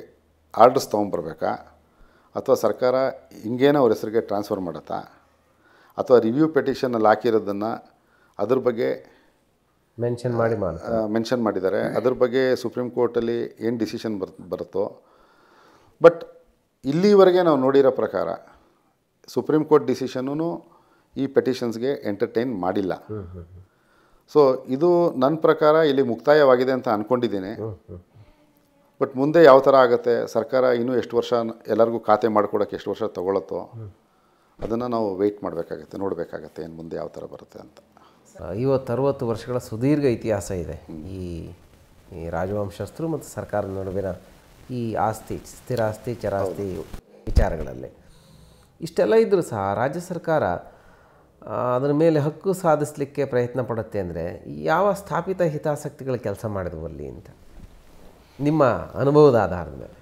ಆರ್ಡರ್ಸ್ ತೊಗೊಂಬರ್ಬೇಕಾ ಅಥವಾ ಸರ್ಕಾರ ಹಿಂಗೇನೋ ಅವ್ರ ಹೆಸರಿಗೆ ಟ್ರಾನ್ಸ್ಫರ್ ಮಾಡತ್ತಾ ಅಥವಾ ರಿವ್ಯೂ ಅಲ್ಲಿ ಹಾಕಿರೋದನ್ನು ಅದ್ರ ಬಗ್ಗೆ ಮೆನ್ಷನ್ ಮಾಡಿ ಮೆನ್ಷನ್ ಮಾಡಿದ್ದಾರೆ ಅದ್ರ ಬಗ್ಗೆ ಸುಪ್ರೀಂ ಕೋರ್ಟಲ್ಲಿ ಏನು ಡಿಸಿಷನ್ ಬರ್ ಬರುತ್ತೋ ಬಟ್ ಇಲ್ಲಿವರೆಗೆ ನಾವು ನೋಡಿರೋ ಪ್ರಕಾರ ಸುಪ್ರೀಂ ಕೋರ್ಟ್ ಡಿಸಿಷನೂ ಈ ಪೆಟಿಷನ್ಸ್ಗೆ ಎಂಟರ್ಟೈನ್ ಮಾಡಿಲ್ಲ ಸೊ ಇದು ನನ್ನ ಪ್ರಕಾರ ಇಲ್ಲಿ ಮುಕ್ತಾಯವಾಗಿದೆ ಅಂತ ಅಂದ್ಕೊಂಡಿದ್ದೀನಿ ಬಟ್ ಮುಂದೆ ಯಾವ ಥರ ಆಗುತ್ತೆ ಸರ್ಕಾರ ಇನ್ನೂ ಎಷ್ಟು ವರ್ಷ ಎಲ್ಲರಿಗೂ ಖಾತೆ ಮಾಡ್ಕೊಡೋಕೆ ಎಷ್ಟು ವರ್ಷ ತೊಗೊಳತ್ತೋ ಅದನ್ನು ನಾವು ವೆಯ್ಟ್ ಮಾಡಬೇಕಾಗತ್ತೆ ನೋಡಬೇಕಾಗತ್ತೆ ಏನು ಮುಂದೆ ಯಾವ ಥರ ಬರುತ್ತೆ ಅಂತ ಐವತ್ತು ವರ್ಷಗಳ ಸುದೀರ್ಘ ಇತಿಹಾಸ ಇದೆ ಈ ಈ ರಾಜವಂಶಸ್ಥರು ಮತ್ತು ಸರ್ಕಾರದ ನಡುವಿನ ಈ ಆಸ್ತಿ ಸ್ಥಿರಾಸ್ತಿ ಚರಾಸ್ತಿ ವಿಚಾರಗಳಲ್ಲಿ ಇಷ್ಟೆಲ್ಲ ಇದ್ದರೂ ಸಹ ರಾಜ್ಯ ಸರ್ಕಾರ ಅದರ ಮೇಲೆ ಹಕ್ಕು ಸಾಧಿಸಲಿಕ್ಕೆ ಪ್ರಯತ್ನ ಪಡುತ್ತೆ ಅಂದರೆ ಯಾವ ಸ್ಥಾಪಿತ ಹಿತಾಸಕ್ತಿಗಳ ಕೆಲಸ ಮಾಡಿದ್ವು ಅಂತ ನಿಮ್ಮ ಅನುಭವದ ಆಧಾರದ ಮೇಲೆ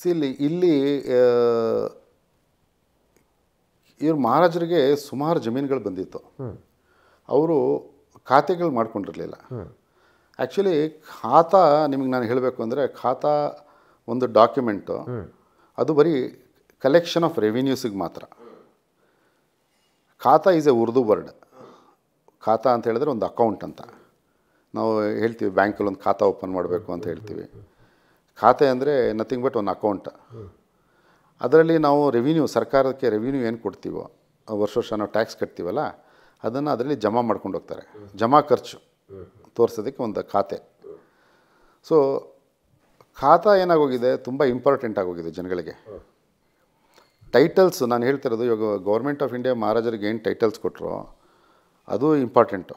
ಸಿಲ್ಲಿ ಇಲ್ಲಿ ಇವ್ರ ಮಹಾರಾಜರಿಗೆ ಸುಮಾರು ಜಮೀನುಗಳು ಬಂದಿತ್ತು ಅವರು ಖಾತೆಗಳು ಮಾಡ್ಕೊಂಡಿರಲಿಲ್ಲ ಆ್ಯಕ್ಚುಲಿ ಖಾತಾ ನಿಮಗೆ ನಾನು ಹೇಳಬೇಕು ಅಂದರೆ ಖಾತಾ ಒಂದು ಡಾಕ್ಯುಮೆಂಟು ಅದು ಬರೀ ಕಲೆಕ್ಷನ್ ಆಫ್ ರೆವಿನ್ಯೂಸಿಗೆ ಮಾತ್ರ ಖಾತಾ ಈಸ್ ಎ ಉರ್ದು ವರ್ಡ್ ಖಾತಾ ಅಂತ ಹೇಳಿದ್ರೆ ಒಂದು ಅಕೌಂಟ್ ಅಂತ ನಾವು ಹೇಳ್ತೀವಿ ಬ್ಯಾಂಕಲ್ಲಿ ಒಂದು ಖಾತಾ ಓಪನ್ ಮಾಡಬೇಕು ಅಂತ ಹೇಳ್ತೀವಿ ಖಾತೆ ಅಂದರೆ ನಥಿಂಗ್ ಬಟ್ ಒಂದು ಅಕೌಂಟ್ ಅದರಲ್ಲಿ ನಾವು ರೆವಿನ್ಯೂ ಸರ್ಕಾರಕ್ಕೆ ರೆವಿನ್ಯೂ ಏನು ಕೊಡ್ತೀವೋ ವರ್ಷ ವರ್ಷ ನಾವು ಟ್ಯಾಕ್ಸ್ ಕಟ್ತೀವಲ್ಲ ಅದನ್ನು ಅದರಲ್ಲಿ ಜಮಾ ಮಾಡ್ಕೊಂಡು ಹೋಗ್ತಾರೆ ಜಮಾ ಖರ್ಚು ತೋರಿಸೋದಕ್ಕೆ ಒಂದು ಖಾತೆ ಸೊ ಖಾತಾ ಏನಾಗೋಗಿದೆ ತುಂಬ ಇಂಪಾರ್ಟೆಂಟ್ ಆಗೋಗಿದೆ ಜನಗಳಿಗೆ ಟೈಟಲ್ಸ್ ನಾನು ಹೇಳ್ತಿರೋದು ಇವಾಗ ಗೌರ್ಮೆಂಟ್ ಆಫ್ ಇಂಡಿಯಾ ಮಹಾರಾಜರಿಗೆ ಏನು ಟೈಟಲ್ಸ್ ಕೊಟ್ಟರು ಅದು ಇಂಪಾರ್ಟೆಂಟು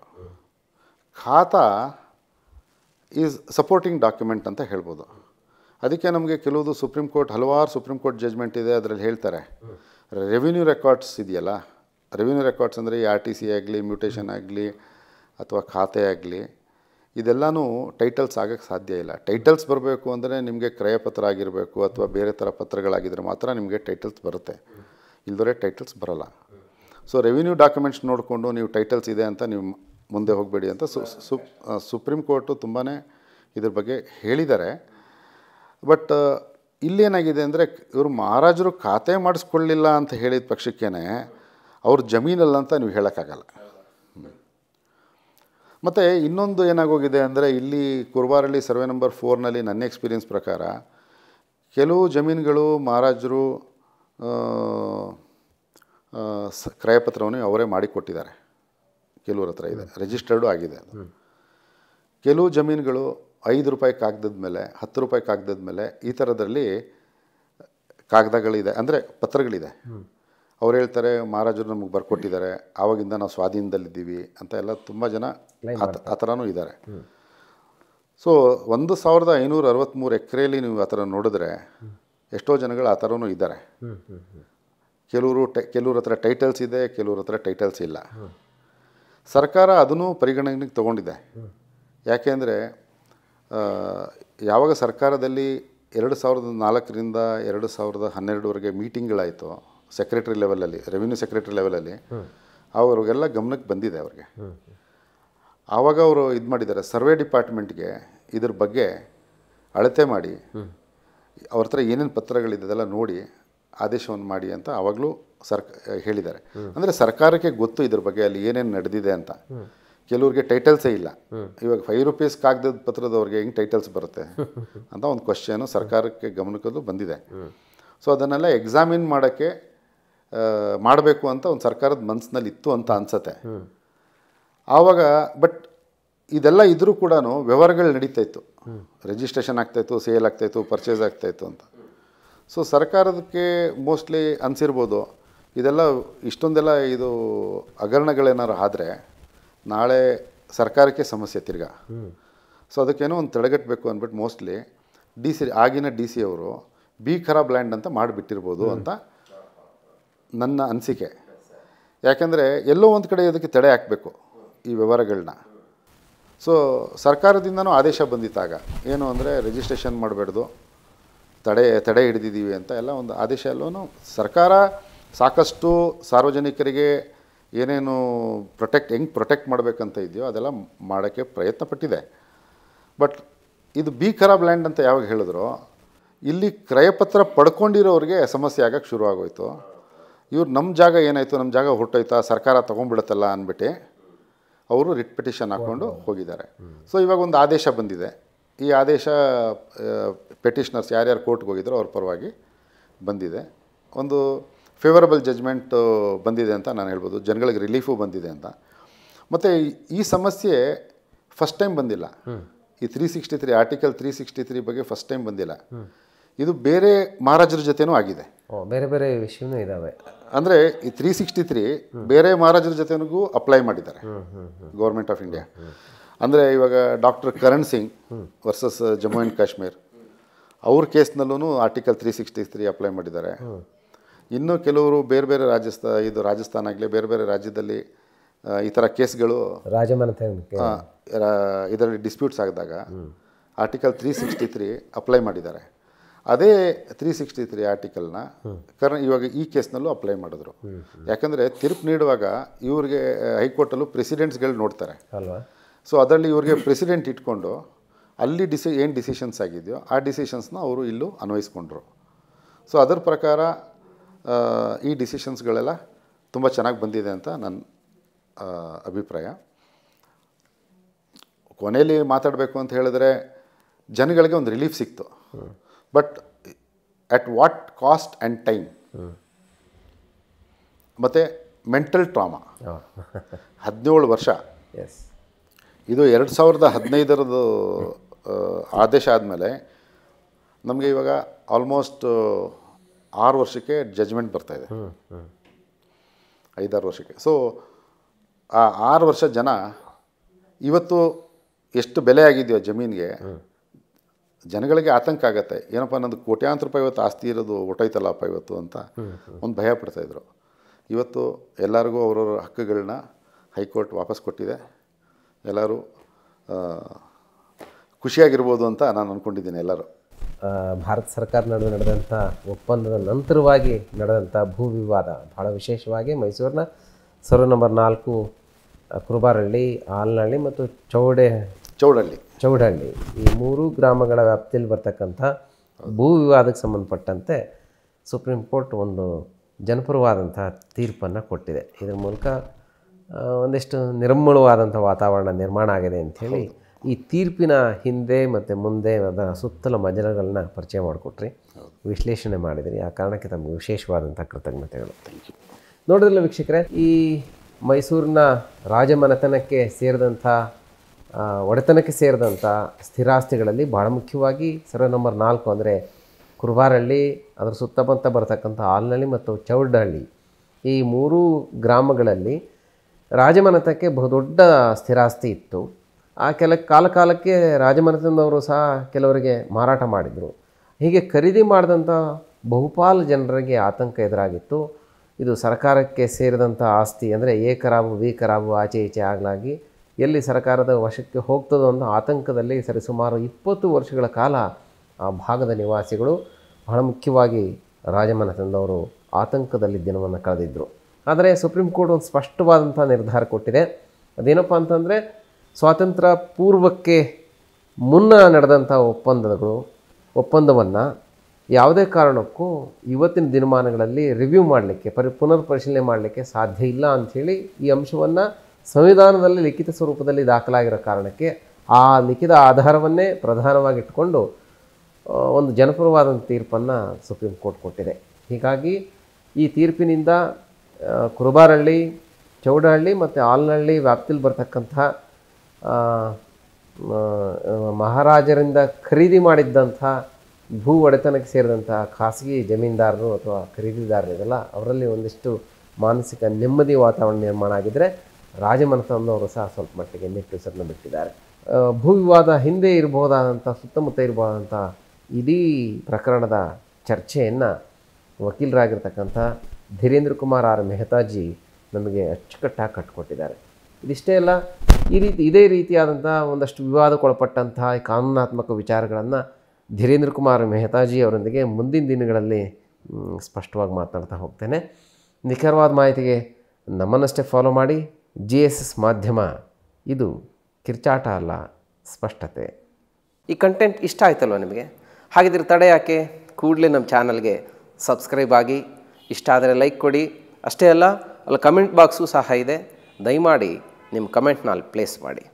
ಖಾತಾ ಈಸ್ ಸಪೋರ್ಟಿಂಗ್ ಡಾಕ್ಯುಮೆಂಟ್ ಅಂತ ಹೇಳ್ಬೋದು ಅದಕ್ಕೆ ನಮಗೆ ಕೆಲವುದು ಸುಪ್ರೀಂ ಕೋರ್ಟ್ ಹಲವಾರು ಸುಪ್ರೀಂ ಕೋರ್ಟ್ ಜಜ್ಮೆಂಟ್ ಇದೆ ಅದರಲ್ಲಿ ಹೇಳ್ತಾರೆ ರೆವಿನ್ಯೂ ರೆಕಾರ್ಡ್ಸ್ ಇದೆಯಲ್ಲ ರೆವಿನ್ಯೂ ರೆಕಾರ್ಡ್ಸ್ ಅಂದರೆ ಈ ಆರ್ ಟಿ ಸಿ ಆಗಲಿ ಮ್ಯೂಟೇಷನ್ ಆಗಲಿ ಅಥವಾ ಖಾತೆ ಆಗಲಿ ಇದೆಲ್ಲನೂ ಟೈಟಲ್ಸ್ ಆಗೋಕ್ಕೆ ಸಾಧ್ಯ ಇಲ್ಲ ಟೈಟಲ್ಸ್ ಬರಬೇಕು ಅಂದರೆ ನಿಮಗೆ ಕ್ರಯ ಪತ್ರ ಆಗಿರಬೇಕು ಅಥವಾ ಬೇರೆ ಥರ ಪತ್ರಗಳಾಗಿದ್ದರೆ ಮಾತ್ರ ನಿಮಗೆ ಟೈಟಲ್ಸ್ ಬರುತ್ತೆ ಇಲ್ಲದರೆ ಟೈಟಲ್ಸ್ ಬರೋಲ್ಲ ಸೊ ರೆವಿನ್ಯೂ ಡಾಕ್ಯುಮೆಂಟ್ಸ್ ನೋಡಿಕೊಂಡು ನೀವು ಟೈಟಲ್ಸ್ ಇದೆ ಅಂತ ನೀವು ಮುಂದೆ ಹೋಗಬೇಡಿ ಅಂತ ಸು ಸುಪ್ರೀಂ ಕೋರ್ಟು ತುಂಬಾ ಇದ್ರ ಬಗ್ಗೆ ಹೇಳಿದ್ದಾರೆ ಬಟ್ ಇಲ್ಲೇನಾಗಿದೆ ಅಂದರೆ ಇವರು ಮಹಾರಾಜರು ಖಾತೆ ಮಾಡಿಸ್ಕೊಳ್ಳಿಲ್ಲ ಅಂತ ಹೇಳಿದ ಪಕ್ಷಕ್ಕೇ ಅವ್ರ ಜಮೀನಲ್ಲ ಅಂತ ನೀವು ಹೇಳೋಕ್ಕಾಗಲ್ಲ ಮತ್ತು ಇನ್ನೊಂದು ಏನಾಗೋಗಿದೆ ಅಂದರೆ ಇಲ್ಲಿ ಕುರುಬಾರಳ್ಳಿ ಸರ್ವೆ ನಂಬರ್ ಫೋರ್ನಲ್ಲಿ ನನ್ನ ಎಕ್ಸ್ಪೀರಿಯನ್ಸ್ ಪ್ರಕಾರ ಕೆಲವು ಜಮೀನುಗಳು ಮಹಾರಾಜರು ಸ ಕ್ರಯಪತ್ರವನ್ನು ಅವರೇ ಮಾಡಿಕೊಟ್ಟಿದ್ದಾರೆ ಕೆಲವ್ರ ಹತ್ರ ಇದೆ ರಿಜಿಸ್ಟರ್ಡು ಆಗಿದೆ ಅದು ಕೆಲವು ಜಮೀನುಗಳು ಐದು ರೂಪಾಯಿ ಕಾಗದದ ಮೇಲೆ ಹತ್ತು ರೂಪಾಯಿ ಕಾಗದದ ಮೇಲೆ ಈ ಥರದ್ರಲ್ಲಿ ಕಾಗದಗಳಿದೆ ಅಂದರೆ ಪತ್ರಗಳಿದೆ ಅವ್ರು ಹೇಳ್ತಾರೆ ಮಹಾರಾಜರು ನಮಗೆ ಬರ್ಕೊಟ್ಟಿದ್ದಾರೆ ಆವಾಗಿಂದ ನಾವು ಸ್ವಾಧೀನದಲ್ಲಿದ್ದೀವಿ ಅಂತ ಎಲ್ಲ ತುಂಬ ಜನ ಆ ಥರನೂ ಇದ್ದಾರೆ ಸೊ ಒಂದು ಸಾವಿರದ ಐನೂರ ಅರವತ್ತ್ಮೂರು ಎಕರೆಯಲ್ಲಿ ನೀವು ಆ ಥರ ನೋಡಿದ್ರೆ ಎಷ್ಟೋ ಜನಗಳು ಆ ಥರನೂ ಇದ್ದಾರೆ ಕೆಲವರು ಟೈ ಕೆಲವ್ರ ಹತ್ರ ಟೈಟಲ್ಸ್ ಇದೆ ಕೆಲವ್ರ ಹತ್ರ ಟೈಟಲ್ಸ್ ಇಲ್ಲ ಸರ್ಕಾರ ಅದನ್ನು ಪರಿಗಣನೆಗೆ ತಗೊಂಡಿದೆ ಯಾಕೆಂದರೆ ಯಾವಾಗ ಸರ್ಕಾರದಲ್ಲಿ ಎರಡು ಸಾವಿರದ ನಾಲ್ಕರಿಂದ ಎರಡು ಸಾವಿರದ ಹನ್ನೆರಡುವರೆಗೆ ಮೀಟಿಂಗ್ಗಳಾಯಿತು ಸೆಕ್ರೆಟರಿ ಲೆವೆಲಲ್ಲಿ ರೆವಿನ್ಯೂ ಸೆಕ್ರೆಟರಿ ಲೆವೆಲಲ್ಲಿ ಅವ್ರಿಗೆಲ್ಲ ಗಮನಕ್ಕೆ ಬಂದಿದೆ ಅವ್ರಿಗೆ ಆವಾಗ ಅವರು ಇದು ಮಾಡಿದ್ದಾರೆ ಸರ್ವೆ ಡಿಪಾರ್ಟ್ಮೆಂಟ್ಗೆ ಇದ್ರ ಬಗ್ಗೆ ಅಳತೆ ಮಾಡಿ ಅವ್ರ ಹತ್ರ ಏನೇನು ಪತ್ರಗಳಿದ್ದೆಲ್ಲ ನೋಡಿ ಆದೇಶವನ್ನು ಮಾಡಿ ಅಂತ ಆವಾಗಲೂ ಸರ್ಕ ಹೇಳಿದ್ದಾರೆ ಅಂದರೆ ಸರ್ಕಾರಕ್ಕೆ ಗೊತ್ತು ಇದ್ರ ಬಗ್ಗೆ ಅಲ್ಲಿ ಏನೇನು ನಡೆದಿದೆ ಅಂತ ಕೆಲವ್ರಿಗೆ ಟೈಟಲ್ಸೇ ಇಲ್ಲ ಇವಾಗ ಫೈವ್ ರುಪೀಸ್ ಕಾಗದದ ಪತ್ರದವ್ರಿಗೆ ಹೆಂಗೆ ಟೈಟಲ್ಸ್ ಬರುತ್ತೆ ಅಂತ ಒಂದು ಕ್ವಶನು ಸರ್ಕಾರಕ್ಕೆ ಗಮನಕ್ಕೂ ಬಂದಿದೆ ಸೊ ಅದನ್ನೆಲ್ಲ ಎಕ್ಸಾಮಿನ್ ಮಾಡೋಕ್ಕೆ ಮಾಡಬೇಕು ಅಂತ ಒಂದು ಸರ್ಕಾರದ ಮನಸ್ಸಿನಲ್ಲಿ ಇತ್ತು ಅಂತ ಅನ್ಸತ್ತೆ ಆವಾಗ ಬಟ್ ಇದೆಲ್ಲ ಇದ್ದರೂ ಕೂಡ ವ್ಯವಹಾರಗಳು ನಡೀತಾ ಇತ್ತು ರಿಜಿಸ್ಟ್ರೇಷನ್ ಆಗ್ತಾಯಿತ್ತು ಸೇಲ್ ಆಗ್ತಾಯಿತ್ತು ಪರ್ಚೇಸ್ ಆಗ್ತಾಯಿತ್ತು ಅಂತ ಸೊ ಸರ್ಕಾರಕ್ಕೆ ಮೋಸ್ಟ್ಲಿ ಅನಿಸಿರ್ಬೋದು ಇದೆಲ್ಲ ಇಷ್ಟೊಂದೆಲ್ಲ ಇದು ಹಗರಣಗಳೇನಾರು ಆದರೆ ನಾಳೆ ಸರ್ಕಾರಕ್ಕೆ ಸಮಸ್ಯೆ ತಿರ್ಗಾ ಸೊ ಅದಕ್ಕೇನೋ ಒಂದು ತಡೆಗಟ್ಟಬೇಕು ಅಂದ್ಬಿಟ್ಟು ಮೋಸ್ಟ್ಲಿ ಡಿ ಸಿ ಆಗಿನ ಡಿ ಸಿ ಅವರು ಬಿ ಖರಾಬ್ ಲ್ಯಾಂಡ್ ಅಂತ ಮಾಡಿಬಿಟ್ಟಿರ್ಬೋದು ಅಂತ ನನ್ನ ಅನಿಸಿಕೆ ಯಾಕೆಂದರೆ ಎಲ್ಲೋ ಒಂದು ಕಡೆ ಇದಕ್ಕೆ ತಡೆ ಹಾಕಬೇಕು ಈ ವ್ಯವಹಾರಗಳನ್ನ ಸೊ ಸರ್ಕಾರದಿಂದನೂ ಆದೇಶ ಬಂದಿತ್ತಾಗ ಏನು ಅಂದರೆ ರಿಜಿಸ್ಟ್ರೇಷನ್ ಮಾಡಬಾರ್ದು ತಡೆ ತಡೆ ಹಿಡಿದಿದ್ದೀವಿ ಅಂತ ಎಲ್ಲ ಒಂದು ಆದೇಶ ಎಲ್ಲವೂ ಸರ್ಕಾರ ಸಾಕಷ್ಟು ಸಾರ್ವಜನಿಕರಿಗೆ ಏನೇನು ಪ್ರೊಟೆಕ್ಟ್ ಹೆಂಗೆ ಪ್ರೊಟೆಕ್ಟ್ ಮಾಡಬೇಕಂತ ಇದೆಯೋ ಅದೆಲ್ಲ ಮಾಡೋಕ್ಕೆ ಪ್ರಯತ್ನ ಪಟ್ಟಿದೆ ಬಟ್ ಇದು ಬಿ ಖರಾಬ್ ಲ್ಯಾಂಡ್ ಅಂತ ಯಾವಾಗ ಹೇಳಿದ್ರು ಇಲ್ಲಿ ಕ್ರಯಪತ್ರ ಪಡ್ಕೊಂಡಿರೋರಿಗೆ ಸಮಸ್ಯೆ ಆಗಕ್ಕೆ ಆಗೋಯ್ತು ಇವ್ರು ನಮ್ಮ ಜಾಗ ಏನಾಯಿತು ನಮ್ಮ ಜಾಗ ಹೊರಟೋಯ್ತಾ ಸರ್ಕಾರ ತೊಗೊಂಡ್ಬಿಡುತ್ತಲ್ಲ ಅಂದ್ಬಿಟ್ಟು ಅವರು ರಿಟ್ ಪಿಟಿಷನ್ ಹಾಕ್ಕೊಂಡು ಹೋಗಿದ್ದಾರೆ ಸೊ ಇವಾಗ ಒಂದು ಆದೇಶ ಬಂದಿದೆ ಈ ಆದೇಶ ಪೆಟಿಷನರ್ಸ್ ಯಾರ್ಯಾರು ಕೋರ್ಟ್ಗೆ ಹೋಗಿದ್ರು ಅವ್ರ ಪರವಾಗಿ ಬಂದಿದೆ ಒಂದು ಫೇವರಬಲ್ ಜಜ್ಮೆಂಟು ಬಂದಿದೆ ಅಂತ ನಾನು ಹೇಳ್ಬೋದು ಜನಗಳಿಗೆ ರಿಲೀಫು ಬಂದಿದೆ ಅಂತ ಮತ್ತು ಈ ಸಮಸ್ಯೆ ಫಸ್ಟ್ ಟೈಮ್ ಬಂದಿಲ್ಲ ಈ three sixty three article three sixty three ಬಗ್ಗೆ ಫಸ್ಟ್ ಟೈಮ್ ಬಂದಿಲ್ಲ ಇದು ಬೇರೆ ಮಹಾರಾಜರ ಜೊತೆನೂ ಆಗಿದೆ ಬೇರೆ ಬೇರೆ ವಿಷಯನೂ ಇದ್ದಾವೆ ಅಂದರೆ ಈ ತ್ರೀ ಸಿಕ್ಸ್ಟಿ ತ್ರೀ ಬೇರೆ ಮಹಾರಾಜರ ಜೊತೆನಿಗೂ ಅಪ್ಲೈ ಮಾಡಿದ್ದಾರೆ ಗೌರ್ಮೆಂಟ್ ಆಫ್ ಇಂಡಿಯಾ ಅಂದರೆ ಇವಾಗ doctor Karan Singh versus Jammu and Kashmir ಅವ್ರ ಕೇಸ್ನಲ್ಲೂ article three sixty three apply ಮಾಡಿದ್ದಾರೆ ಇನ್ನು ಕೆಲವರು ಬೇರೆ ಬೇರೆ ರಾಜಸ್ಥಾನ ಇದು ರಾಜಸ್ಥಾನ ಆಗಲಿ ಬೇರೆ ಬೇರೆ ರಾಜ್ಯದಲ್ಲಿ ಈ ಥರ ಕೇಸ್ಗಳು ಇದರಲ್ಲಿ ಡಿಸ್ಪ್ಯೂಟ್ಸ್ ಆಗಿದಾಗ article three sixty three apply ಮಾಡಿದ್ದಾರೆ ಅದೇ ತ್ರೀ ಸಿಕ್ಸ್ಟಿ ತ್ರೀ ಆರ್ಟಿಕಲ್ನ ಕರ್ ಇವಾಗ ಈ ಕೇಸ್ನಲ್ಲೂ ಅಪ್ಲೈ ಮಾಡಿದ್ರು ಯಾಕಂದರೆ ತೀರ್ಪು ನೀಡುವಾಗ ಇವ್ರಿಗೆ ಹೈಕೋರ್ಟಲ್ಲೂ ಪ್ರೆಸಿಡೆಂಟ್ಸ್ಗಳು ನೋಡ್ತಾರೆ ಸೊ ಅದರಲ್ಲಿ ಇವ್ರಿಗೆ ಪ್ರೆಸಿಡೆಂಟ್ ಇಟ್ಕೊಂಡು ಅಲ್ಲಿ ಡಿಸಿ ಏನು ಡಿಸಿಷನ್ಸ್ ಆಗಿದೆಯೋ ಆ ಡಿಸಿಷನ್ಸ್ನ ಅವರು ಇಲ್ಲೂ ಅನ್ವಯಿಸ್ಕೊಂಡ್ರು ಸೊ ಅದರ ಪ್ರಕಾರ ಈ ಡಿಸಿಷನ್ಸ್ಗಳೆಲ್ಲ ತುಂಬ ಚೆನ್ನಾಗಿ ಬಂದಿದೆ ಅಂತ ನನ್ನ ಅಭಿಪ್ರಾಯ ಕೊನೆಯಲ್ಲಿ ಮಾತಾಡಬೇಕು ಅಂತ ಹೇಳಿದ್ರೆ ಜನಗಳಿಗೆ ಒಂದು ರಿಲೀಫ್ ಸಿಕ್ತು but at what cost and time ಮತ್ತು ಮೆಂಟಲ್ ಟ್ರಾಮಾ ಹದಿನೇಳು ವರ್ಷ ಎಸ್ ಇದು ಎರಡು ಸಾವಿರದ ಹದಿನೈದರದ್ದು ಆದೇಶ ಆದಮೇಲೆ ನಮಗೆ ಇವಾಗ ಆಲ್ಮೋಸ್ಟ್ ಆರು ವರ್ಷಕ್ಕೆ ಜಜ್ಮೆಂಟ್ ಬರ್ತಾ ಇದೆ ಐದಾರು ವರ್ಷಕ್ಕೆ ಸೊ ಆ ಆರು ವರ್ಷ ಜನ ಇವತ್ತು ಎಷ್ಟು ಬೆಲೆ ಆಗಿದೆಯೋ ಜಮೀನಿಗೆ ಜನಗಳಿಗೆ ಆತಂಕ ಆಗುತ್ತೆ ಏನಪ್ಪ ನಂದು ಕೋಟ್ಯಾಂತರ ರೂಪಾಯಿ ಇವತ್ತು ಆಸ್ತಿ ಇರೋದು ಒಟ್ಟೈತಲ್ಲಪ್ಪ ಇವತ್ತು ಅಂತ ಒಂದು ಭಯ ಪಡ್ತಾಯಿದ್ರು ಇವತ್ತು ಎಲ್ಲರಿಗೂ ಅವರವ್ರ ಹಕ್ಕುಗಳನ್ನ ಹೈಕೋರ್ಟ್ ವಾಪಸ್ ಕೊಟ್ಟಿದೆ ಎಲ್ಲರೂ ಖುಷಿಯಾಗಿರ್ಬೋದು ಅಂತ ನಾನು ಅಂದ್ಕೊಂಡಿದ್ದೀನಿ ಎಲ್ಲರೂ ಭಾರತ ಸರ್ಕಾರ ನಡುವೆ ನಡೆದಂಥ ಒಪ್ಪಂದದ ನಂತರವಾಗಿ ನಡೆದಂಥ ಭೂ ವಿವಾದ ಭಾಳ ವಿಶೇಷವಾಗಿ ಮೈಸೂರಿನ ಸರ್ವೆ ನಂಬರ್ ನಾಲ್ಕು ಕುರುಬಾರಳ್ಳಿ ಆಲ್ನಹಳ್ಳಿ ಮತ್ತು ಚೌಡೆ ಚೌಡಳ್ಳಿ ಚೌಡಹಳ್ಳಿ ಈ ಮೂರು ಗ್ರಾಮಗಳ ವ್ಯಾಪ್ತಿಯಲ್ಲಿ ಬರ್ತಕ್ಕಂಥ ಭೂ ವಿವಾದಕ್ಕೆ ಸಂಬಂಧಪಟ್ಟಂತೆ ಸುಪ್ರೀಂ ಕೋರ್ಟ್ ಒಂದು ಜನಪರವಾದಂತಹ ತೀರ್ಪನ್ನು ಕೊಟ್ಟಿದೆ ಇದರ ಮೂಲಕ ಒಂದಿಷ್ಟು ನಿರ್ಮಳವಾದಂಥ ವಾತಾವರಣ ನಿರ್ಮಾಣ ಆಗಿದೆ ಅಂಥೇಳಿ ಈ ತೀರ್ಪಿನ ಹಿಂದೆ ಮತ್ತು ಮುಂದೆ ಅದರ ಸುತ್ತಲ ಮಜಲಗಳನ್ನ ಪರಿಚಯ ಮಾಡಿಕೊಟ್ರಿ ವಿಶ್ಲೇಷಣೆ ಮಾಡಿದಿರಿ ಆ ಕಾರಣಕ್ಕೆ ತಮಗೆ ವಿಶೇಷವಾದಂಥ ಕೃತಜ್ಞತೆಗಳು ನೋಡಿದ್ರಲ್ಲ ವೀಕ್ಷಕರೇ ಈ ಮೈಸೂರಿನ ರಾಜಮನೆತನಕ್ಕೆ ಸೇರಿದಂಥ ಒಡೆತನಕ್ಕೆ ಸೇರಿದಂಥ ಸ್ಥಿರಾಸ್ತಿಗಳಲ್ಲಿ ಭಾಳ ಮುಖ್ಯವಾಗಿ ಸರ್ವೆ ನಂಬರ್ ನಾಲ್ಕು ಅಂದರೆ ಕುರುಬಾರಹಳ್ಳಿ ಅದರ ಸುತ್ತಮುತ್ತ ಬರತಕ್ಕಂಥ ಆಲ್ನಳ್ಳಿ ಮತ್ತು ಚೌಡಹಳ್ಳಿ ಈ ಮೂರೂ ಗ್ರಾಮಗಳಲ್ಲಿ ರಾಜಮನೆತಕ್ಕೆ ಬಹುದೊಡ್ಡ ಸ್ಥಿರಾಸ್ತಿ ಇತ್ತು ಆ ಕೆಲ ಕಾಲಕಾಲಕ್ಕೆ ಕಾಲಕ್ಕೆ ರಾಜಮನೆತನದವರು ಸಹ ಕೆಲವರಿಗೆ ಮಾರಾಟ ಮಾಡಿದರು ಹೀಗೆ ಖರೀದಿ ಮಾಡಿದಂಥ ಬಹುಪಾಲು ಜನರಿಗೆ ಆತಂಕ ಎದುರಾಗಿತ್ತು ಇದು ಸರ್ಕಾರಕ್ಕೆ ಸೇರಿದಂಥ ಆಸ್ತಿ ಅಂದರೆ ಏಕರಾಬು ಬಿ ಕರಾಬು ಆಚೆ ಈಚೆ ಆಗಲಾಗಿ ಎಲ್ಲಿ ಸರ್ಕಾರದ ವಶಕ್ಕೆ ಹೋಗ್ತದೋ ಅನ್ನೋ ಆತಂಕದಲ್ಲಿ ಸರಿಸುಮಾರು ಇಪ್ಪತ್ತು ವರ್ಷಗಳ ಕಾಲ ಆ ಭಾಗದ ನಿವಾಸಿಗಳು ಬಹಳ ಮುಖ್ಯವಾಗಿ ರಾಜಮನೆತನದವರು ಆತಂಕದಲ್ಲಿ ದಿನವನ್ನು ಕಳೆದಿದ್ದರು ಆದರೆ ಸುಪ್ರೀಂ ಕೋರ್ಟ್ ಒಂದು ಸ್ಪಷ್ಟವಾದಂಥ ನಿರ್ಧಾರ ಕೊಟ್ಟಿದೆ ಅದೇನಪ್ಪ ಅಂತಂದರೆ ಸ್ವಾತಂತ್ರ್ಯ ಪೂರ್ವಕ್ಕೆ ಮುನ್ನ ನಡೆದಂಥ ಒಪ್ಪಂದಗಳು ಒಪ್ಪಂದವನ್ನು ಯಾವುದೇ ಕಾರಣಕ್ಕೂ ಇವತ್ತಿನ ದಿನಮಾನಗಳಲ್ಲಿ ರಿವ್ಯೂ ಮಾಡಲಿಕ್ಕೆ ಪರಿ ಪುನರ್ ಪರಿಶೀಲನೆ ಮಾಡಲಿಕ್ಕೆ ಸಾಧ್ಯ ಇಲ್ಲ ಅಂಥೇಳಿ ಈ ಅಂಶವನ್ನು ಸಂವಿಧಾನದಲ್ಲಿ ಲಿಖಿತ ಸ್ವರೂಪದಲ್ಲಿ ದಾಖಲಾಗಿರೋ ಕಾರಣಕ್ಕೆ ಆ ಲಿಖಿತ ಆಧಾರವನ್ನೇ ಪ್ರಧಾನವಾಗಿಟ್ಟುಕೊಂಡು ಒಂದು ಜನಪರವಾದಂಥ ತೀರ್ಪನ್ನು ಸುಪ್ರೀಂ ಕೋರ್ಟ್ ಕೊಟ್ಟಿದೆ ಹೀಗಾಗಿ ಈ ತೀರ್ಪಿನಿಂದ ಕುರುಬಾರಹಳ್ಳಿ ಚೌಡಹಳ್ಳಿ ಮತ್ತು ಆಲ್ನಹಳ್ಳಿ ವ್ಯಾಪ್ತಿಲಿ ಬರ್ತಕ್ಕಂತಹ ಮಹಾರಾಜರಿಂದ ಖರೀದಿ ಮಾಡಿದ್ದಂಥ ಭೂ ಒಡೆತನಕ್ಕೆ ಸೇರಿದಂಥ ಖಾಸಗಿ ಜಮೀನ್ದಾರರು ಅಥವಾ ಇದೆಲ್ಲ ಅವರಲ್ಲಿ ಒಂದಿಷ್ಟು ಮಾನಸಿಕ ನೆಮ್ಮದಿ ವಾತಾವರಣ ನಿರ್ಮಾಣ ಆಗಿದ್ದರೆ ರಾಜಮನೆತನದವರು ಸಹ ಸ್ವಲ್ಪ ಮಟ್ಟಿಗೆ ನಿಟ್ಟುಸರನ್ನು ಬಿಟ್ಟಿದ್ದಾರೆ ಭೂ ವಿವಾದ ಹಿಂದೆ ಇರಬಹುದಾದಂಥ ಸುತ್ತಮುತ್ತ ಇರಬಹುದಾದಂಥ ಇಡೀ ಪ್ರಕರಣದ ಚರ್ಚೆಯನ್ನು ವಕೀಲರಾಗಿರ್ತಕ್ಕಂಥ ಧೀರೇಂದ್ರ ಕುಮಾರ್ ಆರ್ ಮೆಹತಾಜಿ ನಮಗೆ ಅಚ್ಚುಕಟ್ಟಾಗಿ ಕಟ್ಟಿಕೊಟ್ಟಿದ್ದಾರೆ ಇದಿಷ್ಟೇ ಅಲ್ಲ ಈ ರೀತಿ ಇದೇ ರೀತಿಯಾದಂಥ ಒಂದಷ್ಟು ವಿವಾದಕ್ಕೊಳಪಟ್ಟಂತಹ ಕಾನೂನಾತ್ಮಕ ವಿಚಾರಗಳನ್ನು ಧೀರೇಂದ್ರ ಕುಮಾರ್ ಮೆಹತಾಜಿ ಅವರೊಂದಿಗೆ ಮುಂದಿನ ದಿನಗಳಲ್ಲಿ ಸ್ಪಷ್ಟವಾಗಿ ಮಾತನಾಡ್ತಾ ಹೋಗ್ತೇನೆ ನಿಖರವಾದ ಮಾಹಿತಿಗೆ ನಮ್ಮನ್ನಷ್ಟೇ ಫಾಲೋ ಮಾಡಿ ಜಿ ಎಸ್ ಎಸ್ ಮಾಧ್ಯಮ ಇದು ಕಿರ್ಚಾಟ ಅಲ್ಲ ಸ್ಪಷ್ಟತೆ ಈ ಕಂಟೆಂಟ್ ಇಷ್ಟ ಆಯ್ತಲ್ವ ನಿಮಗೆ ಹಾಗಿದ್ರೆ ತಡೆ ಯಾಕೆ ಕೂಡಲೇ ನಮ್ಮ ಚಾನಲ್ಗೆ ಸಬ್ಸ್ಕ್ರೈಬ್ ಆಗಿ ಇಷ್ಟ ಆದರೆ ಲೈಕ್ ಕೊಡಿ ಅಷ್ಟೇ ಅಲ್ಲ ಅಲ್ಲಿ ಕಮೆಂಟ್ ಬಾಕ್ಸು ಸಹ ಇದೆ ದಯಮಾಡಿ ನಿಮ್ಮ ಕಮೆಂಟ್ನ ಅಲ್ಲಿ ಪ್ಲೇಸ್ ಮಾಡಿ